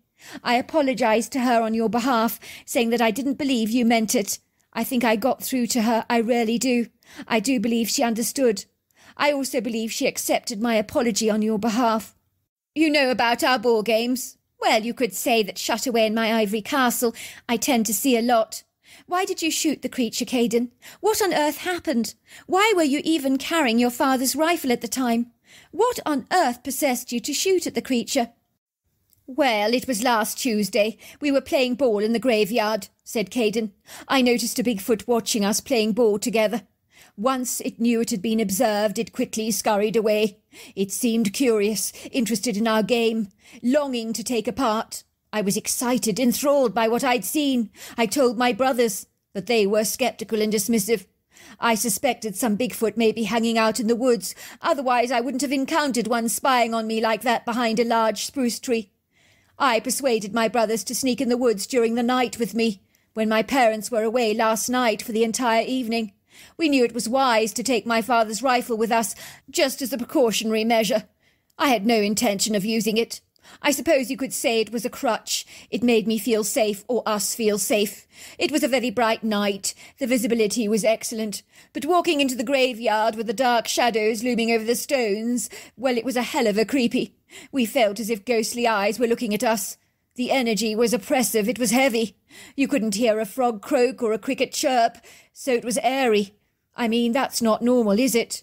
I apologized to her on your behalf, saying that I didn't believe you meant it. I think I got through to her, I really do. I do believe she understood. I also believe she accepted my apology on your behalf. You know about our ball games. Well, you could say that shut away in my ivory castle, I tend to see a lot. Why did you shoot the creature, Caden? What on earth happened? Why were you even carrying your father's rifle at the time? What on earth possessed you to shoot at the creature? Well, it was last Tuesday. We were playing ball in the graveyard, said Caden. I noticed a Bigfoot watching us playing ball together. Once it knew it had been observed, it quickly scurried away. It seemed curious, interested in our game, longing to take a part. I was excited, enthralled by what I'd seen. I told my brothers, but they were sceptical and dismissive. I suspected some Bigfoot may be hanging out in the woods, otherwise I wouldn't have encountered one spying on me like that behind a large spruce tree. I persuaded my brothers to sneak in the woods during the night with me, when my parents were away last night for the entire evening. We knew it was wise to take my father's rifle with us, just as a precautionary measure. I had no intention of using it. I suppose you could say it was a crutch. It made me feel safe, or us feel safe. It was a very bright night. The visibility was excellent. But walking into the graveyard with the dark shadows looming over the stones, well, it was a hell of a creepy. We felt as if ghostly eyes were looking at us. The energy was oppressive, it was heavy. You couldn't hear a frog croak or a cricket chirp, so it was airy. I mean, that's not normal, is it?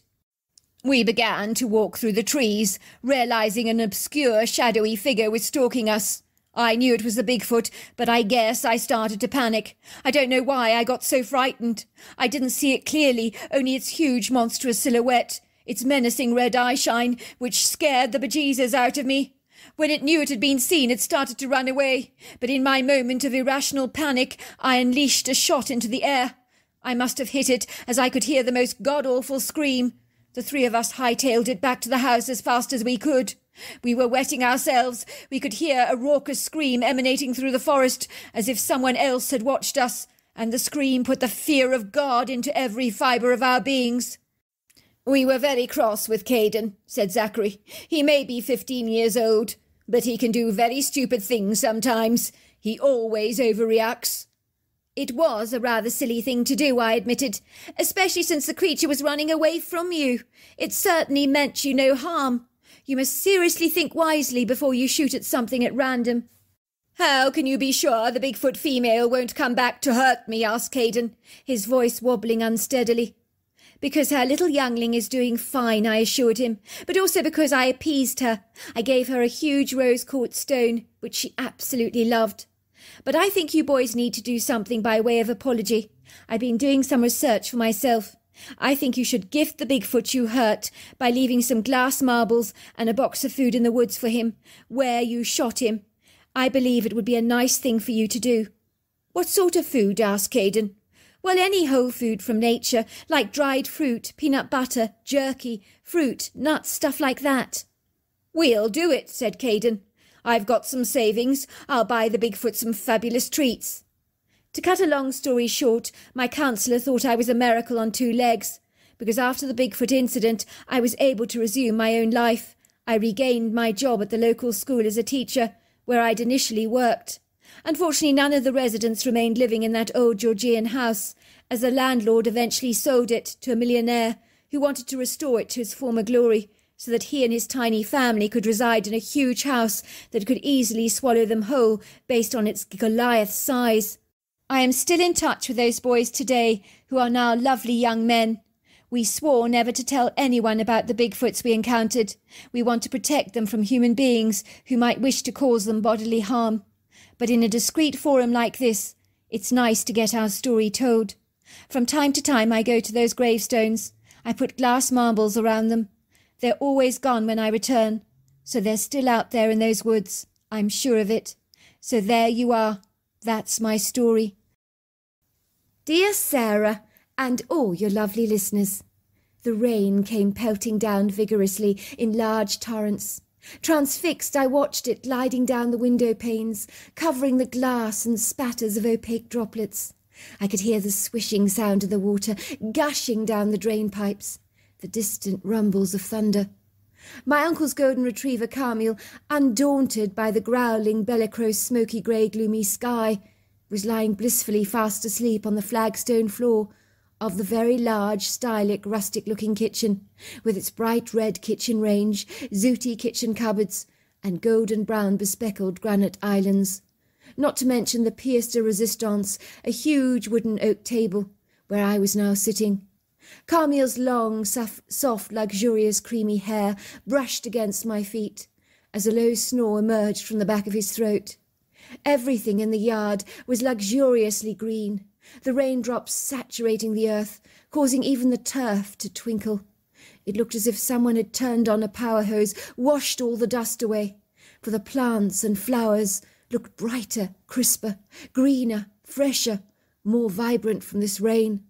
We began to walk through the trees, realizing an obscure, shadowy figure was stalking us. I knew it was the Bigfoot, but I guess I started to panic. I don't know why I got so frightened. I didn't see it clearly, only its huge monstrous silhouette, its menacing red eyeshine, which scared the bejesus out of me. When it knew it had been seen, it started to run away. But in my moment of irrational panic, I unleashed a shot into the air. I must have hit it, as I could hear the most god-awful scream. The three of us hightailed it back to the house as fast as we could. We were wetting ourselves. We could hear a raucous scream emanating through the forest, as if someone else had watched us, and the scream put the fear of God into every fibre of our beings. We were very cross with Caden, said Zachary. He may be fifteen years old but he can do very stupid things sometimes. He always overreacts. It was a rather silly thing to do, I admitted, especially since the creature was running away from you. It certainly meant you no harm. You must seriously think wisely before you shoot at something at random. How can you be sure the Bigfoot female won't come back to hurt me? asked Caden, his voice wobbling unsteadily. Because her little youngling is doing fine, I assured him, but also because I appeased her. I gave her a huge rose quartz stone, which she absolutely loved. But I think you boys need to do something by way of apology. I've been doing some research for myself. I think you should gift the Bigfoot you hurt by leaving some glass marbles and a box of food in the woods for him, where you shot him. I believe it would be a nice thing for you to do. What sort of food? asked Caden. Well, any whole food from nature, like dried fruit, peanut butter, jerky, fruit, nuts, stuff like that. We'll do it, said Caden. I've got some savings. I'll buy the Bigfoot some fabulous treats. To cut a long story short, my counsellor thought I was a miracle on two legs, because after the Bigfoot incident, I was able to resume my own life. I regained my job at the local school as a teacher, where I'd initially worked. Unfortunately, none of the residents remained living in that old Georgian house, as the landlord eventually sold it to a millionaire who wanted to restore it to its former glory so that he and his tiny family could reside in a huge house that could easily swallow them whole based on its Goliath size. I am still in touch with those boys today, who are now lovely young men. We swore never to tell anyone about the Bigfoots we encountered. We want to protect them from human beings who might wish to cause them bodily harm. But in a discreet forum like this, it's nice to get our story told. From time to time I go to those gravestones. I put glass marbles around them. They're always gone when I return. So they're still out there in those woods. I'm sure of it. So there you are. That's my story. Dear Sarah, and all your lovely listeners. The rain came pelting down vigorously in large torrents. Transfixed, I watched it gliding down the window panes, covering the glass and spatters of opaque droplets. I could hear the swishing sound of the water gushing down the drain pipes, the distant rumbles of thunder. My uncle's golden retriever, Carmel, undaunted by the growling, bellicose, smoky grey, gloomy sky, was lying blissfully fast asleep on the flagstone floor, of the very large, stylic, rustic-looking kitchen, with its bright red kitchen range, zooty kitchen cupboards, and golden brown bespeckled granite islands, not to mention the pièce de résistance, a huge wooden oak table, where I was now sitting. carmels long, soft, luxurious, creamy hair brushed against my feet as a low snore emerged from the back of his throat. Everything in the yard was luxuriously green the raindrops saturating the earth, causing even the turf to twinkle. It looked as if someone had turned on a power hose, washed all the dust away, for the plants and flowers looked brighter, crisper, greener, fresher, more vibrant from this rain.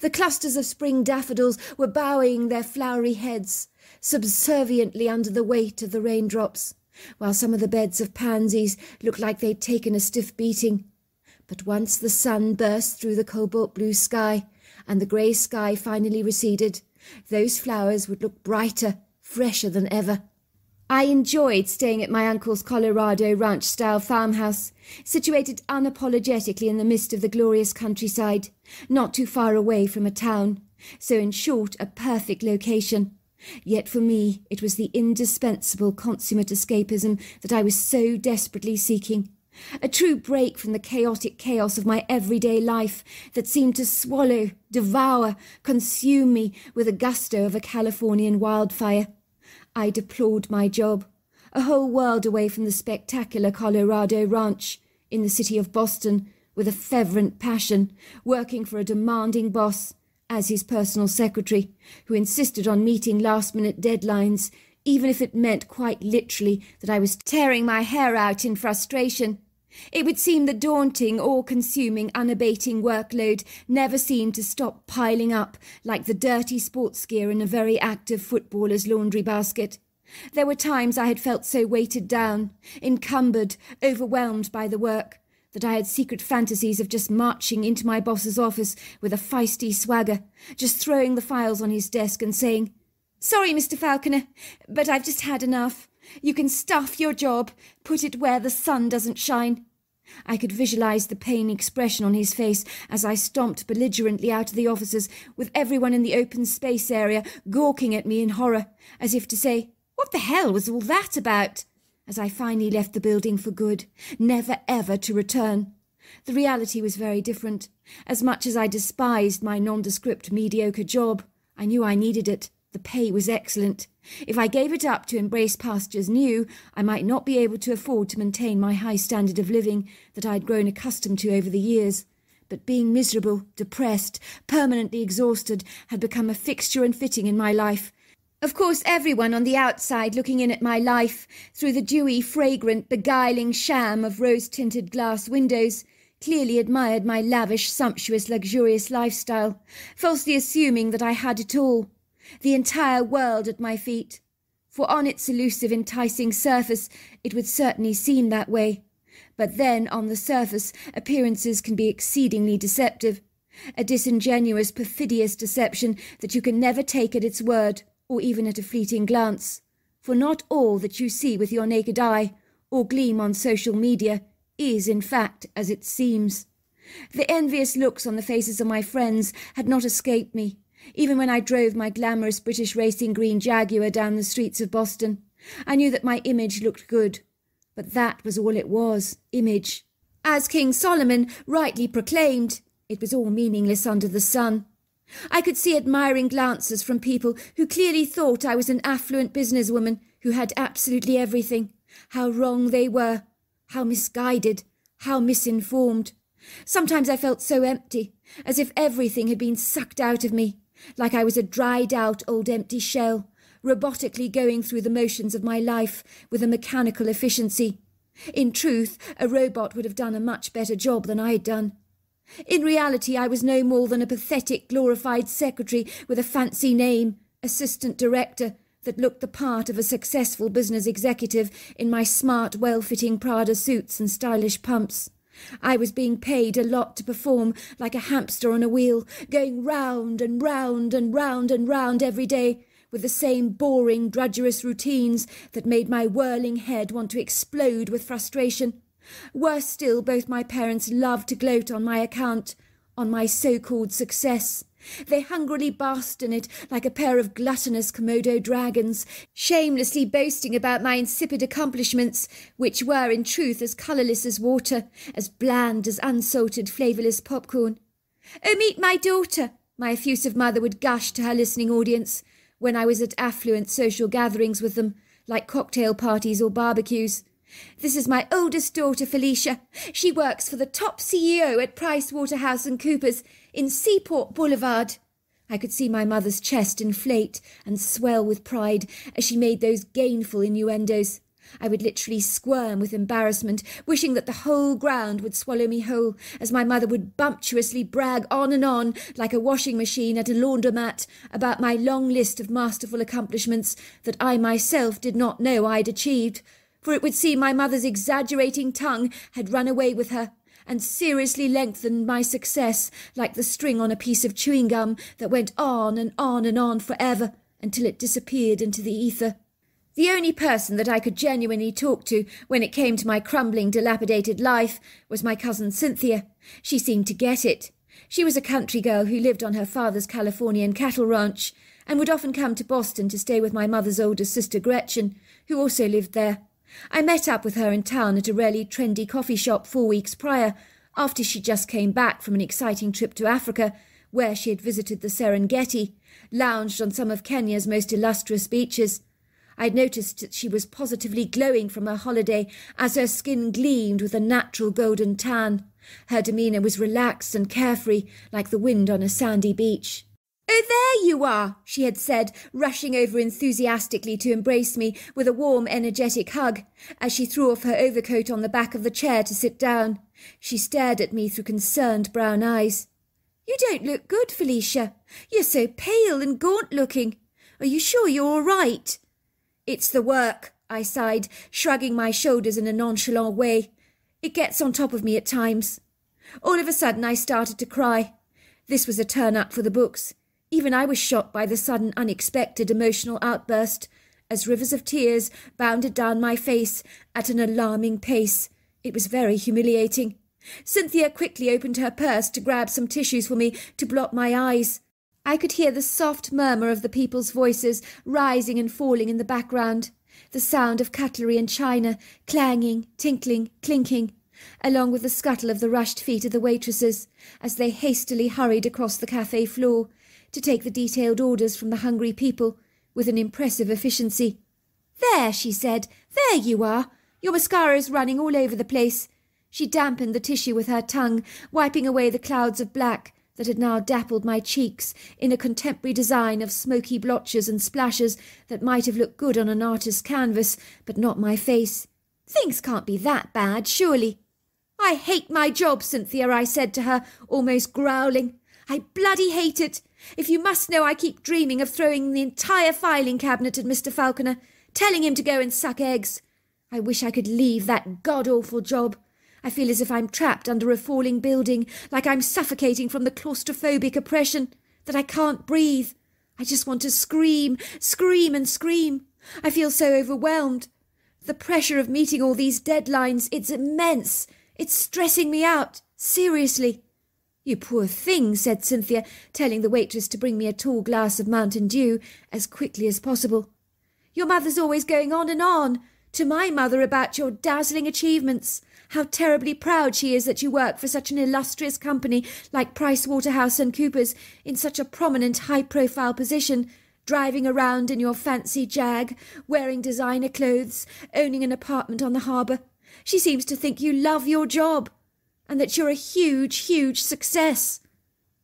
The clusters of spring daffodils were bowing their flowery heads subserviently under the weight of the raindrops, while some of the beds of pansies looked like they'd taken a stiff beating, but once the sun burst through the cobalt blue sky, and the grey sky finally receded, those flowers would look brighter, fresher than ever. I enjoyed staying at my uncle's Colorado ranch style farmhouse, situated unapologetically in the midst of the glorious countryside, not too far away from a town, so in short, a perfect location. Yet for me, it was the indispensable consummate escapism that I was so desperately seeking a true break from the chaotic chaos of my everyday life that seemed to swallow, devour, consume me with the gusto of a Californian wildfire. I deplored my job, a whole world away from the spectacular Colorado ranch in the city of Boston, with a fervent passion, working for a demanding boss as his personal secretary, who insisted on meeting last minute deadlines even if it meant quite literally that I was tearing my hair out in frustration. It would seem the daunting, all-consuming, unabating workload never seemed to stop piling up like the dirty sports gear in a very active footballer's laundry basket. There were times I had felt so weighted down, encumbered, overwhelmed by the work, that I had secret fantasies of just marching into my boss's office with a feisty swagger, just throwing the files on his desk and saying, Sorry, Mr. Falconer, but I've just had enough. You can stuff your job, put it where the sun doesn't shine. I could visualize the pain expression on his face as I stomped belligerently out of the offices, with everyone in the open space area gawking at me in horror, as if to say, What the hell was all that about? as I finally left the building for good, never ever to return. The reality was very different. As much as I despised my nondescript, mediocre job, I knew I needed it. The pay was excellent. If I gave it up to embrace pastures new, I might not be able to afford to maintain my high standard of living that I had grown accustomed to over the years. But being miserable, depressed, permanently exhausted, had become a fixture and fitting in my life. Of course, everyone on the outside looking in at my life, through the dewy, fragrant, beguiling sham of rose tinted glass windows, clearly admired my lavish, sumptuous, luxurious lifestyle, falsely assuming that I had it all the entire world at my feet, for on its elusive enticing surface it would certainly seem that way. But then on the surface appearances can be exceedingly deceptive, a disingenuous, perfidious deception that you can never take at its word, or even at a fleeting glance. For not all that you see with your naked eye, or gleam on social media, is in fact as it seems. The envious looks on the faces of my friends had not escaped me, even when I drove my glamorous British racing green Jaguar down the streets of Boston. I knew that my image looked good, but that was all it was image. As King Solomon rightly proclaimed, it was all meaningless under the sun. I could see admiring glances from people who clearly thought I was an affluent businesswoman who had absolutely everything. How wrong they were, how misguided, how misinformed. Sometimes I felt so empty, as if everything had been sucked out of me like I was a dried out old empty shell, robotically going through the motions of my life with a mechanical efficiency. In truth, a robot would have done a much better job than I had done. In reality, I was no more than a pathetic, glorified secretary with a fancy name, assistant director, that looked the part of a successful business executive in my smart, well fitting Prada suits and stylish pumps. I was being paid a lot to perform like a hamster on a wheel, going round and round and round and round every day with the same boring, drudgerous routines that made my whirling head want to explode with frustration. Worse still, both my parents loved to gloat on my account, on my so called success. They hungrily basked in it like a pair of gluttonous Komodo dragons, shamelessly boasting about my insipid accomplishments, which were in truth as colourless as water, as bland as unsalted, flavourless popcorn. Oh, meet my daughter, my effusive mother would gush to her listening audience when I was at affluent social gatherings with them, like cocktail parties or barbecues. This is my oldest daughter, Felicia. She works for the top CEO at Price Waterhouse and Coopers in Seaport Boulevard. I could see my mother's chest inflate and swell with pride as she made those gainful innuendos. I would literally squirm with embarrassment, wishing that the whole ground would swallow me whole, as my mother would bumptuously brag on and on, like a washing machine at a laundromat, about my long list of masterful accomplishments that I myself did not know I'd achieved, for it would seem my mother's exaggerating tongue had run away with her and seriously lengthened my success like the string on a piece of chewing gum that went on and on and on for ever until it disappeared into the ether. The only person that I could genuinely talk to when it came to my crumbling, dilapidated life was my cousin Cynthia. She seemed to get it. She was a country girl who lived on her father's Californian cattle ranch and would often come to Boston to stay with my mother's older sister Gretchen, who also lived there. I met up with her in town at a really trendy coffee shop four weeks prior, after she just came back from an exciting trip to Africa, where she had visited the Serengeti, lounged on some of Kenya's most illustrious beaches. I'd noticed that she was positively glowing from her holiday as her skin gleamed with a natural golden tan. Her demeanour was relaxed and carefree, like the wind on a sandy beach. Oh, there you are, she had said, rushing over enthusiastically to embrace me with a warm, energetic hug, as she threw off her overcoat on the back of the chair to sit down. She stared at me through concerned brown eyes. You don't look good, Felicia. You're so pale and gaunt looking. Are you sure you're all right? It's the work, I sighed, shrugging my shoulders in a nonchalant way. It gets on top of me at times. All of a sudden I started to cry. This was a turn up for the books. Even I was shocked by the sudden, unexpected emotional outburst, as rivers of tears bounded down my face at an alarming pace. It was very humiliating. Cynthia quickly opened her purse to grab some tissues for me to blot my eyes. I could hear the soft murmur of the people's voices rising and falling in the background, the sound of cutlery and china clanging, tinkling, clinking, along with the scuttle of the rushed feet of the waitresses as they hastily hurried across the cafe floor to take the detailed orders from the hungry people with an impressive efficiency. There, she said, there you are. Your mascara is running all over the place. She dampened the tissue with her tongue, wiping away the clouds of black that had now dappled my cheeks in a contemporary design of smoky blotches and splashes that might have looked good on an artist's canvas, but not my face. Things can't be that bad, surely. I hate my job, Cynthia, I said to her, almost growling. I bloody hate it. If you must know, I keep dreaming of throwing the entire filing cabinet at Mr. Falconer, telling him to go and suck eggs. I wish I could leave that god awful job. I feel as if I'm trapped under a falling building, like I'm suffocating from the claustrophobic oppression, that I can't breathe. I just want to scream, scream, and scream. I feel so overwhelmed. The pressure of meeting all these deadlines, it's immense. It's stressing me out, seriously. You poor thing, said Cynthia, telling the waitress to bring me a tall glass of mountain dew as quickly as possible. Your mother's always going on and on to my mother about your dazzling achievements, how terribly proud she is that you work for such an illustrious company like Price Waterhouse and Cooper's in such a prominent, high-profile position, driving around in your fancy jag, wearing designer clothes, owning an apartment on the harbour. She seems to think you love your job and that you're a huge, huge success.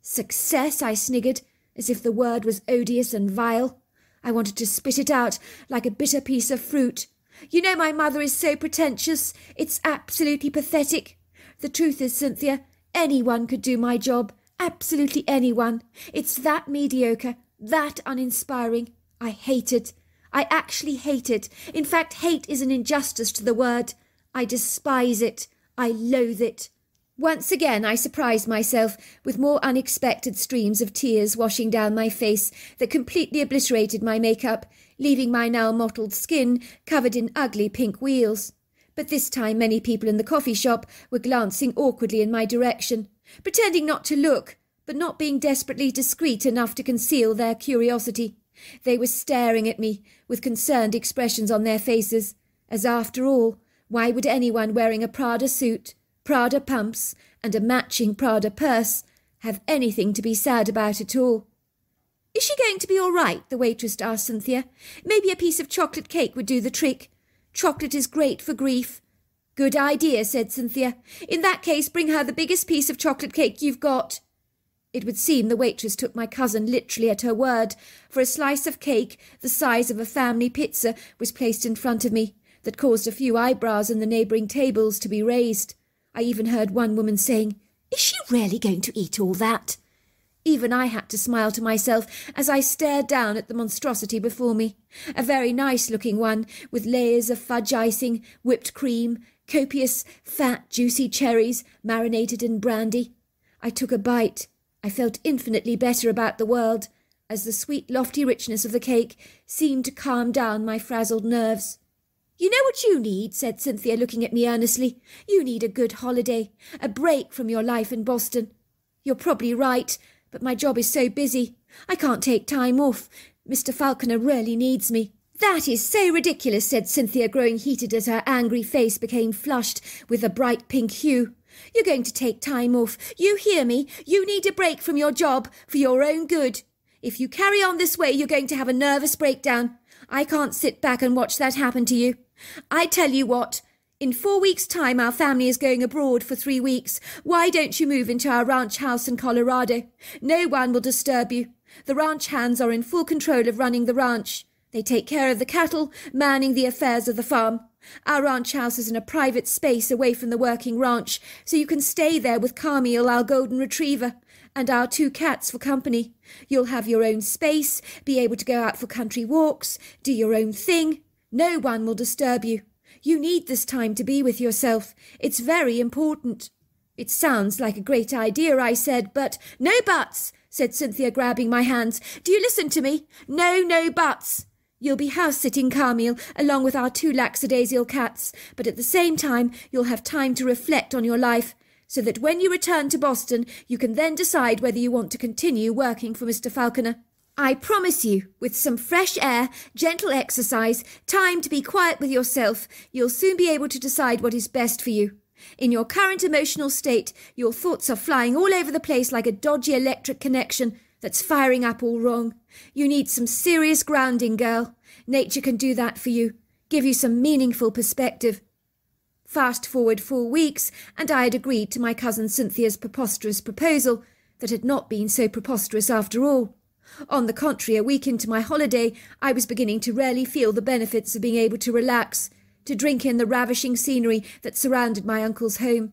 Success, I sniggered, as if the word was odious and vile. I wanted to spit it out like a bitter piece of fruit. You know my mother is so pretentious. It's absolutely pathetic. The truth is, Cynthia, anyone could do my job. Absolutely anyone. It's that mediocre, that uninspiring. I hate it. I actually hate it. In fact, hate is an injustice to the word. I despise it. I loathe it. Once again I surprised myself with more unexpected streams of tears washing down my face that completely obliterated my make-up, leaving my now mottled skin covered in ugly pink wheels. But this time many people in the coffee shop were glancing awkwardly in my direction, pretending not to look, but not being desperately discreet enough to conceal their curiosity. They were staring at me with concerned expressions on their faces, as after all, why would anyone wearing a Prada suit Prada pumps, and a matching Prada purse have anything to be sad about at all. Is she going to be all right? the waitress asked Cynthia. Maybe a piece of chocolate cake would do the trick. Chocolate is great for grief. Good idea, said Cynthia. In that case, bring her the biggest piece of chocolate cake you've got. It would seem the waitress took my cousin literally at her word, for a slice of cake, the size of a family pizza, was placed in front of me, that caused a few eyebrows in the neighbouring tables to be raised. I even heard one woman saying, Is she really going to eat all that? Even I had to smile to myself as I stared down at the monstrosity before me, a very nice looking one, with layers of fudge icing, whipped cream, copious, fat, juicy cherries, marinated in brandy. I took a bite. I felt infinitely better about the world, as the sweet lofty richness of the cake seemed to calm down my frazzled nerves. You know what you need, said Cynthia, looking at me earnestly. You need a good holiday, a break from your life in Boston. You're probably right, but my job is so busy. I can't take time off. Mr. Falconer really needs me. That is so ridiculous, said Cynthia, growing heated as her angry face became flushed with a bright pink hue. You're going to take time off. You hear me? You need a break from your job for your own good. If you carry on this way, you're going to have a nervous breakdown. I can't sit back and watch that happen to you. I tell you what, in four weeks' time, our family is going abroad for three weeks. Why don't you move into our ranch house in Colorado? No one will disturb you. The ranch hands are in full control of running the ranch. They take care of the cattle, manning the affairs of the farm. Our ranch house is in a private space away from the working ranch, so you can stay there with Carmel, our golden retriever, and our two cats for company. You'll have your own space, be able to go out for country walks, do your own thing, no one will disturb you. You need this time to be with yourself. It's very important. It sounds like a great idea, I said, but no buts, said Cynthia, grabbing my hands. Do you listen to me? No, no buts. You'll be house sitting Carmel along with our two lackadaisical cats, but at the same time you'll have time to reflect on your life, so that when you return to Boston you can then decide whether you want to continue working for Mr. Falconer. I promise you, with some fresh air, gentle exercise, time to be quiet with yourself, you'll soon be able to decide what is best for you. In your current emotional state, your thoughts are flying all over the place like a dodgy electric connection that's firing up all wrong. You need some serious grounding, girl. Nature can do that for you, give you some meaningful perspective. Fast forward four weeks, and I had agreed to my cousin Cynthia's preposterous proposal that had not been so preposterous after all. On the contrary, a week into my holiday, I was beginning to really feel the benefits of being able to relax, to drink in the ravishing scenery that surrounded my uncle's home.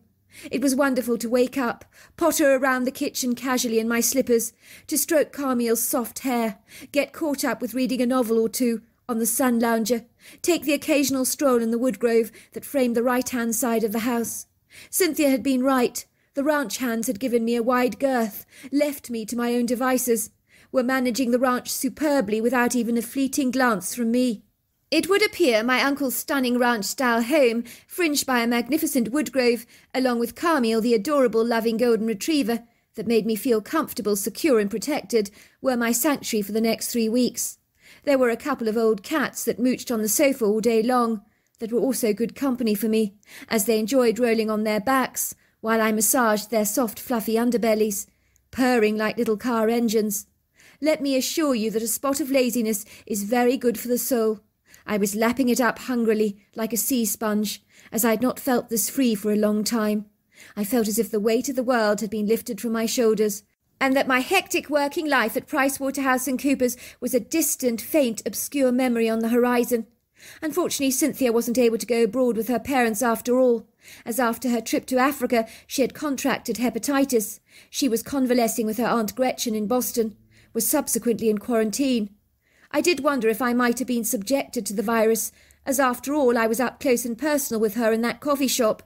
It was wonderful to wake up, potter around the kitchen casually in my slippers, to stroke Carmiel's soft hair, get caught up with reading a novel or two on the sun lounger, take the occasional stroll in the wood grove that framed the right hand side of the house. Cynthia had been right. The ranch hands had given me a wide girth, left me to my own devices were managing the ranch superbly without even a fleeting glance from me. It would appear my uncle's stunning ranch style home, fringed by a magnificent wood grove, along with Carmel, the adorable, loving golden retriever, that made me feel comfortable, secure, and protected, were my sanctuary for the next three weeks. There were a couple of old cats that mooched on the sofa all day long, that were also good company for me, as they enjoyed rolling on their backs while I massaged their soft, fluffy underbellies, purring like little car engines. Let me assure you that a spot of laziness is very good for the soul. I was lapping it up hungrily, like a sea sponge, as I had not felt this free for a long time. I felt as if the weight of the world had been lifted from my shoulders, and that my hectic working life at Price Waterhouse and Cooper's was a distant, faint, obscure memory on the horizon. Unfortunately, Cynthia wasn't able to go abroad with her parents after all, as after her trip to Africa she had contracted hepatitis. She was convalescing with her Aunt Gretchen in Boston was subsequently in quarantine. I did wonder if I might have been subjected to the virus, as after all I was up close and personal with her in that coffee shop,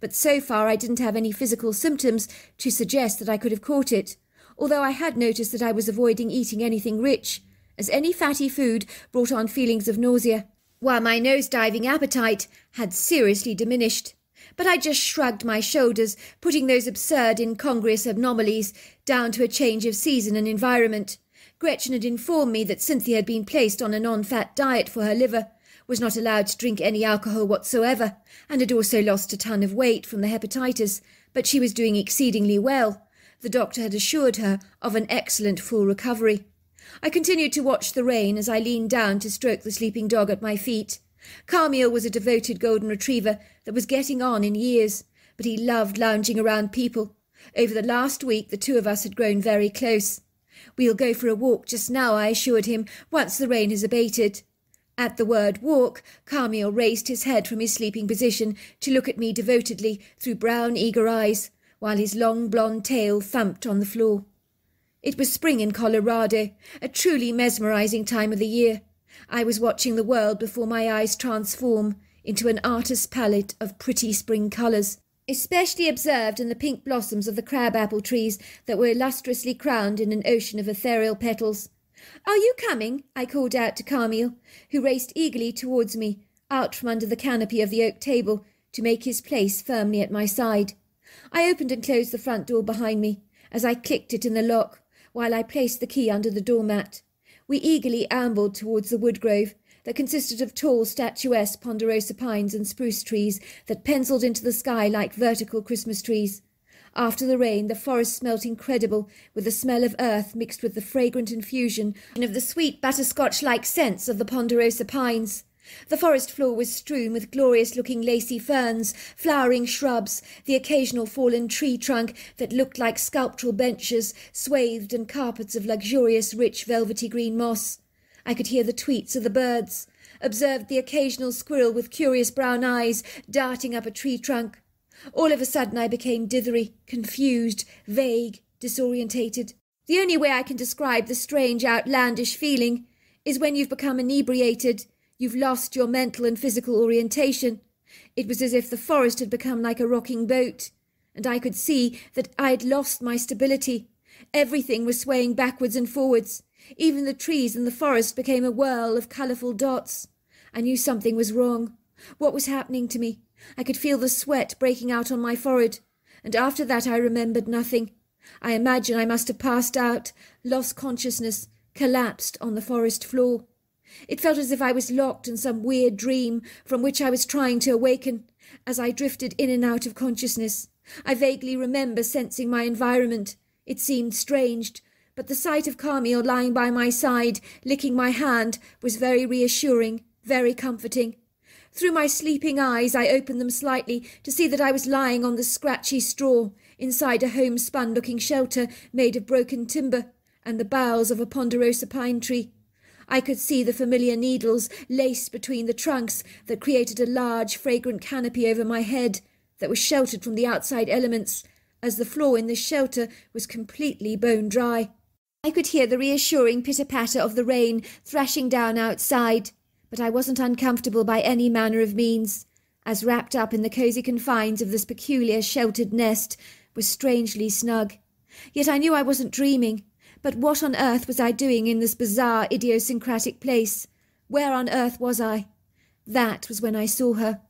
but so far I didn't have any physical symptoms to suggest that I could have caught it, although I had noticed that I was avoiding eating anything rich, as any fatty food brought on feelings of nausea, while my nose-diving appetite had seriously diminished but I just shrugged my shoulders, putting those absurd, incongruous anomalies down to a change of season and environment. Gretchen had informed me that Cynthia had been placed on a non-fat diet for her liver, was not allowed to drink any alcohol whatsoever, and had also lost a ton of weight from the hepatitis, but she was doing exceedingly well. The doctor had assured her of an excellent full recovery. I continued to watch the rain as I leaned down to stroke the sleeping dog at my feet. Carmio was a devoted golden retriever that was getting on in years, but he loved lounging around people. Over the last week, the two of us had grown very close. We'll go for a walk just now, I assured him, once the rain has abated. At the word walk, Carmio raised his head from his sleeping position to look at me devotedly through brown, eager eyes, while his long blond tail thumped on the floor. It was spring in Colorado, a truly mesmerizing time of the year. I was watching the world before my eyes transform into an artist's palette of pretty spring colours, especially observed in the pink blossoms of the crab-apple trees that were illustriously crowned in an ocean of ethereal petals. Are you coming? I called out to Carmel, who raced eagerly towards me, out from under the canopy of the oak table, to make his place firmly at my side. I opened and closed the front door behind me as I clicked it in the lock, while I placed the key under the doormat we eagerly ambled towards the wood grove that consisted of tall, statuesque ponderosa pines and spruce trees that penciled into the sky like vertical Christmas trees. After the rain, the forest smelt incredible, with the smell of earth mixed with the fragrant infusion of the sweet butterscotch-like scents of the ponderosa pines. The forest floor was strewn with glorious looking lacy ferns, flowering shrubs, the occasional fallen tree trunk that looked like sculptural benches, swathed in carpets of luxurious rich velvety green moss. I could hear the tweets of the birds, observed the occasional squirrel with curious brown eyes darting up a tree trunk. All of a sudden I became dithery, confused, vague, disorientated. The only way I can describe the strange outlandish feeling is when you've become inebriated You've lost your mental and physical orientation. It was as if the forest had become like a rocking boat, and I could see that I had lost my stability. Everything was swaying backwards and forwards. Even the trees in the forest became a whirl of colourful dots. I knew something was wrong. What was happening to me? I could feel the sweat breaking out on my forehead, and after that I remembered nothing. I imagine I must have passed out, lost consciousness, collapsed on the forest floor. It felt as if I was locked in some weird dream from which I was trying to awaken. As I drifted in and out of consciousness, I vaguely remember sensing my environment. It seemed strange, but the sight of Carmel lying by my side, licking my hand, was very reassuring, very comforting. Through my sleeping eyes I opened them slightly to see that I was lying on the scratchy straw, inside a homespun-looking shelter made of broken timber and the boughs of a ponderosa pine tree. I could see the familiar needles laced between the trunks that created a large, fragrant canopy over my head that was sheltered from the outside elements, as the floor in this shelter was completely bone dry. I could hear the reassuring pitter patter of the rain thrashing down outside, but I wasn't uncomfortable by any manner of means, as wrapped up in the cosy confines of this peculiar sheltered nest was strangely snug. Yet I knew I wasn't dreaming. But what on earth was I doing in this bizarre, idiosyncratic place? Where on earth was I? That was when I saw her.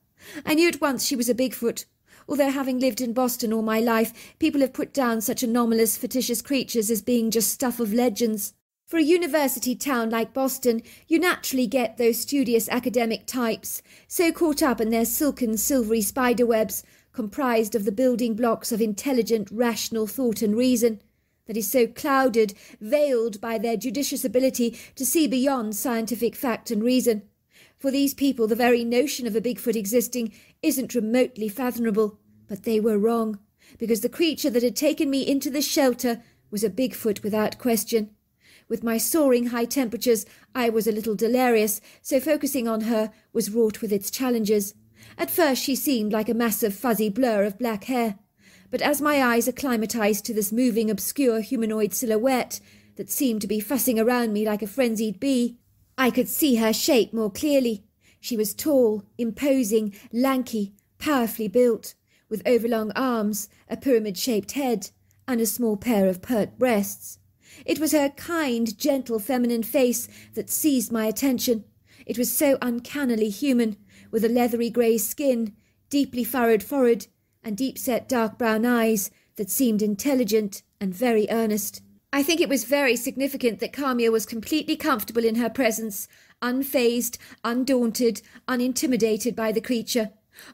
I knew at once she was a Bigfoot, although having lived in Boston all my life, people have put down such anomalous, fictitious creatures as being just stuff of legends. For a university town like Boston, you naturally get those studious academic types, so caught up in their silken, silvery spiderwebs, comprised of the building blocks of intelligent, rational thought and reason that is so clouded, veiled by their judicious ability to see beyond scientific fact and reason. For these people, the very notion of a Bigfoot existing isn't remotely fathomable. But they were wrong, because the creature that had taken me into this shelter was a Bigfoot without question. With my soaring high temperatures, I was a little delirious, so focusing on her was wrought with its challenges. At first she seemed like a massive fuzzy blur of black hair but as my eyes acclimatized to this moving, obscure humanoid silhouette that seemed to be fussing around me like a frenzied bee, I could see her shape more clearly. She was tall, imposing, lanky, powerfully built, with overlong arms, a pyramid shaped head, and a small pair of pert breasts. It was her kind, gentle, feminine face that seized my attention. It was so uncannily human, with a leathery grey skin, deeply furrowed forehead, and deep set dark brown eyes that seemed intelligent and very earnest. I think it was very significant that Carmia was completely comfortable in her presence, unfazed, undaunted, unintimidated by the creature.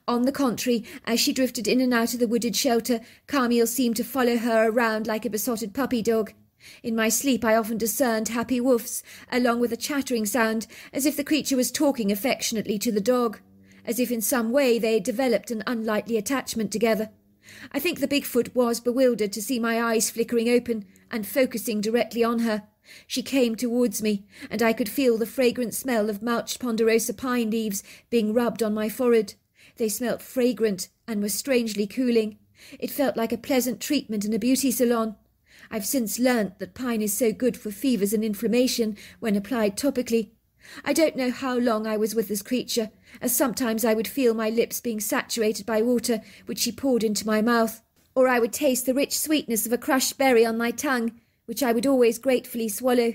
On the contrary, as she drifted in and out of the wooded shelter, Carmille seemed to follow her around like a besotted puppy dog. In my sleep I often discerned happy woofs, along with a chattering sound, as if the creature was talking affectionately to the dog as if in some way they developed an unlikely attachment together. I think the Bigfoot was bewildered to see my eyes flickering open and focusing directly on her. She came towards me, and I could feel the fragrant smell of mulched ponderosa pine leaves being rubbed on my forehead. They smelt fragrant and were strangely cooling. It felt like a pleasant treatment in a beauty salon. I've since learnt that pine is so good for fevers and inflammation when applied topically. I don't know how long I was with this creature, as sometimes I would feel my lips being saturated by water which she poured into my mouth, or I would taste the rich sweetness of a crushed berry on my tongue, which I would always gratefully swallow.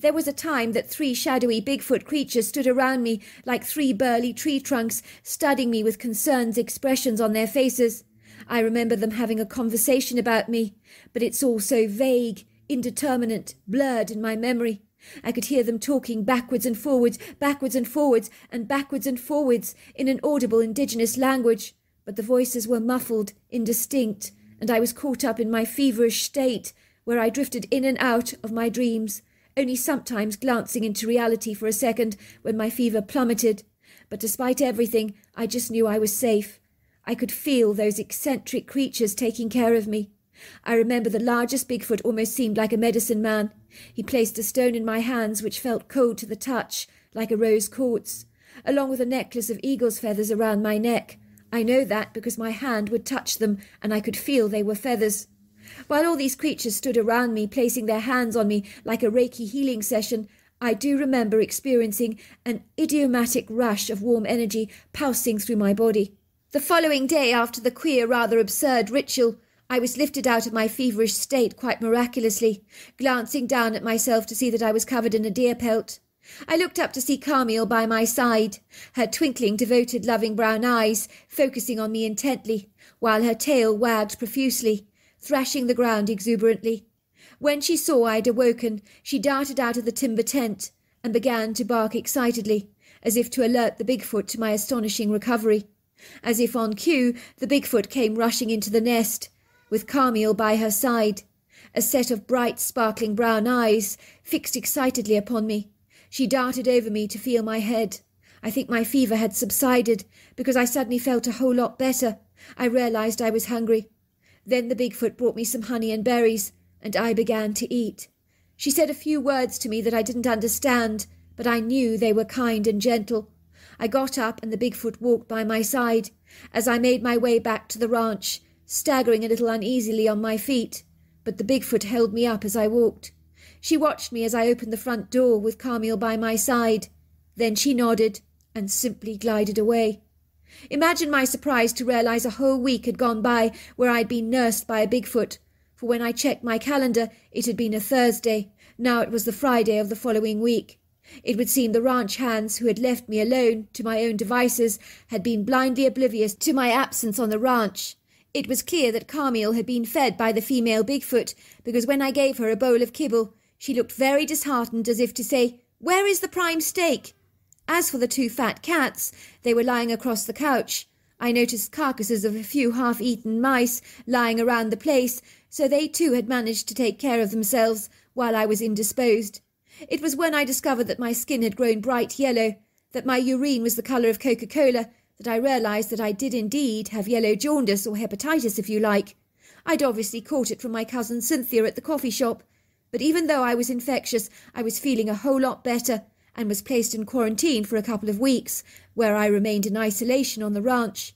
There was a time that three shadowy Bigfoot creatures stood around me like three burly tree trunks, studying me with concerned expressions on their faces. I remember them having a conversation about me, but it's all so vague, indeterminate, blurred in my memory. I could hear them talking backwards and forwards, backwards and forwards, and backwards and forwards in an audible indigenous language, but the voices were muffled, indistinct, and I was caught up in my feverish state, where I drifted in and out of my dreams, only sometimes glancing into reality for a second when my fever plummeted. But despite everything, I just knew I was safe. I could feel those eccentric creatures taking care of me. I remember the largest Bigfoot almost seemed like a medicine man. He placed a stone in my hands which felt cold to the touch, like a rose quartz, along with a necklace of eagle's feathers around my neck. I know that because my hand would touch them, and I could feel they were feathers. While all these creatures stood around me, placing their hands on me like a Reiki healing session, I do remember experiencing an idiomatic rush of warm energy pulsing through my body. The following day, after the queer, rather absurd ritual, I was lifted out of my feverish state quite miraculously, glancing down at myself to see that I was covered in a deer pelt. I looked up to see Carmel by my side, her twinkling, devoted, loving brown eyes focusing on me intently, while her tail wagged profusely, thrashing the ground exuberantly. When she saw I had awoken, she darted out of the timber tent and began to bark excitedly, as if to alert the Bigfoot to my astonishing recovery. As if on cue, the Bigfoot came rushing into the nest, with Carmiel by her side, a set of bright, sparkling brown eyes fixed excitedly upon me. She darted over me to feel my head. I think my fever had subsided because I suddenly felt a whole lot better. I realized I was hungry. Then the Bigfoot brought me some honey and berries, and I began to eat. She said a few words to me that I didn't understand, but I knew they were kind and gentle. I got up and the Bigfoot walked by my side. As I made my way back to the ranch, staggering a little uneasily on my feet, but the Bigfoot held me up as I walked. She watched me as I opened the front door with Carmel by my side. Then she nodded and simply glided away. Imagine my surprise to realize a whole week had gone by where I'd been nursed by a Bigfoot, for when I checked my calendar it had been a Thursday, now it was the Friday of the following week. It would seem the ranch hands who had left me alone to my own devices had been blindly oblivious to my absence on the ranch it was clear that Carmel had been fed by the female Bigfoot, because when I gave her a bowl of kibble, she looked very disheartened, as if to say, Where is the prime steak? As for the two fat cats, they were lying across the couch. I noticed carcasses of a few half eaten mice lying around the place, so they too had managed to take care of themselves while I was indisposed. It was when I discovered that my skin had grown bright yellow, that my urine was the colour of Coca Cola, that I realised that I did indeed have yellow jaundice or hepatitis, if you like. I'd obviously caught it from my cousin Cynthia at the coffee shop, but even though I was infectious, I was feeling a whole lot better and was placed in quarantine for a couple of weeks, where I remained in isolation on the ranch.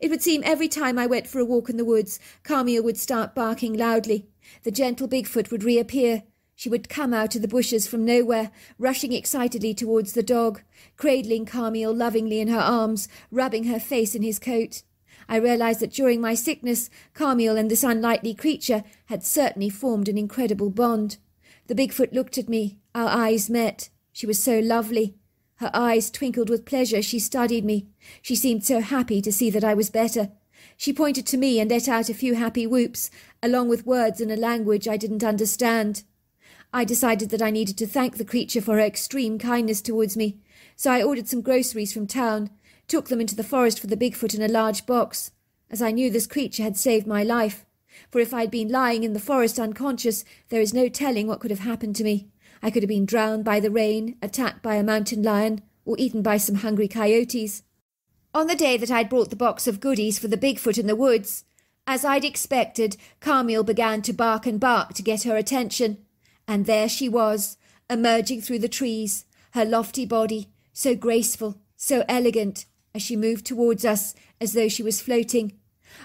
It would seem every time I went for a walk in the woods, Carmilla would start barking loudly. The gentle Bigfoot would reappear, she would come out of the bushes from nowhere, rushing excitedly towards the dog, cradling Carmel lovingly in her arms, rubbing her face in his coat. I realized that during my sickness, Carmel and this unlikely creature had certainly formed an incredible bond. The Bigfoot looked at me. Our eyes met. She was so lovely. Her eyes twinkled with pleasure she studied me. She seemed so happy to see that I was better. She pointed to me and let out a few happy whoops, along with words in a language I didn't understand. I decided that I needed to thank the creature for her extreme kindness towards me, so I ordered some groceries from town, took them into the forest for the Bigfoot in a large box, as I knew this creature had saved my life, for if I had been lying in the forest unconscious, there is no telling what could have happened to me. I could have been drowned by the rain, attacked by a mountain lion, or eaten by some hungry coyotes. On the day that I'd brought the box of goodies for the Bigfoot in the woods, as I'd expected, Carmiel began to bark and bark to get her attention and there she was, emerging through the trees, her lofty body, so graceful, so elegant, as she moved towards us as though she was floating.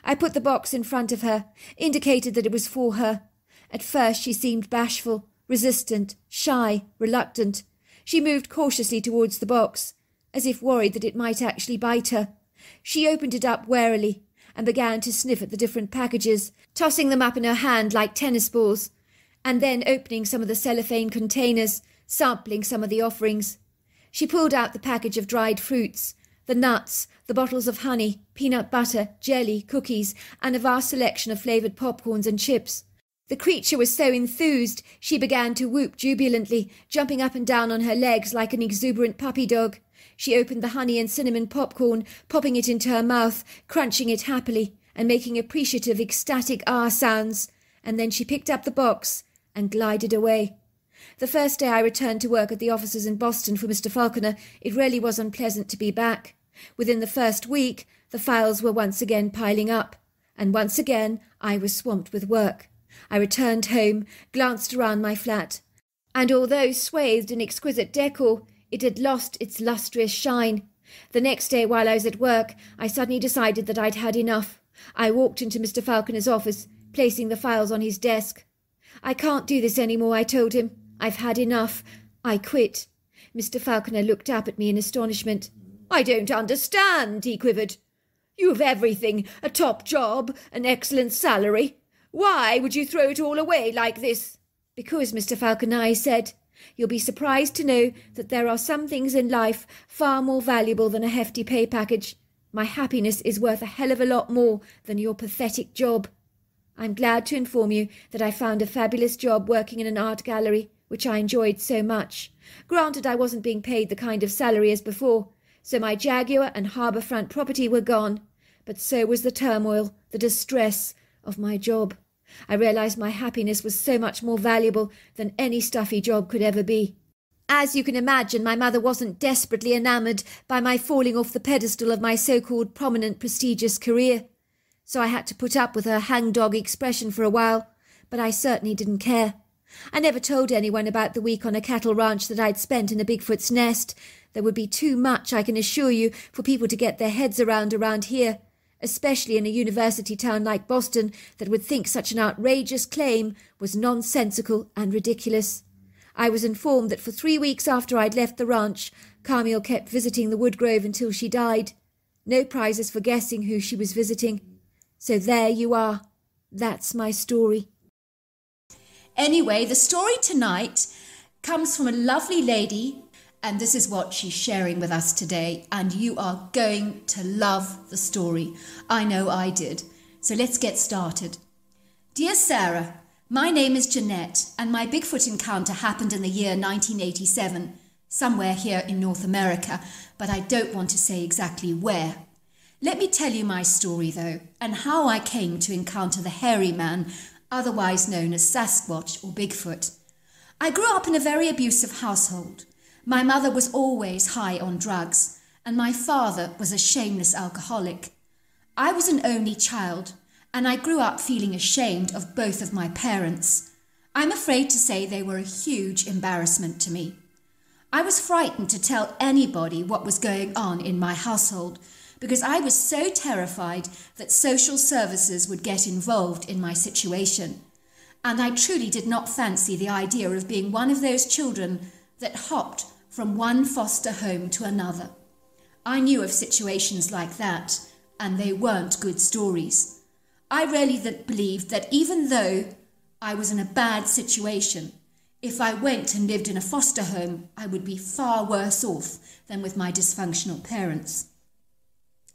I put the box in front of her, indicated that it was for her. At first she seemed bashful, resistant, shy, reluctant. She moved cautiously towards the box, as if worried that it might actually bite her. She opened it up warily and began to sniff at the different packages, tossing them up in her hand like tennis balls, and then opening some of the cellophane containers, sampling some of the offerings. She pulled out the package of dried fruits, the nuts, the bottles of honey, peanut butter, jelly, cookies, and a vast selection of flavoured popcorns and chips. The creature was so enthused she began to whoop jubilantly, jumping up and down on her legs like an exuberant puppy dog. She opened the honey and cinnamon popcorn, popping it into her mouth, crunching it happily, and making appreciative, ecstatic ah sounds. And then she picked up the box, and glided away. The first day I returned to work at the offices in Boston for Mr. Falconer, it really was unpleasant to be back. Within the first week, the files were once again piling up, and once again I was swamped with work. I returned home, glanced around my flat, and although swathed in exquisite decor, it had lost its lustrous shine. The next day, while I was at work, I suddenly decided that I'd had enough. I walked into Mr. Falconer's office, placing the files on his desk. I can't do this any more, I told him. I've had enough. I quit. Mr. Falconer looked up at me in astonishment. I don't understand, he quivered. You've everything a top job, an excellent salary. Why would you throw it all away like this? Because, Mr. Falconer, I said, you'll be surprised to know that there are some things in life far more valuable than a hefty pay package. My happiness is worth a hell of a lot more than your pathetic job. I'm glad to inform you that I found a fabulous job working in an art gallery, which I enjoyed so much. Granted, I wasn't being paid the kind of salary as before, so my Jaguar and harbour front property were gone, but so was the turmoil, the distress of my job. I realized my happiness was so much more valuable than any stuffy job could ever be. As you can imagine, my mother wasn't desperately enamoured by my falling off the pedestal of my so called prominent prestigious career so I had to put up with her hangdog expression for a while, but I certainly didn't care. I never told anyone about the week on a cattle ranch that I'd spent in a Bigfoot's nest. There would be too much, I can assure you, for people to get their heads around around here, especially in a university town like Boston that would think such an outrageous claim was nonsensical and ridiculous. I was informed that for three weeks after I'd left the ranch, Carmel kept visiting the Woodgrove until she died. No prizes for guessing who she was visiting. So there you are. That's my story. Anyway, the story tonight comes from a lovely lady, and this is what she's sharing with us today. And you are going to love the story. I know I did. So let's get started. Dear Sarah, my name is Jeanette, and my Bigfoot encounter happened in the year 1987, somewhere here in North America, but I don't want to say exactly where. Let me tell you my story, though, and how I came to encounter the hairy man, otherwise known as Sasquatch or Bigfoot. I grew up in a very abusive household. My mother was always high on drugs, and my father was a shameless alcoholic. I was an only child, and I grew up feeling ashamed of both of my parents. I'm afraid to say they were a huge embarrassment to me. I was frightened to tell anybody what was going on in my household because I was so terrified that social services would get involved in my situation. And I truly did not fancy the idea of being one of those children that hopped from one foster home to another. I knew of situations like that, and they weren't good stories. I really that believed that even though I was in a bad situation, if I went and lived in a foster home, I would be far worse off than with my dysfunctional parents.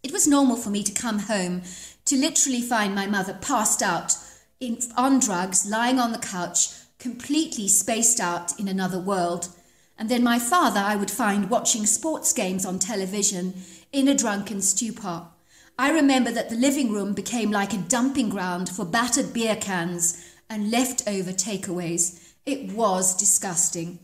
It was normal for me to come home to literally find my mother passed out in, on drugs, lying on the couch, completely spaced out in another world. And then my father I would find watching sports games on television in a drunken stupor. I remember that the living room became like a dumping ground for battered beer cans and leftover takeaways. It was disgusting.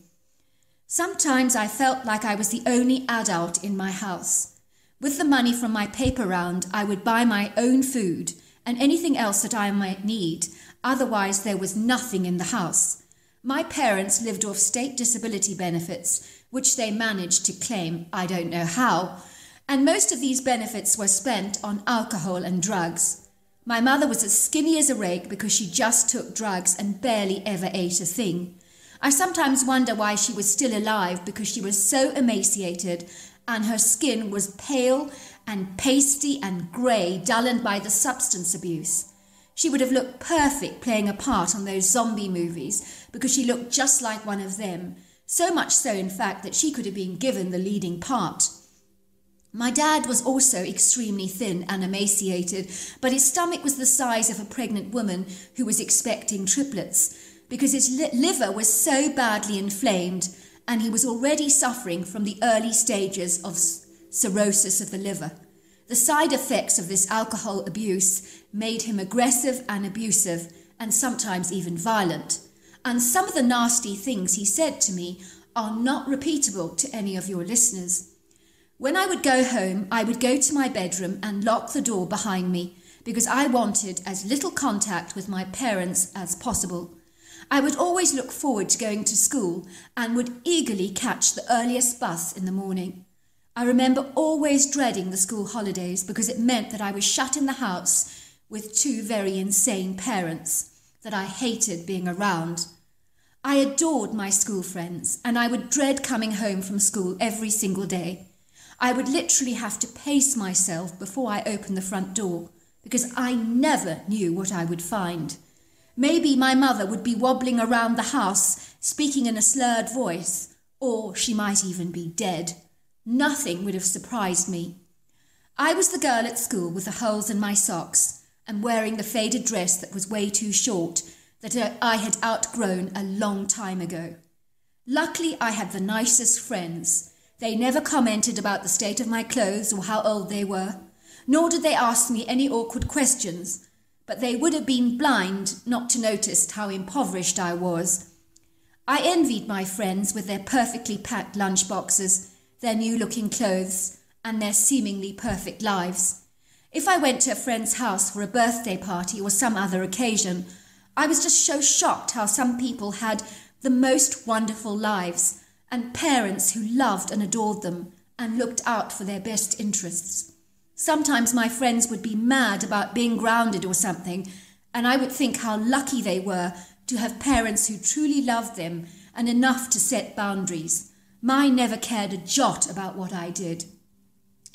Sometimes I felt like I was the only adult in my house. With the money from my paper round, I would buy my own food and anything else that I might need, otherwise, there was nothing in the house. My parents lived off state disability benefits, which they managed to claim I don't know how, and most of these benefits were spent on alcohol and drugs. My mother was as skinny as a rake because she just took drugs and barely ever ate a thing. I sometimes wonder why she was still alive because she was so emaciated and her skin was pale and pasty and grey, dullened by the substance abuse. She would have looked perfect playing a part on those zombie movies because she looked just like one of them, so much so, in fact, that she could have been given the leading part. My dad was also extremely thin and emaciated, but his stomach was the size of a pregnant woman who was expecting triplets because his liver was so badly inflamed and he was already suffering from the early stages of cirrhosis of the liver. The side effects of this alcohol abuse made him aggressive and abusive, and sometimes even violent. And some of the nasty things he said to me are not repeatable to any of your listeners. When I would go home, I would go to my bedroom and lock the door behind me because I wanted as little contact with my parents as possible. I would always look forward to going to school and would eagerly catch the earliest bus in the morning. I remember always dreading the school holidays because it meant that I was shut in the house with two very insane parents that I hated being around. I adored my school friends and I would dread coming home from school every single day. I would literally have to pace myself before I opened the front door because I never knew what I would find. Maybe my mother would be wobbling around the house, speaking in a slurred voice, or she might even be dead. Nothing would have surprised me. I was the girl at school with the holes in my socks and wearing the faded dress that was way too short, that I had outgrown a long time ago. Luckily, I had the nicest friends. They never commented about the state of my clothes or how old they were, nor did they ask me any awkward questions but they would have been blind not to notice how impoverished I was. I envied my friends with their perfectly packed lunch boxes, their new looking clothes, and their seemingly perfect lives. If I went to a friend's house for a birthday party or some other occasion, I was just so shocked how some people had the most wonderful lives and parents who loved and adored them and looked out for their best interests. Sometimes my friends would be mad about being grounded or something, and I would think how lucky they were to have parents who truly loved them and enough to set boundaries. Mine never cared a jot about what I did.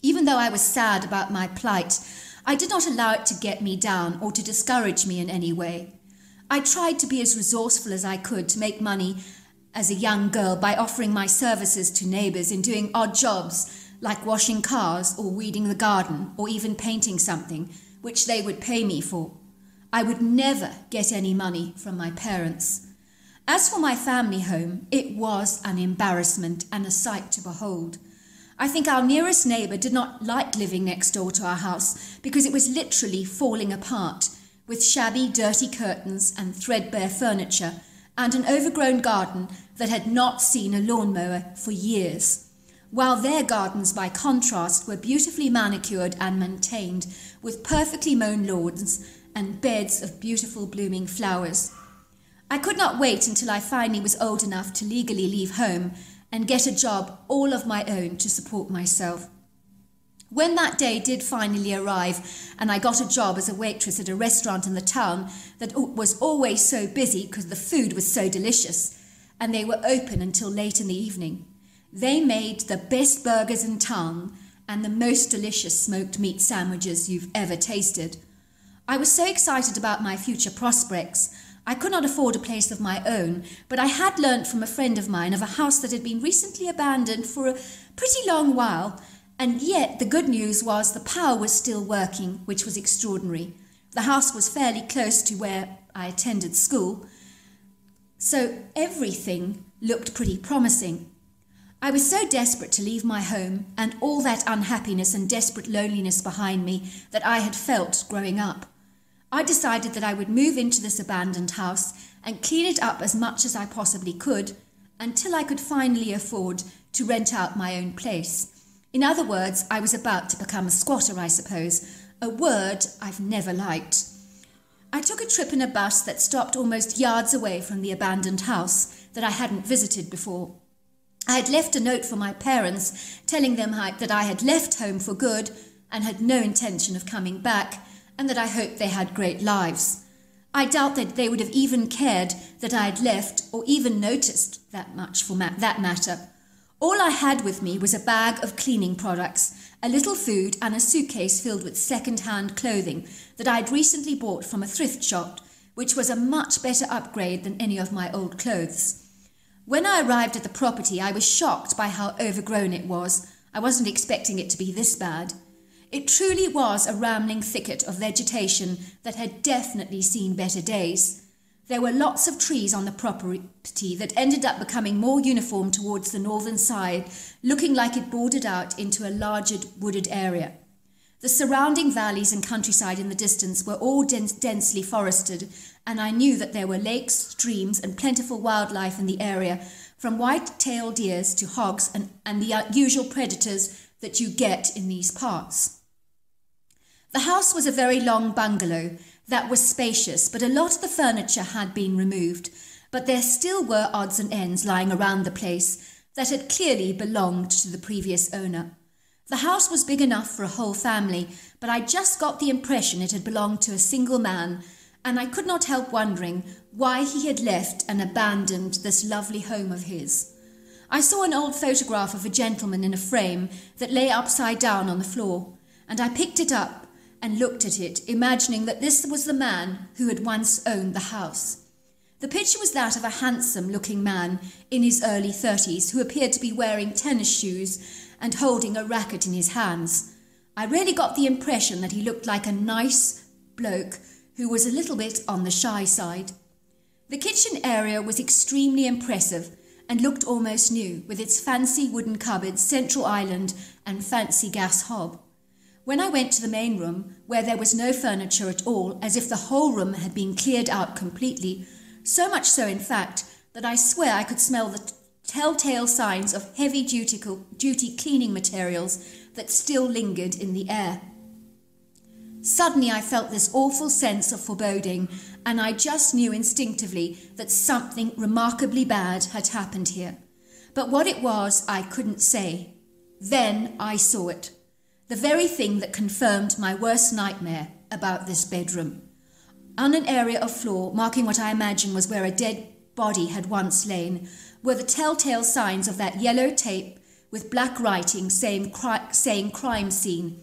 Even though I was sad about my plight, I did not allow it to get me down or to discourage me in any way. I tried to be as resourceful as I could to make money as a young girl by offering my services to neighbours in doing odd jobs like washing cars or weeding the garden or even painting something, which they would pay me for. I would never get any money from my parents. As for my family home, it was an embarrassment and a sight to behold. I think our nearest neighbour did not like living next door to our house because it was literally falling apart, with shabby, dirty curtains and threadbare furniture, and an overgrown garden that had not seen a lawnmower for years while their gardens, by contrast, were beautifully manicured and maintained with perfectly mown lawns and beds of beautiful blooming flowers. I could not wait until I finally was old enough to legally leave home and get a job all of my own to support myself. When that day did finally arrive, and I got a job as a waitress at a restaurant in the town that was always so busy because the food was so delicious, and they were open until late in the evening. They made the best burgers in town and the most delicious smoked meat sandwiches you've ever tasted. I was so excited about my future prospects. I could not afford a place of my own, but I had learnt from a friend of mine of a house that had been recently abandoned for a pretty long while, and yet the good news was the power was still working, which was extraordinary. The house was fairly close to where I attended school, so everything looked pretty promising. I was so desperate to leave my home and all that unhappiness and desperate loneliness behind me that I had felt growing up. I decided that I would move into this abandoned house and clean it up as much as I possibly could until I could finally afford to rent out my own place. In other words, I was about to become a squatter, I suppose, a word I've never liked. I took a trip in a bus that stopped almost yards away from the abandoned house that I hadn't visited before. I had left a note for my parents telling them that I had left home for good and had no intention of coming back, and that I hoped they had great lives. I doubt that they would have even cared that I had left or even noticed that much for ma- that matter. All I had with me was a bag of cleaning products, a little food, and a suitcase filled with second hand clothing that I had recently bought from a thrift shop, which was a much better upgrade than any of my old clothes. When I arrived at the property, I was shocked by how overgrown it was. I wasn't expecting it to be this bad. It truly was a rambling thicket of vegetation that had definitely seen better days. There were lots of trees on the property that ended up becoming more uniform towards the northern side, looking like it bordered out into a larger wooded area. The surrounding valleys and countryside in the distance were all dense, densely forested, and I knew that there were lakes, streams, and plentiful wildlife in the area, from white tailed deers to hogs and, and the usual predators that you get in these parts. The house was a very long bungalow that was spacious, but a lot of the furniture had been removed, but there still were odds and ends lying around the place that had clearly belonged to the previous owner. The house was big enough for a whole family, but I just got the impression it had belonged to a single man, and I could not help wondering why he had left and abandoned this lovely home of his. I saw an old photograph of a gentleman in a frame that lay upside down on the floor, and I picked it up and looked at it, imagining that this was the man who had once owned the house. The picture was that of a handsome looking man in his early thirties who appeared to be wearing tennis shoes and holding a racket in his hands. I really got the impression that he looked like a nice bloke who was a little bit on the shy side. The kitchen area was extremely impressive and looked almost new, with its fancy wooden cupboards, central island, and fancy gas hob. When I went to the main room, where there was no furniture at all, as if the whole room had been cleared out completely, so much so, in fact, that I swear I could smell the telltale signs of heavy duty cleaning materials that still lingered in the air. Suddenly, I felt this awful sense of foreboding, and I just knew instinctively that something remarkably bad had happened here. But what it was, I couldn't say. Then I saw it the very thing that confirmed my worst nightmare about this bedroom. On an area of floor marking what I imagine was where a dead body had once lain, were the telltale signs of that yellow tape with black writing saying, saying crime scene.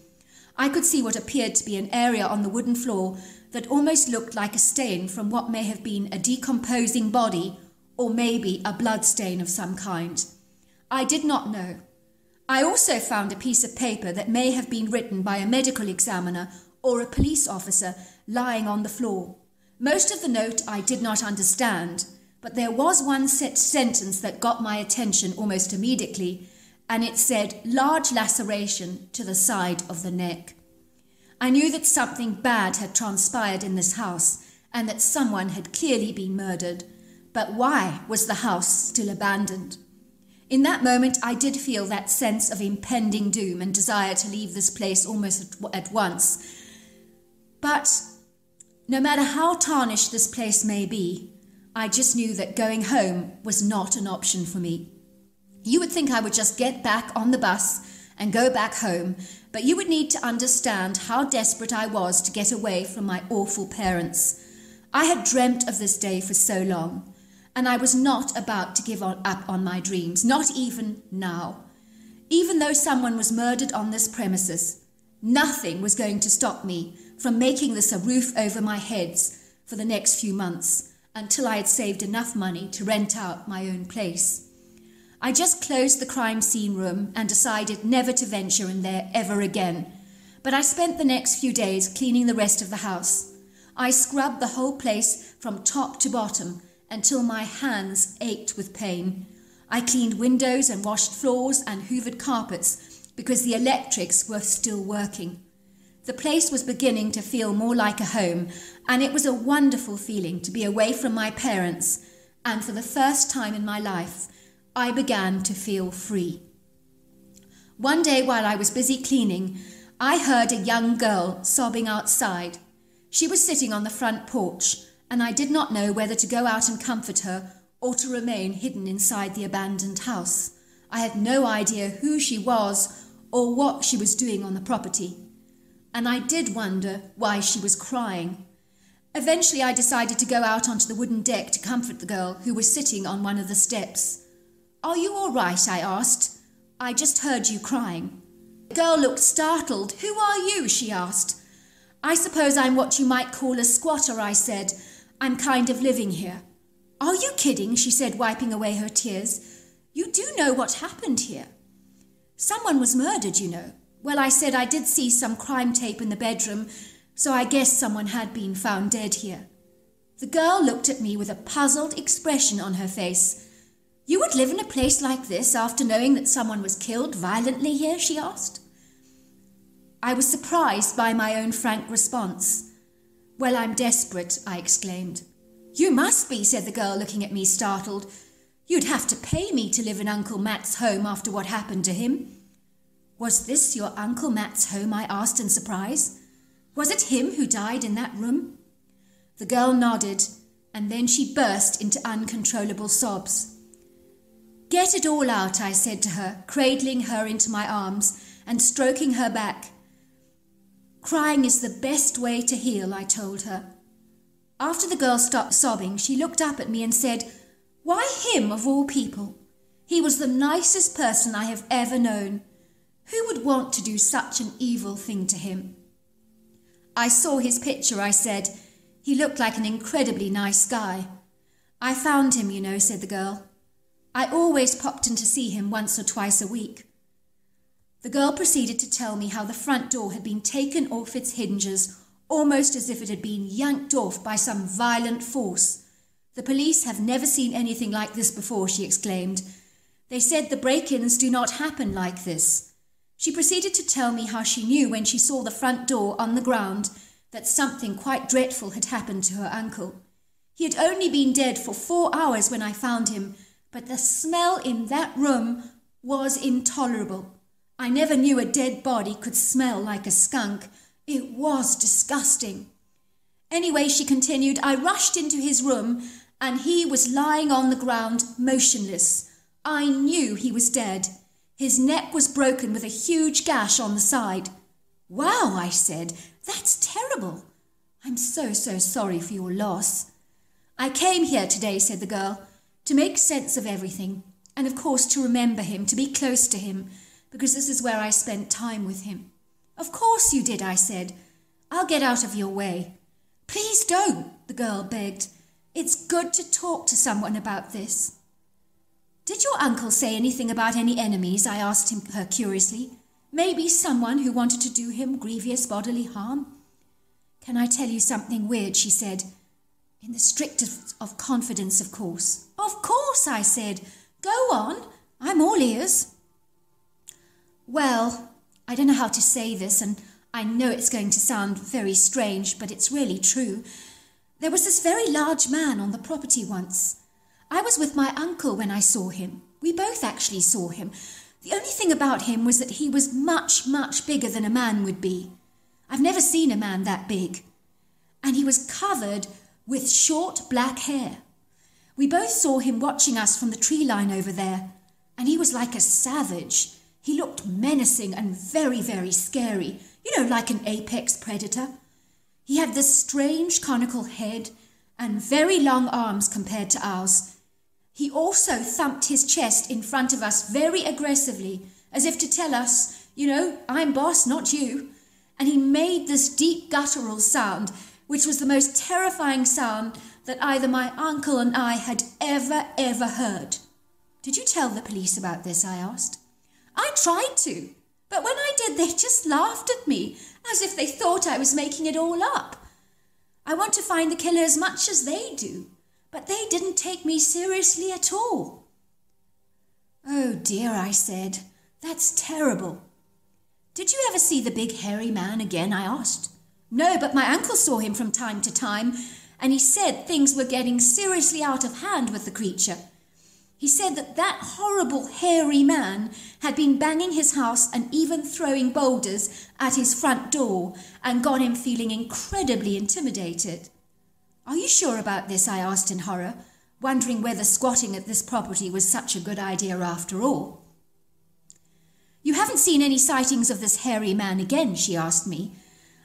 I could see what appeared to be an area on the wooden floor that almost looked like a stain from what may have been a decomposing body or maybe a blood stain of some kind. I did not know. I also found a piece of paper that may have been written by a medical examiner or a police officer lying on the floor. Most of the note I did not understand, but there was one set sentence that got my attention almost immediately, and it said large laceration to the side of the neck. I knew that something bad had transpired in this house and that someone had clearly been murdered, but why was the house still abandoned? In that moment, I did feel that sense of impending doom and desire to leave this place almost at, at once. But no matter how tarnished this place may be, I just knew that going home was not an option for me. You would think I would just get back on the bus and go back home, but you would need to understand how desperate I was to get away from my awful parents. I had dreamt of this day for so long, and I was not about to give up on my dreams, not even now. Even though someone was murdered on this premises, nothing was going to stop me from making this a roof over my heads for the next few months until I had saved enough money to rent out my own place. I just closed the crime scene room and decided never to venture in there ever again. But I spent the next few days cleaning the rest of the house. I scrubbed the whole place from top to bottom until my hands ached with pain. I cleaned windows and washed floors and hoovered carpets because the electrics were still working. The place was beginning to feel more like a home, and it was a wonderful feeling to be away from my parents, and for the first time in my life, I began to feel free. One day, while I was busy cleaning, I heard a young girl sobbing outside. She was sitting on the front porch, and I did not know whether to go out and comfort her or to remain hidden inside the abandoned house. I had no idea who she was or what she was doing on the property, and I did wonder why she was crying. Eventually, I decided to go out onto the wooden deck to comfort the girl who was sitting on one of the steps. Are you all right? I asked. I just heard you crying. The girl looked startled. Who are you? she asked. I suppose I'm what you might call a squatter, I said. I'm kind of living here. Are you kidding? she said, wiping away her tears. You do know what happened here. Someone was murdered, you know. Well, I said I did see some crime tape in the bedroom, so I guess someone had been found dead here. The girl looked at me with a puzzled expression on her face. You would live in a place like this after knowing that someone was killed violently here? she asked. I was surprised by my own frank response. Well, I'm desperate, I exclaimed. You must be, said the girl, looking at me startled. You'd have to pay me to live in Uncle Matt's home after what happened to him. Was this your Uncle Matt's home? I asked in surprise. Was it him who died in that room? The girl nodded, and then she burst into uncontrollable sobs. Get it all out, I said to her, cradling her into my arms and stroking her back. Crying is the best way to heal, I told her. After the girl stopped sobbing, she looked up at me and said, Why him of all people? He was the nicest person I have ever known. Who would want to do such an evil thing to him? I saw his picture, I said. He looked like an incredibly nice guy. I found him, you know, said the girl. I always popped in to see him once or twice a week. The girl proceeded to tell me how the front door had been taken off its hinges, almost as if it had been yanked off by some violent force. The police have never seen anything like this before, she exclaimed. They said the break ins do not happen like this. She proceeded to tell me how she knew when she saw the front door on the ground that something quite dreadful had happened to her uncle. He had only been dead for four hours when I found him, but the smell in that room was intolerable. I never knew a dead body could smell like a skunk. It was disgusting. Anyway, she continued, I rushed into his room and he was lying on the ground motionless. I knew he was dead. His neck was broken with a huge gash on the side. Wow, I said, that's terrible. I'm so, so sorry for your loss. I came here today, said the girl, to make sense of everything, and of course to remember him, to be close to him, because this is where I spent time with him. Of course you did, I said. I'll get out of your way. Please don't, the girl begged. It's good to talk to someone about this. Did your uncle say anything about any enemies? I asked him, her curiously. Maybe someone who wanted to do him grievous bodily harm? Can I tell you something weird? she said. In the strictest of confidence, of course. Of course, I said. Go on. I'm all ears. Well, I don't know how to say this, and I know it's going to sound very strange, but it's really true. There was this very large man on the property once. I was with my uncle when I saw him. We both actually saw him. The only thing about him was that he was much, much bigger than a man would be. I've never seen a man that big. And he was covered with short black hair. We both saw him watching us from the tree line over there, and he was like a savage. He looked menacing and very, very scary, you know, like an apex predator. He had this strange conical head and very long arms compared to ours he also thumped his chest in front of us very aggressively, as if to tell us, you know, I'm boss, not you. And he made this deep guttural sound, which was the most terrifying sound that either my uncle and I had ever, ever heard. Did you tell the police about this? I asked. I tried to, but when I did, they just laughed at me, as if they thought I was making it all up. I want to find the killer as much as they do but they didn't take me seriously at all. Oh dear, I said, that's terrible. Did you ever see the big hairy man again? I asked. No, but my uncle saw him from time to time, and he said things were getting seriously out of hand with the creature. He said that that horrible hairy man had been banging his house and even throwing boulders at his front door and got him feeling incredibly intimidated. Are you sure about this? I asked in horror, wondering whether squatting at this property was such a good idea after all. You haven't seen any sightings of this hairy man again, she asked me.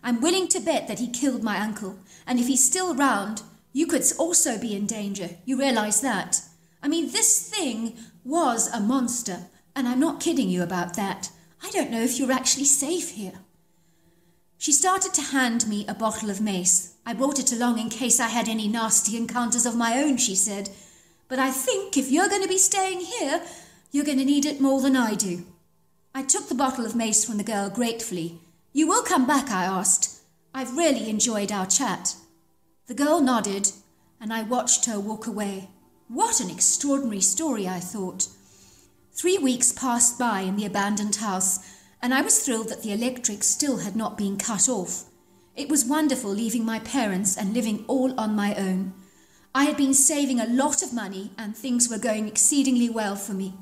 I'm willing to bet that he killed my uncle, and if he's still round, you could also be in danger. You realize that? I mean, this thing was a monster, and I'm not kidding you about that. I don't know if you're actually safe here. She started to hand me a bottle of mace, I brought it along in case I had any nasty encounters of my own, she said. But I think if you're going to be staying here, you're going to need it more than I do. I took the bottle of mace from the girl gratefully. You will come back, I asked. I've really enjoyed our chat. The girl nodded, and I watched her walk away. What an extraordinary story, I thought. Three weeks passed by in the abandoned house, and I was thrilled that the electric still had not been cut off. It was wonderful leaving my parents and living all on my own. I had been saving a lot of money and things were going exceedingly well for me.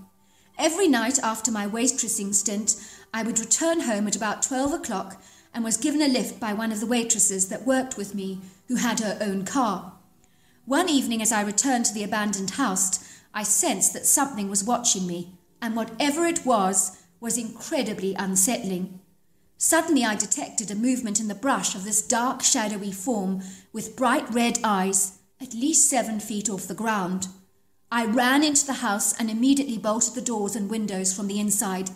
Every night after my waitressing stint, I would return home at about 12 o'clock and was given a lift by one of the waitresses that worked with me, who had her own car. One evening, as I returned to the abandoned house, I sensed that something was watching me, and whatever it was, was incredibly unsettling. Suddenly I detected a movement in the brush of this dark, shadowy form with bright red eyes, at least seven feet off the ground. I ran into the house and immediately bolted the doors and windows from the inside.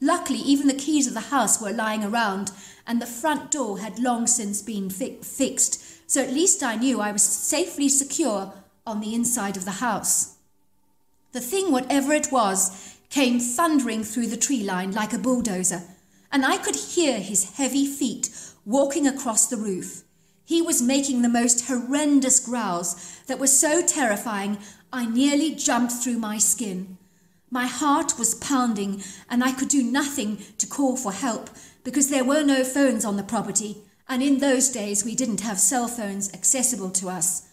Luckily, even the keys of the house were lying around, and the front door had long since been fi fixed, so at least I knew I was safely secure on the inside of the house. The thing, whatever it was, came thundering through the tree line like a bulldozer and I could hear his heavy feet walking across the roof. He was making the most horrendous growls that were so terrifying I nearly jumped through my skin. My heart was pounding, and I could do nothing to call for help because there were no phones on the property, and in those days we didn't have cell phones accessible to us.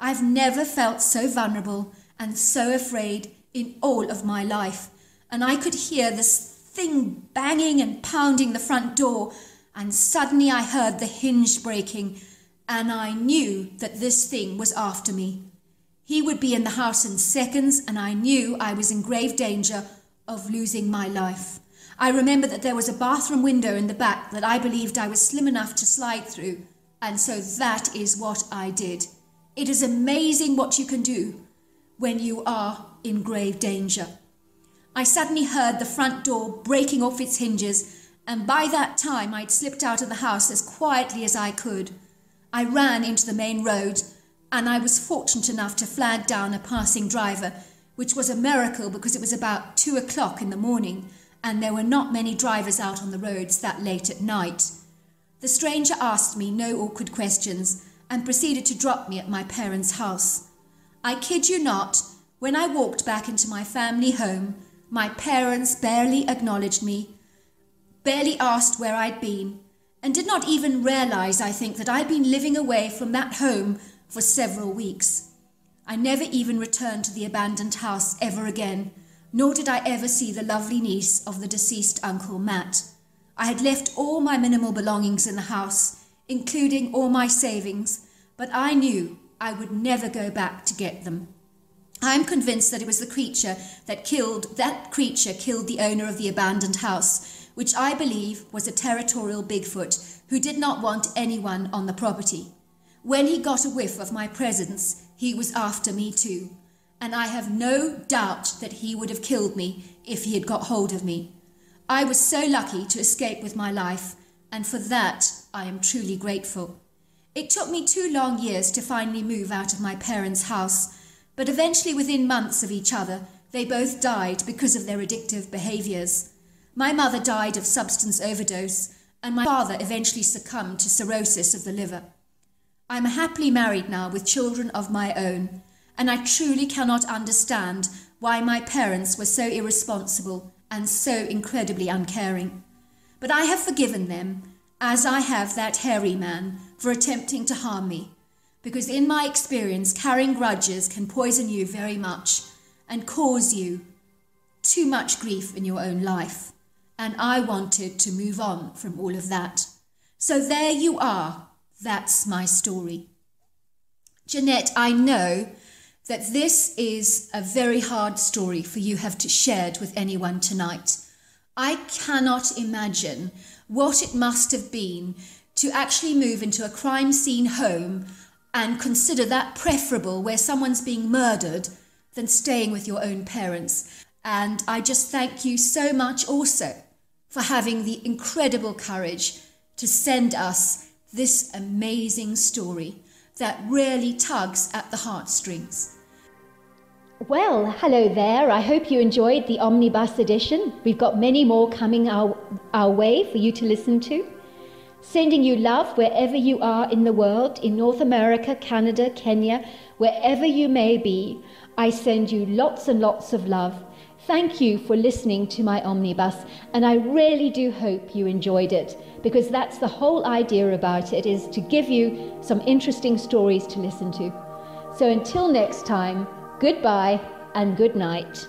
I've never felt so vulnerable and so afraid in all of my life, and I could hear this thing banging and pounding the front door, and suddenly I heard the hinge breaking, and I knew that this thing was after me. He would be in the house in seconds, and I knew I was in grave danger of losing my life. I remember that there was a bathroom window in the back that I believed I was slim enough to slide through, and so that is what I did. It is amazing what you can do when you are in grave danger. I suddenly heard the front door breaking off its hinges, and by that time I'd slipped out of the house as quietly as I could. I ran into the main road, and I was fortunate enough to flag down a passing driver, which was a miracle because it was about two o'clock in the morning, and there were not many drivers out on the roads that late at night. The stranger asked me no awkward questions and proceeded to drop me at my parents' house. I kid you not, when I walked back into my family home, my parents barely acknowledged me, barely asked where I'd been, and did not even realize, I think, that I'd been living away from that home for several weeks. I never even returned to the abandoned house ever again, nor did I ever see the lovely niece of the deceased uncle Matt. I had left all my minimal belongings in the house, including all my savings, but I knew I would never go back to get them. I'm convinced that it was the creature that killed, that creature killed the owner of the abandoned house, which I believe was a territorial Bigfoot who did not want anyone on the property. When he got a whiff of my presence, he was after me too, and I have no doubt that he would have killed me if he had got hold of me. I was so lucky to escape with my life, and for that I am truly grateful. It took me two long years to finally move out of my parents' house but eventually within months of each other, they both died because of their addictive behaviours. My mother died of substance overdose, and my father eventually succumbed to cirrhosis of the liver. I am happily married now with children of my own, and I truly cannot understand why my parents were so irresponsible and so incredibly uncaring. But I have forgiven them, as I have that hairy man, for attempting to harm me, because in my experience, carrying grudges can poison you very much and cause you too much grief in your own life. And I wanted to move on from all of that. So there you are. That's my story. Jeanette, I know that this is a very hard story for you have to shared with anyone tonight. I cannot imagine what it must have been to actually move into a crime scene home and consider that preferable where someone's being murdered than staying with your own parents. And I just thank you so much also for having the incredible courage to send us this amazing story that really tugs at the heartstrings. Well, hello there. I hope you enjoyed the omnibus edition. We've got many more coming our, our way for you to listen to. Sending you love wherever you are in the world, in North America, Canada, Kenya, wherever you may be. I send you lots and lots of love. Thank you for listening to my omnibus, and I really do hope you enjoyed it because that's the whole idea about it is to give you some interesting stories to listen to. So until next time, goodbye and good night.